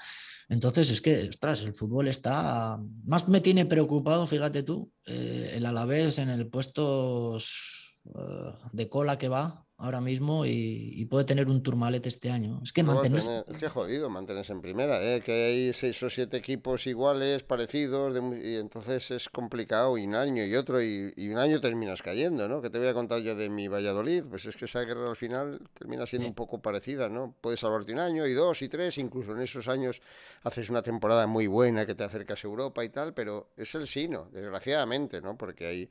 Entonces es que, ostras, el fútbol está... Más me tiene preocupado, fíjate tú, eh, el Alavés en el puesto eh, de cola que va ahora mismo y, puede tener un Turmalet este año. Es que mantenés... es que jodido mantenerse en primera, ¿eh? que hay seis o siete equipos iguales, parecidos, y entonces es complicado, y un año y otro, y, y, un año terminas cayendo, ¿no? Que te voy a contar yo de mi Valladolid, pues es que esa guerra al final termina siendo un poco parecida, ¿no? Puedes salvarte un año y dos y tres, incluso en esos años haces una temporada muy buena que te acercas a Europa y tal, pero es el sino, desgraciadamente, ¿no? Porque hay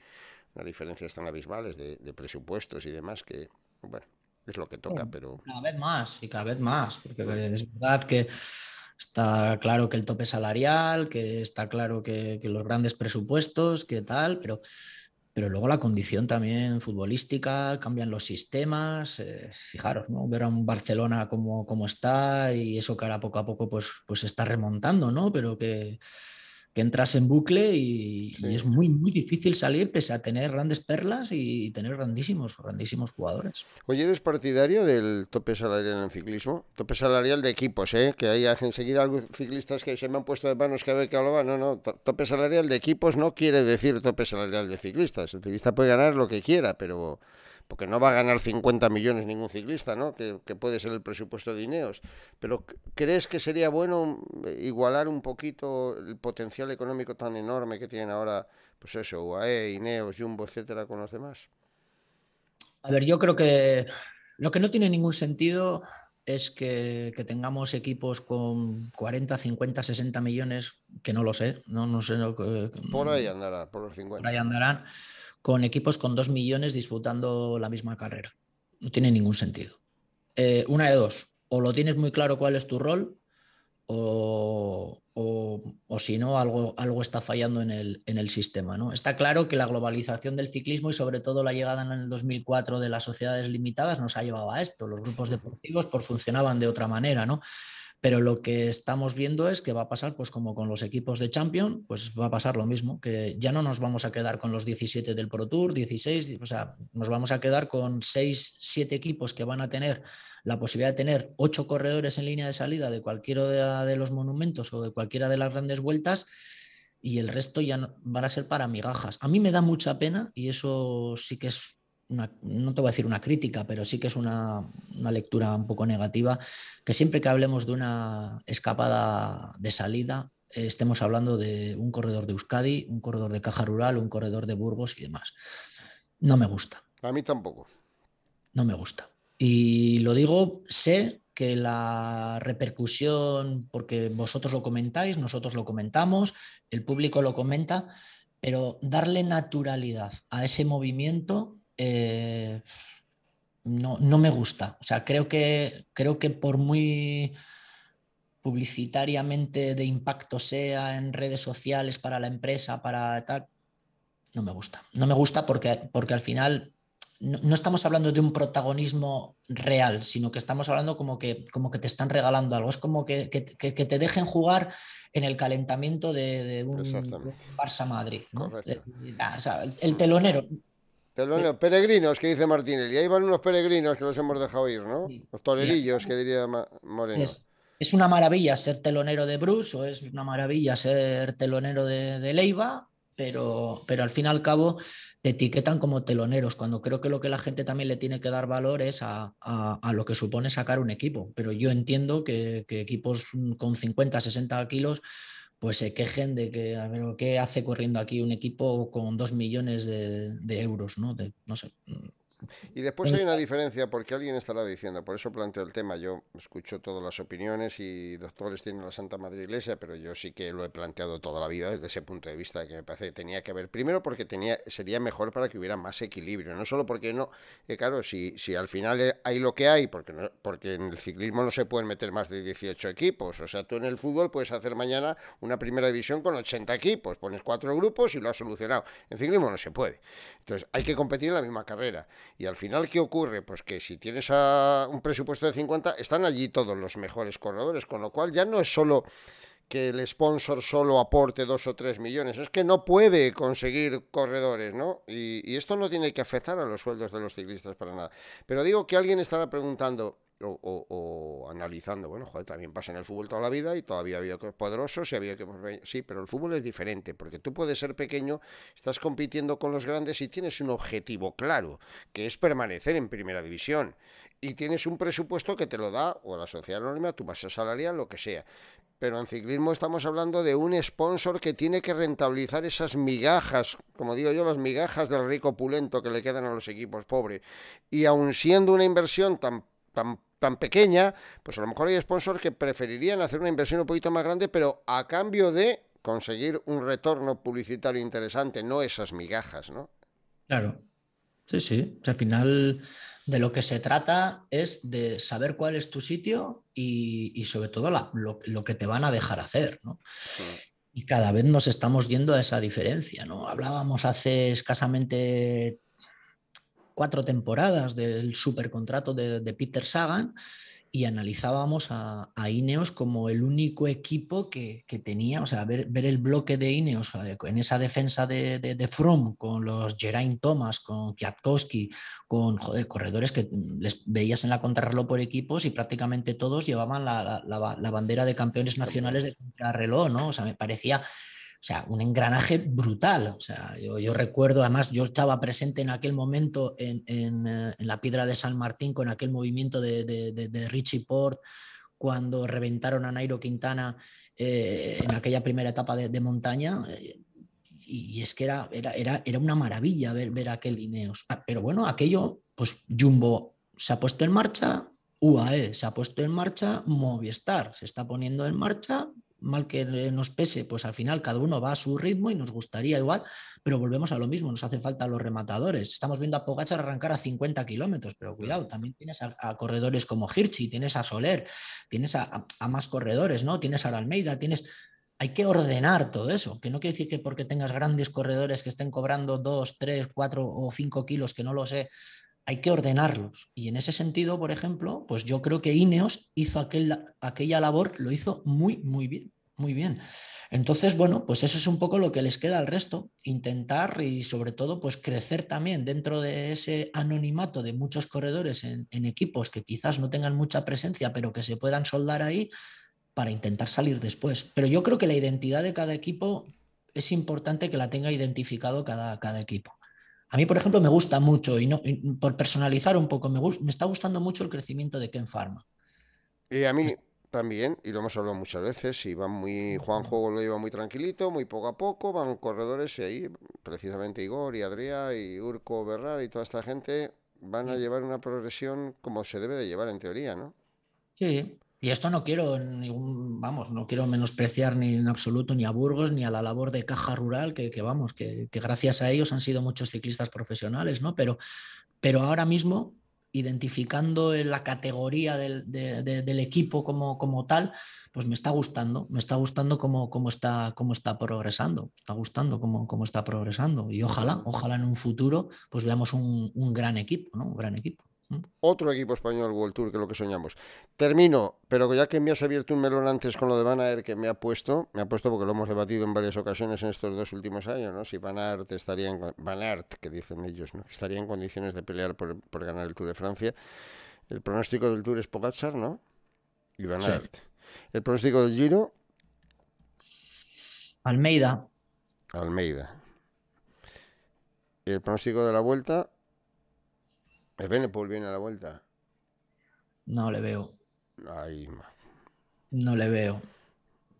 una diferencia tan abismales de presupuestos y demás que es lo que toca, pero... Cada vez más y cada vez más, porque es verdad que está claro que el tope salarial, que está claro que, los grandes presupuestos, que tal, pero, pero luego la condición también futbolística, cambian los sistemas, eh, fijaros, ¿no? Ver a un Barcelona como, como está y eso que ahora poco a poco pues, pues está remontando, ¿no? Pero que que entras en bucle y, es muy, muy difícil salir pese a tener grandes perlas y tener grandísimos, grandísimos jugadores. Oye, ¿eres partidario del tope salarial en el ciclismo? Tope salarial de equipos, ¿eh? Que hay enseguida algunos ciclistas que se me han puesto de manos que a ver qué hablaba. No, no, tope salarial de equipos no quiere decir tope salarial de ciclistas. El ciclista puede ganar lo que quiera, pero porque no va a ganar 50 millones ningún ciclista, ¿no? Que, puede ser el presupuesto de Ineos. Pero ¿crees que sería bueno eh, igualar un poquito el potencial económico tan enorme que tienen ahora, pues eso, UAE, Ineos, Jumbo, etcétera, con los demás? A ver, yo creo que lo que no tiene ningún sentido es que, tengamos equipos con 40, 50, 60 millones, que no lo sé, no, no sé. por ahí andarán por los 50. Por ahí andarán con equipos con dos millones disputando la misma carrera. No tiene ningún sentido. Eh, una de dos, o lo tienes muy claro cuál es tu rol, o, si no, algo, algo está fallando en el, en el sistema. ¿no? Está claro que la globalización del ciclismo y sobre todo la llegada en el 2004 de las sociedades limitadas nos ha llevado a esto. Los grupos deportivos por pues, funcionaban de otra manera. ¿no? Pero lo que estamos viendo es que va a pasar, pues como con los equipos de Champions, pues va a pasar lo mismo, que ya no nos vamos a quedar con los 17 del Pro Tour, 16, o sea, nos vamos a quedar con 6, 7 equipos que van a tener la posibilidad de tener 8 corredores en línea de salida de cualquiera de los monumentos o de cualquiera de las grandes vueltas y el resto ya van a ser para migajas. A mí me da mucha pena y eso sí que es no te voy a decir una crítica, pero sí que es una, lectura un poco negativa, que siempre que hablemos de una escapada de salida, estemos hablando de un corredor de Euskadi, un corredor de Caja Rural, un corredor de Burgos y demás. No me gusta. A mí tampoco. No me gusta. Y lo digo, sé que la repercusión, porque vosotros lo comentáis, nosotros lo comentamos, el público lo comenta, pero darle naturalidad a ese movimiento eh, no, no, me gusta. O sea, creo que, creo que por muy publicitariamente de impacto sea en redes sociales para la empresa, para tal, no me gusta. No me gusta porque, porque al final no, estamos hablando de un protagonismo real, sino que estamos hablando como que, como que te están regalando algo. Es como que, te dejen jugar en el calentamiento de, un Barça Madrid. el telonero peregrinos, que dice Martínez, y Ahí van unos peregrinos que los hemos dejado ir, ¿no? Los torerillos, que diría Moreno. Es, una maravilla ser telonero de Bruce o es una maravilla ser telonero de, Leiva, pero, pero al fin y al cabo te etiquetan como teloneros, cuando creo que lo que la gente también le tiene que dar valor es a, lo que supone sacar un equipo. Pero yo entiendo que, que equipos con 50, 60 kilos pues se eh, quejen de que, a ver, ¿qué hace corriendo aquí un equipo con dos millones de, euros? ¿no? no sé, mm, y después hay una diferencia porque alguien estará diciendo, por eso planteo el tema, yo escucho todas las opiniones y doctores tienen la Santa Madre Iglesia, pero yo sí que lo he planteado toda la vida desde ese punto de vista que me parece que tenía que haber, primero porque tenía, sería mejor para que hubiera más equilibrio, no solo porque no, eh, claro, si, si al final eh, hay lo que hay, porque, porque en el ciclismo no se pueden meter más de 18 equipos, o sea, tú en el fútbol puedes hacer mañana una primera división con 80 equipos, pones cuatro grupos y lo has solucionado, en ciclismo no se puede, entonces hay que competir en la misma carrera y al final, ¿qué ocurre? Pues que si tienes un presupuesto de 50, están allí todos los mejores corredores, con lo cual ya no es solo que el sponsor solo aporte dos o tres millones. Es que no puede conseguir corredores, ¿no? Y, esto no tiene que afectar a los sueldos de los ciclistas para nada. Pero digo que alguien estaba preguntando o, analizando, bueno, joder, también pasa en el fútbol toda la vida y todavía había poderosos y había que... Sí, pero el fútbol es diferente, porque tú puedes ser pequeño, estás compitiendo con los grandes y tienes un objetivo claro, que es permanecer en primera división. Y tienes un presupuesto que te lo da o la sociedad anónima, tu base salarial, lo que sea. Pero en ciclismo estamos hablando de un sponsor que tiene que rentabilizar esas migajas, como digo yo, las migajas del rico pulento que le quedan a los equipos pobres. Y aun siendo una inversión tan, tan tan pequeña, pues a lo mejor hay sponsors que preferirían hacer una inversión un poquito más grande, pero a cambio de conseguir un retorno publicitario interesante, no esas migajas, ¿no? Claro, Sí, sí. Al final de lo que se trata es de saber cuál es tu sitio y, sobre todo lo, que te van a dejar hacer, Y cada vez nos estamos yendo a esa diferencia, ¿no? Hablábamos hace escasamente cuatro temporadas del supercontrato de, de Peter Sagan y analizábamos a, Ineos como el único equipo que, tenía, o sea, ver, ver, el bloque de Ineos en esa defensa de, de, con los Geraint Thomas, con Kwiatkowski, con joder, corredores que mm, les veías en la contrarreloj por equipos y prácticamente todos llevaban la, la, la bandera de campeones nacionales de contrarreloj, ¿no? O sea, me parecía o sea, un engranaje brutal. O sea, yo, recuerdo, además, yo estaba presente en aquel momento en, eh, la Piedra de San Martín con aquel movimiento de, Richie Port cuando reventaron a Nairo Quintana eh, en aquella primera etapa de, montaña. Eh, y, es que era, era, era, una maravilla ver, ver aquel Ineos. Ah, pero bueno, aquello, pues Jumbo se ha puesto en marcha, UAE se ha puesto en marcha, Movistar se está poniendo en marcha, mal que nos pese, pues al final cada uno va a su ritmo y nos gustaría igual, pero volvemos a lo mismo, nos hace falta los rematadores. Estamos viendo a Pogachar arrancar a 50 kilómetros, pero cuidado, también tienes a, corredores como Hirschi, tienes a Soler, tienes a, más corredores, ¿no? Tienes a Almeida, tienes... Hay que ordenar todo eso, que no quiere decir que porque tengas grandes corredores que estén cobrando 2, 3, 4 o 5 kilos, que no lo sé, hay que ordenarlos. Y en ese sentido, por ejemplo, pues yo creo que Ineos hizo aquel, aquella labor, lo hizo muy, muy bien, muy bien. Entonces, bueno, pues eso es un poco lo que les queda al resto, intentar y sobre todo, pues crecer también dentro de ese anonimato de muchos corredores en, equipos que quizás no tengan mucha presencia, pero que se puedan soldar ahí para intentar salir después. Pero yo creo que la identidad de cada equipo es importante que la tenga identificado cada, cada equipo. A mí, por ejemplo, me gusta mucho, y, no, por personalizar un poco, me, me, está gustando mucho el crecimiento de Ken Pharma. Y eh, a mí también, y lo hemos hablado muchas veces, y van muy, Juanjo lo lleva muy tranquilito, muy poco a poco, van corredores y ahí, precisamente Igor y Adrià y Urco Berrada y toda esta gente van a llevar una progresión como se debe de llevar en teoría, ¿no? Sí, y esto no quiero ningún, vamos, no quiero menospreciar ni en absoluto ni a Burgos ni a la labor de Caja Rural, que, vamos, que, gracias a ellos han sido muchos ciclistas profesionales, ¿no? Pero, pero ahora mismo, identificando la categoría del, equipo como, como, tal, pues me está gustando, me está gustando cómo, cómo, está, cómo está progresando, está gustando cómo, cómo está progresando. Y ojalá, ojalá en un futuro, pues veamos un, un gran equipo, ¿no? Un gran equipo. ¿Mm? Otro equipo español World Tour, que lo que soñamos. Termino, pero ya que me has abierto un melón antes con lo de Van Aert que me ha puesto, me ha puesto porque lo hemos debatido en varias ocasiones en estos dos últimos años, ¿no? Si Van Aert estaría en, Van Aert, que dicen ellos, ¿no? Estaría en condiciones de pelear por, ganar el Tour de Francia. El pronóstico del Tour es Pogacar, ¿no? Y Van Aert. El pronóstico del Giro. Almeida. Almeida. El pronóstico de la vuelta. Evenepoel viene a la vuelta. No le veo. no le veo.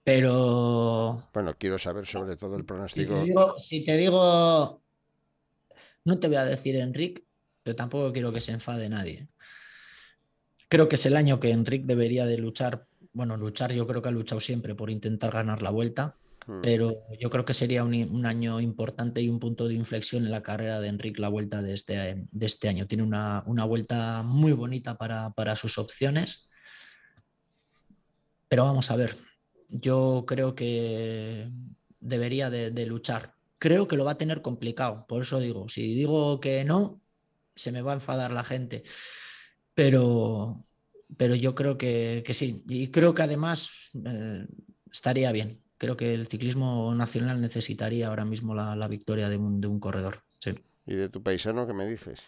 Pero. Bueno, quiero saber sobre todo el pronóstico. Si te digo, si te digo... no te voy a decir Enric, pero tampoco quiero que se enfade nadie. Creo que es el año que Enric debería de luchar. Bueno, luchar yo creo que ha luchado siempre por intentar ganar la vuelta. Hmm. Pero yo creo que sería un, año importante y un punto de inflexión en la carrera de Enrique la vuelta este, de este, año. Tiene una, vuelta muy bonita para, sus opciones. Pero vamos a ver, yo creo que debería de, luchar. Creo que lo va a tener complicado, por eso digo, si digo que no, se me va a enfadar la gente. Pero, yo creo que, sí. Y creo que además eh, estaría bien creo que el ciclismo nacional necesitaría ahora mismo la, victoria de un, corredor. Sí. ¿Y de tu paisano qué me dices?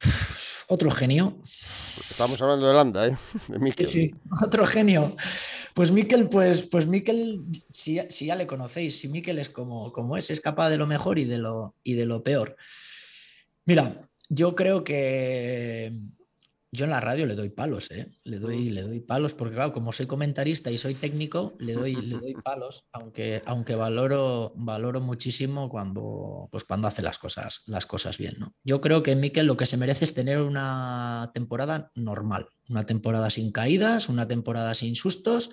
Otro genio. Estamos hablando de Landa, ¿eh? Sí, otro genio. Pues Miquel, pues, pues Mikel, si, ya le conocéis, si Miquel es como, como es, es capaz de lo mejor y de lo, y de lo peor. Mira, yo creo que yo en la radio le doy palos, ¿eh? Le doy, mm. le doy palos, porque claro, como soy comentarista y soy técnico, le doy, palos, aunque, aunque valoro, valoro muchísimo cuando, pues cuando hace las cosas, las cosas bien, ¿no? Yo creo que Miquel lo que se merece es tener una temporada normal, una temporada sin caídas, una temporada sin sustos,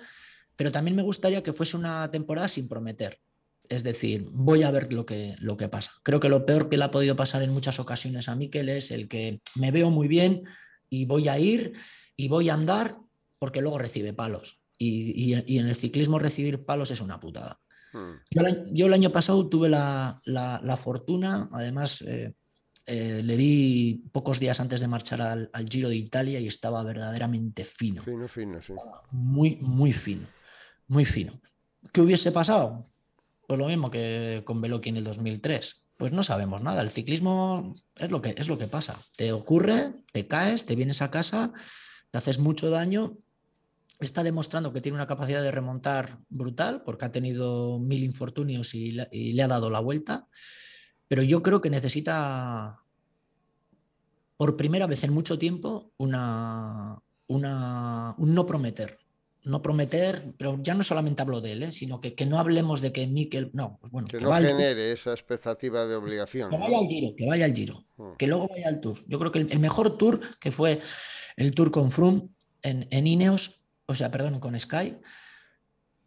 pero también me gustaría que fuese una temporada sin prometer. Es decir, voy a ver lo que, lo que pasa. Creo que lo peor que le ha podido pasar en muchas ocasiones a Miquel es el que me veo muy bien, y voy a ir y voy a andar porque luego recibe palos. Y, en el ciclismo recibir palos es una putada. Hmm. Yo, el, año pasado tuve la, la, fortuna, además eh, eh, le di pocos días antes de marchar al, Giro de Italia y estaba verdaderamente fino. fino, Muy, muy fino, muy fino. ¿Qué hubiese pasado? Pues lo mismo que con Veloqui en el 2003 pues no sabemos nada. El ciclismo es lo que, es lo que pasa. Te ocurre, te caes, te vienes a casa, te haces mucho daño. Está demostrando que tiene una capacidad de remontar brutal porque ha tenido mil infortunios y, le ha dado la vuelta. Pero yo creo que necesita por primera vez en mucho tiempo una, una, un no prometer no prometer, pero ya no solamente hablo de él, ¿eh? sino que, no hablemos de que Mikel, no, pues bueno, que, no genere esa expectativa de obligación. Que vaya al giro, que vaya al giro, mm. que luego vaya al tour. Yo creo que el, mejor tour que fue el tour con Froome en, en Ineos, o sea, perdón, con Sky,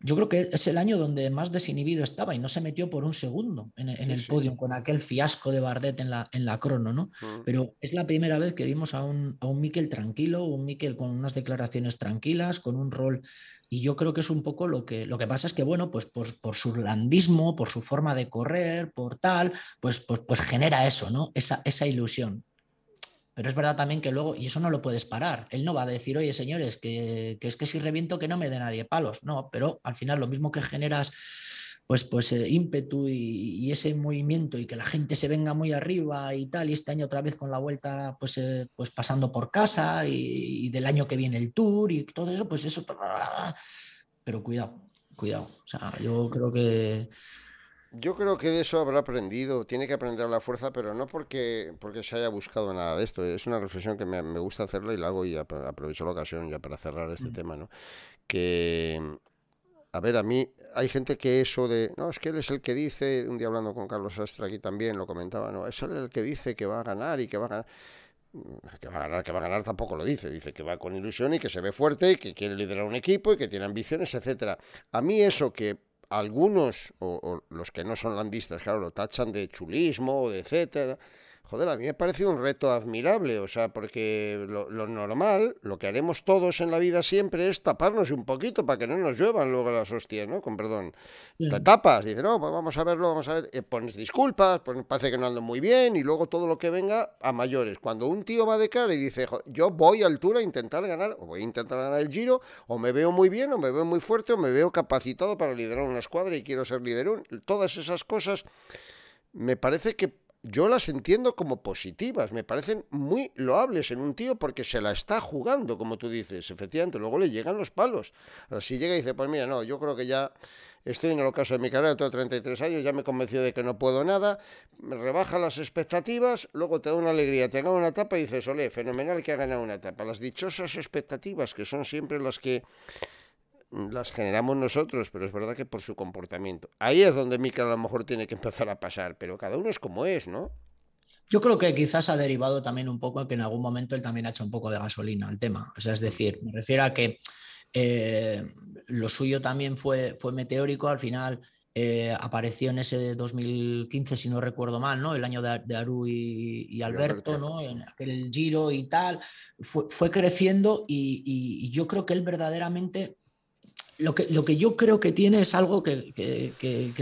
yo creo que es el año donde más desinhibido estaba y no se metió por un segundo en, e, el podio con aquel fiasco de Bardet en la, en la crono, ¿no? Mm. Pero es la primera vez que vimos a un, a un Miquel tranquilo, un Miquel con unas declaraciones tranquilas, con un rol. Y yo creo que es un poco lo que, lo que pasa es que, bueno, pues por, por su landismo, por su forma de correr, por tal, pues, pues, pues genera eso, ¿no? Esa, esa ilusión. Pero es verdad también que luego, y eso no lo puedes parar, él no va a decir, oye señores, que, es que si reviento que no me dé nadie palos, no, pero al final lo mismo que generas pues, pues eh, ímpetu y, ese movimiento y que la gente se venga muy arriba y tal, y este año otra vez con la vuelta pues, eh, pues pasando por casa y, del año que viene el tour y todo eso, pues eso, ¡ah! pero cuidado, cuidado, o sea, yo creo que yo creo que de eso habrá aprendido, tiene que aprender la fuerza, pero no porque, porque se haya buscado nada de esto. Es una reflexión que me, gusta hacerla y la hago y aprovecho la ocasión ya para cerrar este mm. tema, ¿no? Que, a ver, a mí hay gente que eso de, no, es que él es el que dice, un día hablando con Carlos Astra aquí también lo comentaba, no, es el que dice que va a ganar y que va a ganar mm, que va a ganar, que va a ganar tampoco lo dice, dice que va con ilusión y que se ve fuerte y que quiere liderar un equipo y que tiene ambiciones, etcétera. A mí eso que algunos, o, los que no son landistas, claro, lo tachan de chulismo o de joder, a mí me parece un reto admirable, o sea, porque lo, normal, lo que haremos todos en la vida siempre es taparnos un poquito para que no nos lluevan luego las hostias, ¿no? Con perdón. Te tapas, dices, no, pues vamos a verlo, vamos a ver, eh, pones disculpas, parece que no ando muy bien y luego todo lo que venga a mayores. Cuando un tío va de cara y dice, yo voy a altura a intentar ganar, o voy a intentar ganar el giro, o me veo muy bien, o me veo muy fuerte, o me veo capacitado para liderar una escuadra y quiero ser líder, todas esas cosas me parece que yo las entiendo como positivas, me parecen muy loables en un tío porque se la está jugando, como tú dices, efectivamente, luego le llegan los palos. Si llega y dice, pues mira, no, yo creo que ya estoy en el ocaso de mi carrera, tengo 33 años, ya me he convencido de que no puedo nada, me rebaja las expectativas, luego te da una alegría, te da una etapa y dices, ole, fenomenal que ha ganado una etapa. Las dichosas expectativas, que son siempre las que las generamos nosotros, pero es verdad que por su comportamiento. Ahí es donde Mikel a lo mejor tiene que empezar a pasar, pero cada uno es como es, ¿no? Yo creo que quizás ha derivado también un poco a que en algún momento él también ha hecho un poco de gasolina al tema. O sea, es decir, me refiero a que eh, lo suyo también fue, fue meteórico, al final eh, apareció en ese 2015, si no recuerdo mal, ¿no? El año de, Aru y, Alberto, ¿no? En aquel giro y tal. Fue, creciendo y, yo creo que él verdaderamente lo que, yo creo que tiene es algo que,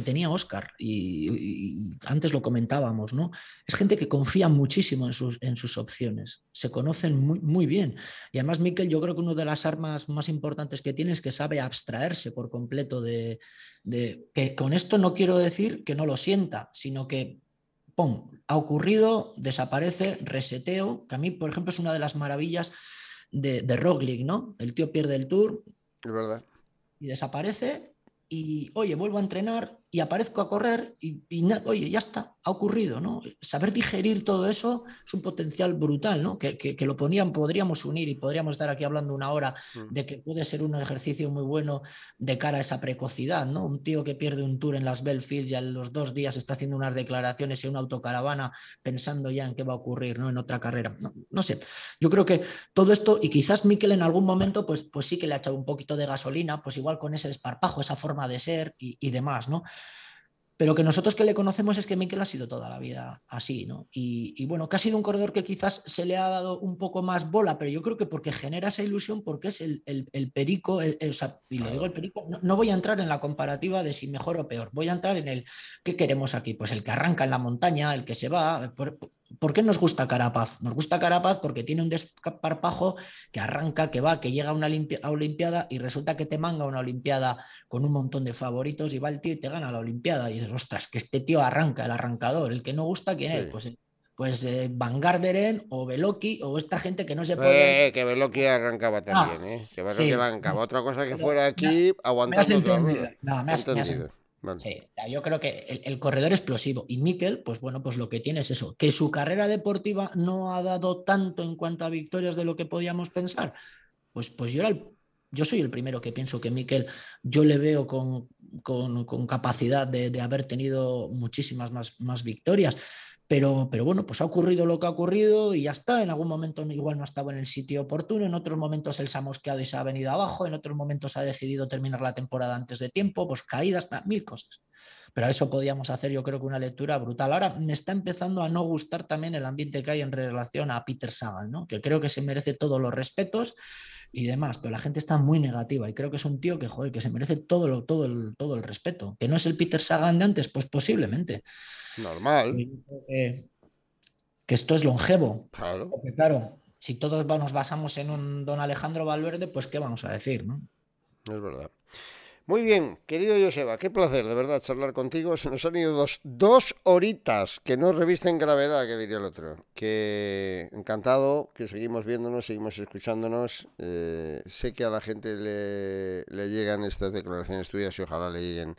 tenía Oscar y, antes lo comentábamos, ¿no? Es gente que confía muchísimo en sus, en sus opciones, se conocen muy, muy bien. Y además, Miquel, yo creo que una de las armas más importantes que tiene es que sabe abstraerse por completo de, que con esto no quiero decir que no lo sienta, sino que pum, ha ocurrido, desaparece, reseteo, que a mí, por ejemplo, es una de las maravillas de, de Roglic, ¿no? El tío pierde el tour. Es verdad y desaparece y, oye, vuelvo a entrenar y aparezco a correr y, oye, ya está, ha ocurrido, ¿no? Saber digerir todo eso es un potencial brutal, ¿no? Que, lo ponían, podríamos unir y podríamos estar aquí hablando una hora mm. de que puede ser un ejercicio muy bueno de cara a esa precocidad, ¿no? Un tío que pierde un tour en las Belfields y en los dos días está haciendo unas declaraciones en una autocaravana pensando ya en qué va a ocurrir, ¿no? En otra carrera, no, sé. Yo creo que todo esto, y quizás Miquel en algún momento, pues, pues sí que le ha echado un poquito de gasolina, pues igual con ese desparpajo, esa forma de ser y, y demás, ¿no? Pero que nosotros que le conocemos es que Miquel ha sido toda la vida así, ¿no? Y, bueno, que ha sido un corredor que quizás se le ha dado un poco más bola, pero yo creo que porque genera esa ilusión, porque es el, perico, o sea, y le digo el perico, no, no, voy a entrar en la comparativa de si mejor o peor, voy a entrar en el, ¿qué queremos aquí? Pues el que arranca en la montaña, el que se va, por, ¿Por qué nos gusta Carapaz? Nos gusta Carapaz porque tiene un desparpajo que arranca, que va, que llega a una Olimpiada y resulta que te manga una Olimpiada con un montón de favoritos y va el tío y te gana la Olimpiada. Y dices, ostras, que este tío arranca, el arrancador, el que no gusta, ¿quién es? Pues, pues eh, Van Garderen o Veloki o esta gente que no se eh, puede. Eh, que Veloki arrancaba también, ah, ¿eh? Que arrancaba. Otra cosa que fuera aquí, aguantando. Me has entendido. No, me entendido yo creo que el, corredor explosivo y Miquel, pues bueno, pues lo que tiene es eso, que su carrera deportiva no ha dado tanto en cuanto a victorias de lo que podíamos pensar. Pues, pues yo, yo soy el primero que pienso que Mikel, yo le veo con, capacidad de, haber tenido muchísimas más, más victorias pero, bueno, pues ha ocurrido lo que ha ocurrido y ya está. En algún momento igual no estaba en el sitio oportuno, en otros momentos él se ha mosqueado y se ha venido abajo, en otros momentos ha decidido terminar la temporada antes de tiempo, pues caídas, mil cosas. Pero a eso podíamos hacer yo creo que una lectura brutal. Ahora me está empezando a no gustar también el ambiente que hay en relación a Peter Sagan, que creo que se merece todos los respetos y demás, pero la gente está muy negativa y creo que es un tío que, joder, que se merece todo, lo, todo, el, todo el respeto. ¿Que no es el Peter Sagan de antes? Pues posiblemente. Normal. Que, esto es longevo. Claro. Porque claro, si todos nos basamos en un don Alejandro Valverde, pues ¿qué vamos a decir? No? Es verdad. Muy bien, querido Joseba, qué placer de verdad charlar contigo. Se nos han ido dos, horitas que no revisten gravedad, que diría el otro. Que encantado, que seguimos viéndonos, seguimos escuchándonos. Eh, sé que a la gente le, le llegan estas declaraciones tuyas y ojalá le lleguen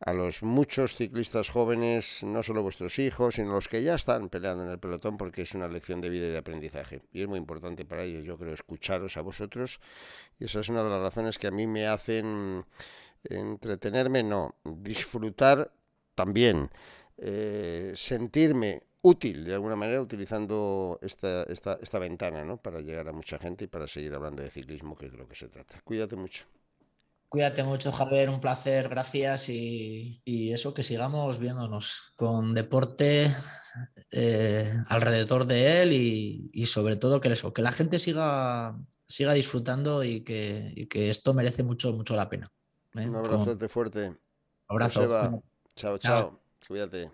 a los muchos ciclistas jóvenes, no solo vuestros hijos, sino los que ya están peleando en el pelotón, porque es una lección de vida y de aprendizaje. Y es muy importante para ellos, yo creo, escucharos a vosotros. Y esa es una de las razones que a mí me hacen entretenerme, no, disfrutar también, eh, sentirme útil de alguna manera utilizando esta, esta, esta ventana ¿no? para llegar a mucha gente y para seguir hablando de ciclismo, que es de lo que se trata. Cuídate mucho. Cuídate mucho, Javier, un placer, gracias y, eso, que sigamos viéndonos con deporte eh, alrededor de él y, sobre todo que eso, que la gente siga, siga disfrutando y que, esto merece mucho, mucho la pena. ¿eh? Un abrazo fuerte. Abrazo. Chao, chao, Cuídate.